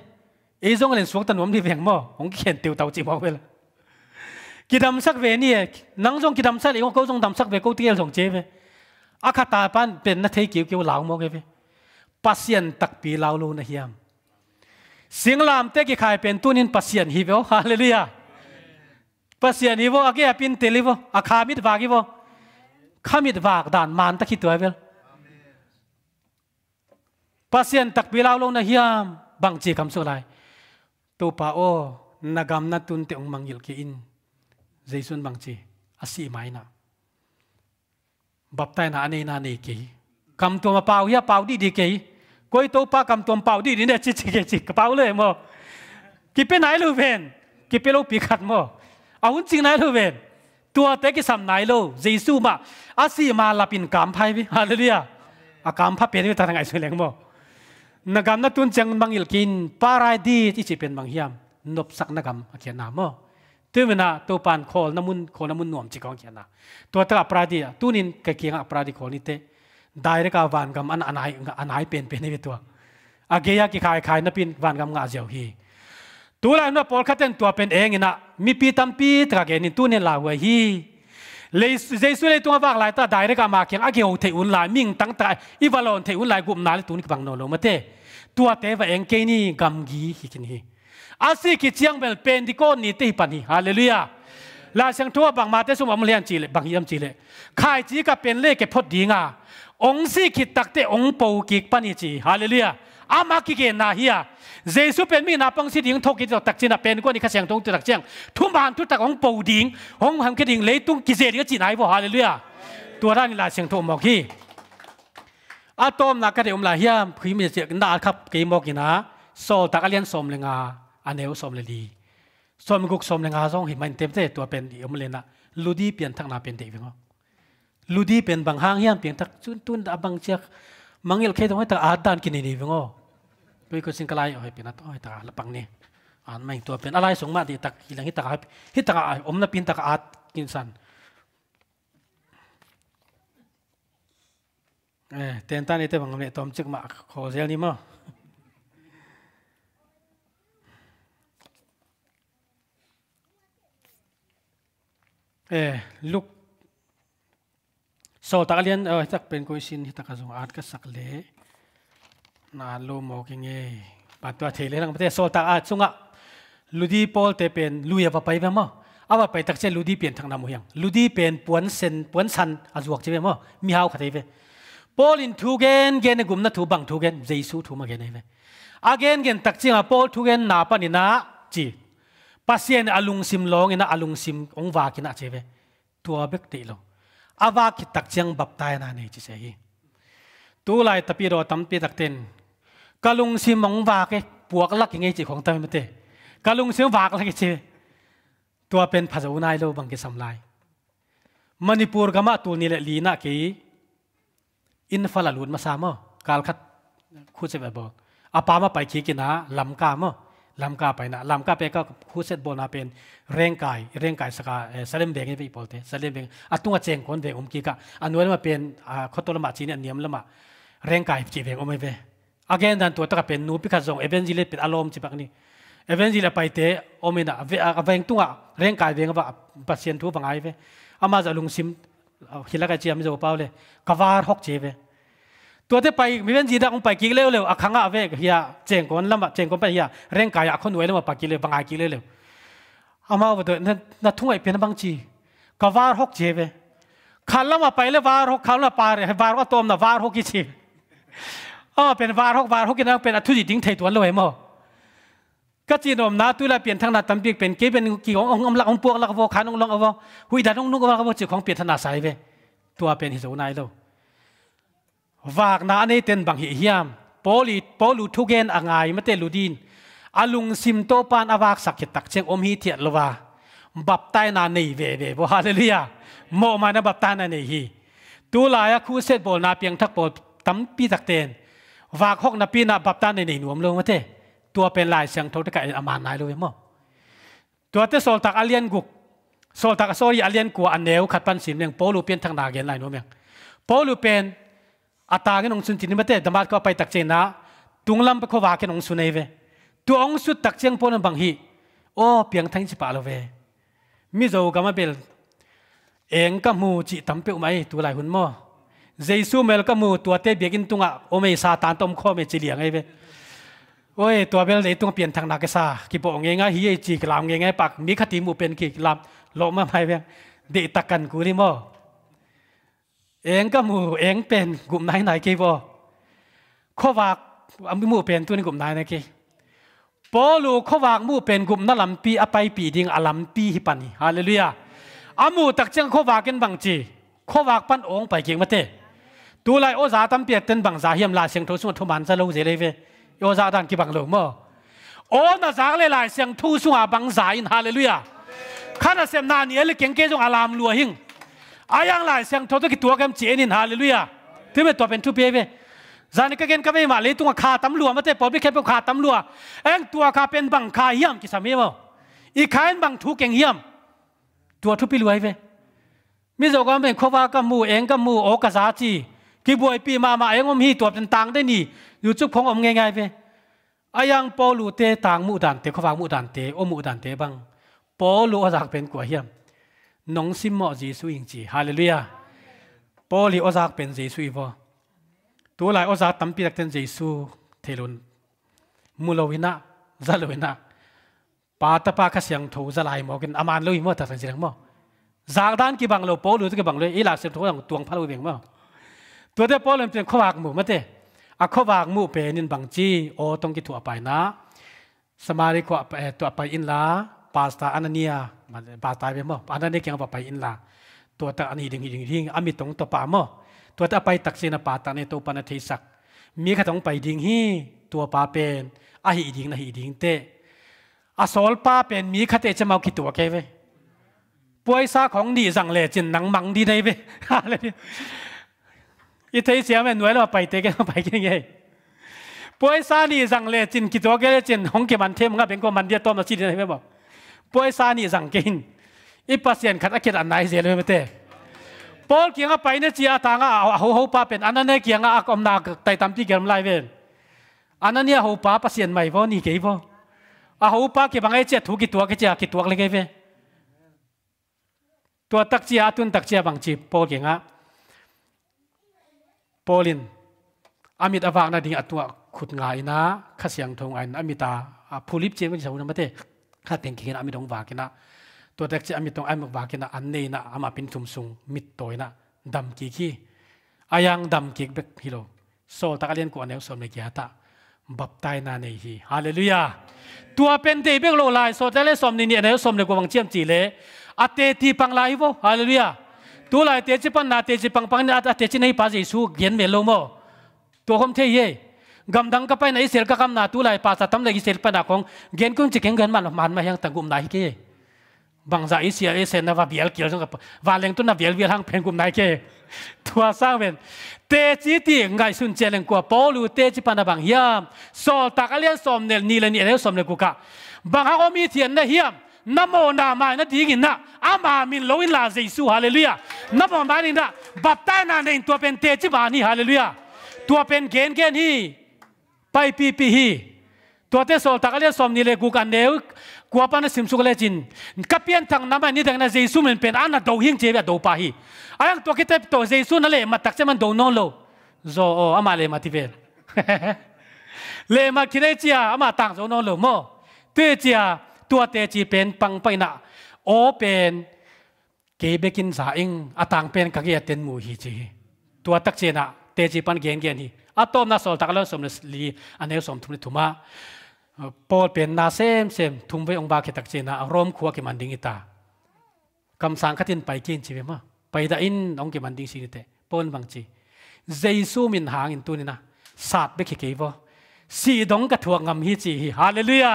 e jong len suak tanom ni veng mo ong khen tiu tau chi mo vel kidam sak ve ni nang jong kidam sak le ko jong dam sak ve ko tiel jong che ve อาคาตาปันเป็นนัทเท่ยวเกี่ยวเหลามองเกพีปัสยัยนตักปีเหลาลูนะเฮียมสิงลามเตกิขายเป็นตุนินปัสยันฮิเวฮาเลลียาปัสยันฮิเวอากียปินเตลิเวอาคามิดวากิเวขามิดวากด่านมันตะคิดตัวเวลปัสยัยนตักปีเหลาลูนะเฮียมบังจีคำสุไลตัวปะาโอนักก m na tun te ong ง a n g i ิ k ินเจส i นบ n งจีอา h i a ม i mai บับแตนานีนานีกีคำตัวมาเป่าเฮียเป่าดีดีกีก้อยตัวป้าคำตัวเป่าดีดีเนี่ยจิจิกจิกเป่าเลยมั้งกี่เป็นไหนลูกเพนกี่เป็นลูกปีขัดมั้งเอาหุ่นจริงไหนลูกเวนตัวเตกิสัมไหนลูกเยซูมาอาศัยมาลับินกามไพ่วิฮาเลลูยาอากามพระเป็นวิธีทางไอสุเลงมั้งนักกรรมนั้นตุนเจงบังอิลกินปารายดีที่จะเป็นบางเฮียมนบสักนักกรรมเขียนนามมั้งตัวน่ะตัวปานโคลน้ำมันโคลน้ำมันหน่วมจีกองเขียนนะตัวตรัปราดีตัวนินกะเกียงปราดีโคนี่เตได้เักาวานกำอันอันไหนอันไหนเป็นเป็นในตัวอาเกียกี่ขายขายนับเป็นวานกำงาเจียวฮีตัวแรกเนั่นพอลคัดเต็นตัวเป็นเองนะมีปีตั้มปีตระเกนินตัวนี้ลาวฮีเลยเจสุเลยตัวว่างหลายตาได้เักามาเกียงอาเกียวเทอุนหลายมิ่งตั้งแต่อีวาลอนเทอุนหลายกลุ่มนาเลตุนกับังโนโลมาเตตัวเตวเองเกนี่กำกีฮิกินฮีอาศิกิจียงเ็นเป็นที่ก้นนี้ตีปันนีฮาเลลูยาลาเสียงทั่วบางมาเตสุมาเลียนจีเลบางยมจีเลขายจีกับเป็นเล่เก็พอดีงาองศิกิตักเตองปูกิปันนีจีฮาเลลูยาอามากิเกนาเฮียเจสุเป็นมีนาปังสิดิงทกิจตักจีนาเป็นก้นนี้ข้าเสียงตรงตักเจียงทุ่มบานทุตักองปูดิงองหังกิดิงเลยตุงกิเจดิกจีไหนบ่ฮาเลลูยาตัวท่านี้ลาเสียงทั่วมอกฮีอาตอมนักระเดียมลาเฮียพิมพ์เสียงนาครับเกมอกินะโซตักเลียนสมเลงาอันเอวสมเลยดีสมกุกสมในงาซองหิมันเต็มเตตัวเป็นเอมเลนะลูดีเปลี่ยนทักนาเป็นเด็กงอลูดีเป็นบางห้างเฮียนเปลี่ยนทักจุนตุนดับบางเชียกมังเอลเคตรงไม้ตาอาดานกินนี่งอไปก็สิงกลายเอาใเป็นนัดอาใหตาละปังนี่อ่านไม่ตัวเป็นอะไรสงมาดีตักหิลังหิตาหิตาอมนับปินตักอาดกินสันเออเต็นตานี่เต็มบางเนี่ยตอมจึกมาขอเซลนี่มั้ง eh look so takalian oh eh, tak pen ko sin hita ka zung art ah, ka sakle na lo mo king e patwa thele lang pate so ta a ah, chunga ludi pol te pen luya pa pai ma awa ah, pai tak che ludi pen thang namu yang ludi pen puan sen puan san azuak chebe ma mi hau khatai ve pol in thu gen gen e gum na thu bang thu gen jaisu thu ma gen ve again gen tak chinga pol thu gen na pa ni na chi พัศย์เนี่ยอลุงซิมลองเนี่ยอาลุงซิมองวากินอาเจเวตัวเบ็กติลงอาวากิตักจังบับตายนานี่จีเซฮีตัวไล่ตะปีรอตัมปีตักเต็นกาลุงซิมองวากิปวกลักยังไงจีของตาไม่เตะกาลุงซิมวากิอลักจีตัวเป็นภาษาอุนัยโลบังกกสัมไลมณีปูร์กามาตัวนี่แหละลีน่าเกอินฟาลาลูนมาซามอการคัดคู่เซเวบอกอาปามาไปขี้กินนะลำกามอลำกาไปนะลำกาไปก็คูเซตบนาเป็นเร่งกายเร่งกายสกาเสลมเบงนี่ไปอีกพอเตเสลมเบงอ่ะตัวเจงคนเวงอมกีกะอันนู้นมาเป็นอ่าขตุลมาจีเนี่ยเนียมละมาเร่งกายจีเบงอมไม่เวอาเกนดันตัวตะเป็นนูพิคาซงเอเวนจิเลเป็นอารมณ์จีบักนี่เอเวนจิเลไปเตอมินะเวงตัวเร่งกายเวงว่าปัสเซียนทูปังไอเวอามาจะลุงซิมฮิลากาเจียมจะเป่าเลยกวาดฮอกเจเวตัวที่ไปมีเป็นจีดักงไปกิเลเร็วๆอัคขังอาเวกเฮียเจงกอนลำบาเจงกอนไปเฮียเร่งกายคนรวยละมาปากิเลบังไอกิเลเร็วเอามาวัดเถอนนั่นทุ่งไอเพียนบางจีกวารหกเจเวขันลำบาไปเลยวารหกขันละปาเรวารหกตตวมนะวารหกกี่จีอ๋อเป็นวารหกวารหกกี่นั่งเป็นอธุจิติงเทยตัวรวยมั้งก็จีนอมนาตัวละเปลี่ยนทางนาตันเปียกเป็นเกเป็นกี่ององอมละองปวกละกบขันองลองอวหุยดันองนุกวะกบจีของเปลี่ยนธนาสายเวตัวเป็นหิโสนัยเล้ววากนาในเต็นบังหิฮียมโอลีโอลูทุเกนอ่างไงมาเตลูดินอาลุงซิมโตปานอวากสักเหตักเชียงอมฮีเทียลวาบับไต้นาในเวเวบฮาเลลียโมมานะบับไต้นาในฮีตูลายคูเซตบนาเปียงทักโบตั้มปีตักเตนวากฮอกนาปีนาบับไต้ในในหนวมลงมาเตตัวเป็นลายเสียงทศกัยอามานายเลยมั่งตัวเตโซลตักอาเลียนกุกโซลตักโซรีอาเลียนกัวอันเนวขัดปันสิมเนียงโปลูเปียนทางนาเกนลายหนุ่มยงโปลูเป็นอาตาเงนองสุนตินิมเตดมาดก็ไปตักเจนะตุงลำไปขวาเงนองสุนเยเวตัวองสุดตักเจียงปนบังฮีโอ้เพียงทั้งสิปาลเวมิโจกามาเบลเองก็มูจิตัมเปอไหมตัวไายหุ่นมอเจสูเมลก็มูตัวเตเบียกินตุงอะโอเมซาตานต้มข้อเมจิเลียงไอเวโอ้ยตัวเบลเลยต้งเปลี่ยนทางนักซากิบอกเงี้ยงะฮีฮอจีกลามเงี้ยงะปักมีคติมูเป็นกิกลามโลมาไมเวเดตักกันกูริมอเองก็มูเองเป็นกลุ่มไหนไหนกี่บ่ขวากอันมูเป็นตัวนี้กลุ่มไหนนะกี่ปอลูขวากมูเป็นกลุ่มนั่นลำปีอไปปีดิงอลำมปีฮิปันฮาเลลูยาอามูตักเจียงขวากันบางจีขวากปั้นองไปเก่งมาเตตัวไรโอซาตั้มเปียเต้นบางสาเฮียมลาเสียงทุสุนทุมันซาลูเจเลยเวโอซาตันกี่บังหลงม่อโอ้นาสาเลยลายเสียงทุสุนอาบังสาอินฮาเลลูยาข้าน่ะเสียมนานี่ยเลยเก่งเก่งจงอารามลัวหิงอายังหลายเสียงทศกิตัวกันเจนินฮาเลลูยาที่เป็นตัวเป็นทุเปเวจานิกเกนก็ไม่มาเลยตัวขาตำรวจมาเตะปอบไปแค่เป็นขาตำรวจเองตัวขาเป็นบังขาเยี่ยมกิสามีมั้งอีกขาเป็นบังทุกเก่งเยี่ยมตัวทุพไปรวยเวมิจก็เป็นขวากับมูเองกับมูโอกซาจีกีบวยปีมามาเองอมฮมีตัวเป็นต่างได้หนีอยู่จุกพงอมง่ายๆเวอายังปอลูเตต่างมูดันเตขวางมูดันเตอมูดันเตบังปอลูอาจากเป็นกัวเยี่ยมน้องซิมเหมาะจีสุอิงจีฮาเลลูยา ปอลีออซากเป็นจีสุอีพอตัวหลายออซากตั้มปีรักเตนจีสุเทลุนมูลวินะจัลวินะปาตาปาคเสียงถูจะลายมอกินอามานลุยมอตัดสันเสียงมอจากด้านกีบังเลปอลูที่บังเลยอีหลาเสียงถูกตวงพะลุเบียงมั่วตัวเดียปอลลเป็นขวากหมู่มาเตะอขวากหมู่เป็นนินบังจีโอต้องกิถั่วไปนะ สมาริกว่าตัวไปอินลาปาสตาอันเนียมันปาตายไปมั้งอันนั้นเกี่ยัาไปอินลาตัวตะอันนี้ดึงดึงดึงอามิตรงตัวป่ามั้งตัวตะไปตักเสนาปาตาในตัวปนเทิสัก มีขะต้องไปดึงฮีตัวป่าเป็นอาหิดึงนะหิดึงเตะอาสอลปาเป็นมีขะเตจะมาคิดตัวแกไปป่วยซาของดีสั่งเลจินนังมังดีได้ไปอะไรเนี่ยอีเทียเสียแม่หน่วยเราไปเตะกันไปแค่ยังไงป่วยซาดีสั่งเลจินคิดตัวแกเลจินของเก็บมันเทมง็เป็นคนมันเดียตัมมาชีดได้ไหมบอกป่วยซานี่สังกินอีพัศยซนขัดอคิดอันไหนเสียเลยไม่เต้ปอลเกียงไปเนี่ยจีอาตัางอ่ะเอาหูป้าเป็นอันนั้นเนี่ยเกียงอ่ะอมนาไต่ตามที่เกียงไล่เว้นอันนั้นเนี่ยหูป้าพัศยซนใหม่พอนี่เกี่ยวพออาหูป้าเกี่ยบางไอเจ็ดถูกกี่ตัวกี่เจ้ากี่ตัวเลยเกี่ยวตัวตักเจียตุนตักเจียบางจีปอลเกียงอ่ะปอลินอามิตอวากนาดิ่งอตัวขุดงายนะข้าเสียงทงไันอามิตาผู้ลิบเจียงก็จะสาวน้มาเต้ khá tiếng khi ami dong va kina to tek chi ami tong ami va kina an nei na anh anh na mà pin thum sung mít toy na dam ki ai ayang dam ki bek hilo so takalian ko anew som ne kya ta bắp tai na này hi hallelujah tua pen te bek lo lai so tale som ni ni anew som ne ko chiêm chiam lệ, le tê ti pang lai vô, hallelujah tu lai tê chi pan na tê chi pang pang na tê chi này pa jesu gen me lo mo to hôm the ye gam dang ka pai na isel ka kam na tu lai pa sa tam le isel pa na kong gen kun chi keng gan man man ma yang tangum nai ke bang za isia e sen na va biel kiel jong va leng tu na biel biel hang pen gum nai ke thua sa ven te chi ti ngai sun che leng ko polu te chi pa na bang hiam so ta ka lian som nel ni le ni e le som le ku ka bang ha mi thian na hiam namo na mai na ding na ama min lo in la jesu hallelujah namo mai ni na bapta na nei tu pen te chi ba ni hallelujah tu pen gen gen hi ไปปีปีฮีตัวเตสอลตักเลียสอมนี่เลยกูกันเดียวกัวปานสิมสุกเลจินกับเปียนทางน้ำมันนี่ทางนั้นเจสุมันเป็นอันนั้นดูหิ้งเจียบดูปาฮีอันตัวกิเตปตัวเจสุนั่นเลยมาตักเสมันดูนนโลโซโออามาเลยมาที่เวลเลยมาคิดเจียอามาต่างโซนนโลโมเตเจียตัวเตจีเป็นปังไปนะโอเป็นเกเบกินสาอิงอาต่างเป็นกักเยเต็นมูฮีจีตัวตักเจนะเตจีปันเกียนเกียนฮีอะตอมนาสอลตักลสมเลสลีอันนี้สมทุมนิทุมาปอลเป็นนาเซมเซมทุมไปองบาเขตักเจนาอรมณขัวกิมันดิงอิตาคำสังขตินไปกินชีวิตมาไปดาอินองกิมันดิงสิเตปอลบังจีเจซูมินหางอินตัวนี้นะสาสไปขไม่เกวสีดงกระทวงงำฮิจีฮิฮาเลลูยา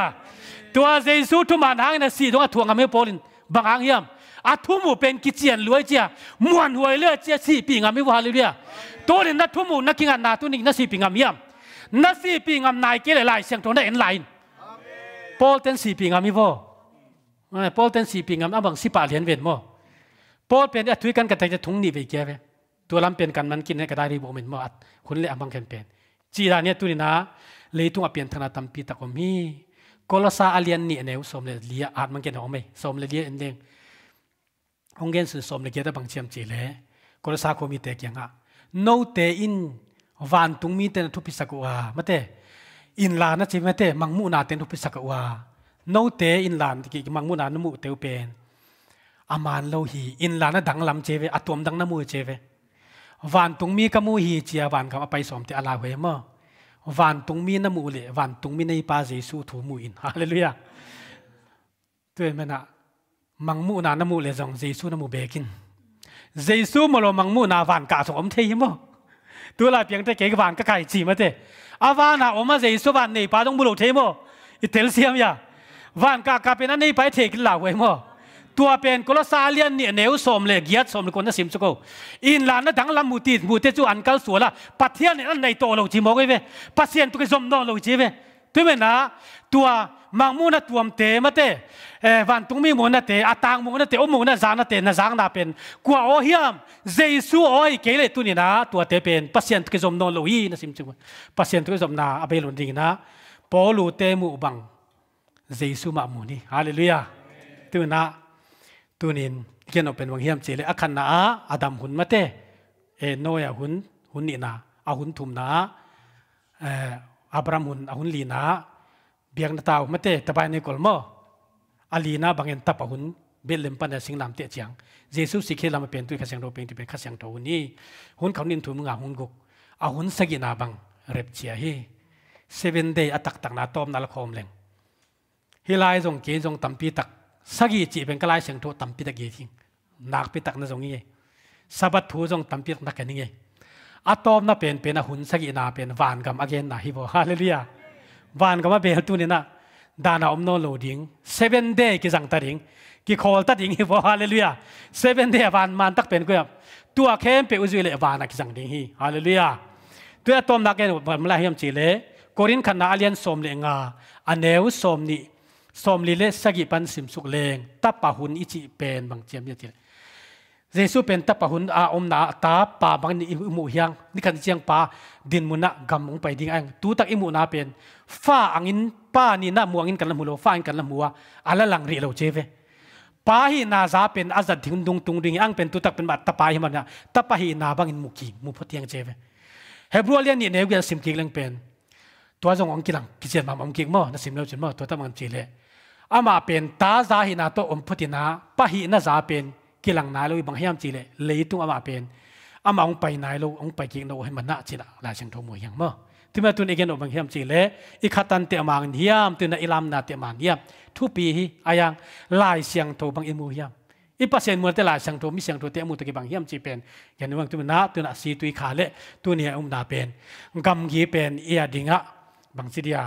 ตัวเจซูทุมานหางนะสีดงกระทวงงำฮปอลินบางหางยา่มอาทุมูเป็นกิจเจียนรวยเจียมวนหวยเลือเจียสี่ปีงามิวาเลยเดียตัวนี้นัดทุ่มูนักกิงานนาตัวนี้นัดสีปิงามยามนัดสีปิงามนายเกลไลเสียงตัวนั้นเอ็นไลน์พอลเตนสีปิงามิโวพอลเตนสีปิงามอ่ะบางสิป่าเลียนเวนโมพอลเป็นอะทุยกันกันแต่จะถุงนี่ไปแก่ไปตัวลำเปลี่ยนกันมันกินให้กระได้รีบอมเันมอดคุณเลี้ยงบางแคนเปยนจีราเนี่ยตัวนี้นะเลยตุงอเปลี่ยนธนาตัมปีตะกมีกลซาอเลียนนี่เนวสมเลยเลียอาดมันเกิฑออกไหมสมเลยเลียเองเององเกนสุดสมเลยเกียรติบางเชียมจีเลยกลซาโคมีแตกยังอ่ะโนเตอินวันตุงมีเตนทุพิสกุอามาเตอินลานะจิมาเตมังมูนาเตนทุพิสกุอาโนเตอินลานทกิมังมูนานมุเตวเป็นอามานโลหีอินลานะดังลำเจเวอตวมดังนมูเจเววันตุงมีกมูหีเจียวันคำัยสมเตอลาเวมอวันตุงมีนมูเลวันตุงมีในปาเจสูถูมูอินฮาเลลูยาตัวเองมันอะมังมูนานมูเลจงเจสูนมูเบกินเยซูมาลมังมูนาวานกาสมเทียมอตัวลายเพียงแต่เก่งวานก็ไก่จีมาเตอาวานาออกมาเยซูวานนป่าต้องบุรเทียมออิเทลเซียมยาวานกากาเป็นนั่นีนไปเทกินลาวเวมอตัวเป็นกลซาเลียนเนี่ยเนวสมเลยเกียรติสมเลยคนนั้นสิมสกุลอินลานนั่นดังลำมูติมูเตจูอันกัลสัวละปัทเทียนนั่นในโตเราจีมกงว้เวปัสเซียนตุกิสมนองเราจีเว tu me na tua mang mu na tuam te ma te e van tung mi mu na te tang muốn na te o muốn na zang na te na zang na pen kwa o hiam jesu oi ke le tu ni na tua te pen pasien ke giống no lo hi na sim chung pasien ke zom na abelon ding na à, polu te mu bang su ma mu ni hallelujah tu na tu nin kian open wang hiam chele akhan à, na a adam hun ma te e noya hun hun ni na a à, hun thum na เอออบรามุนอาหุนลีนาเบียงนาตาวมาเตะตะบายในกลมออาลีนาบางเงินตับอาหุนเบลเลมปันเสิงนามเตะเจียงเยซูสิเคลามาเป็นตุยขัดเสียงโรเปงที่เป็นขัดเสียงโตนี้หุนเขานินถุมงาหุนกุกอาหุนสกินาบังเร็บเชียฮีเซเวนเดย์อตักตักนาตอมนาละคมเลงฮิลายทรงเกณฑ์ทรงตัมปีตักสกีจีเป็นกลายเสียงโตตัมปีตัเกียทิ้งนักปีตักนั่งตรงนี้สะบัดถูทรงตัมปีตักนักแี่ี้อัตอมน่ะเป็นเป็นหุ่นสกินาเป็นวานกับอเกนนาฮิโบฮาเลเลียวานกับมาเป็นตัวนี้นะดานาอมโนโลดิงเซเว่นเดย์กิจังตัดิงกิคอลตัดิงฮิโบฮาเลเลียเซเว่นเดย์วานมันตักเป็นก็แบบตัวเข้มเปอุจุเลวานักิจังดิงฮิฮาเลเลียตัวอัตอมนักเกนบัมลาฮิมจิเลกอรินขันนาอเลียนสมเลงาอเนวสมนิสมลิเลสกิปันสิมสุกเลงตับปะหุ่นอิจิเป็นบางเจียมยี่ติเจสุเป็นตาปะหุนอาอมนาตาป่าบางนี่อิมูเฮังนี่คันเชียงป่าดินมุนะกำมงไปดิ้งเองตูตักอิมูนาเป็นฟ้าอังินป้านี่น่ามัวงินกันละมูโลฟ้าอังกันละมัวอะไรหลังรีเราเจเวป้าฮีนาซาเป็นอาจัดถึงดุงตุงดิ้งเองเป็นตูตักเป็นบัตตาปาฮิมันนะตาปาฮีนาบางอินมุกีมุพเทียงเจเวเฮบรัวเลียนนี่เนี่ยเวียนสิมกิลังเป็นตัวจงองกิลังกิเจียนมาองกิงมอนะสิมเลวจินมอตัวตั้งมันจีเลอามาเป็นตาซาฮีนาโตอมพุตินาปาฮีนาซาเป็นกลังนายลูกบางเฮียมจีเลยเลยตุ้งอามาเป็นอามาองไปนายลูกองไปกินโนให้มันน่าจีละลายเชิงทงมวยยังมั่งที่มาตุนเอกนบางเฮียมจีเลยอีขัตันเตียมางเฮียมตุนอิลามนาเตียมางเฮียมทุปีฮีอายังลายเสียงโทบางอิมูเฮียมอีพัศน์มัวแต่ลายเสียงโทมิเสียงโทเตียมูตะกีบางเฮียมจีเป็นอย่างนี้บางตุนนาตุนอาศีตุยขาเละตุนเฮียอุมนาเป็นกำกีเป็นเอียดิงะบางสิเดีย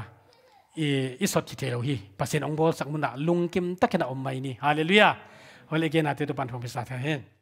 อีสดจิเทโลฮีพัศน์องบอสักมุนาลุงกิมตะกันอมไม่นี่ฮาเลลูยา होइन के नै दोपिँ है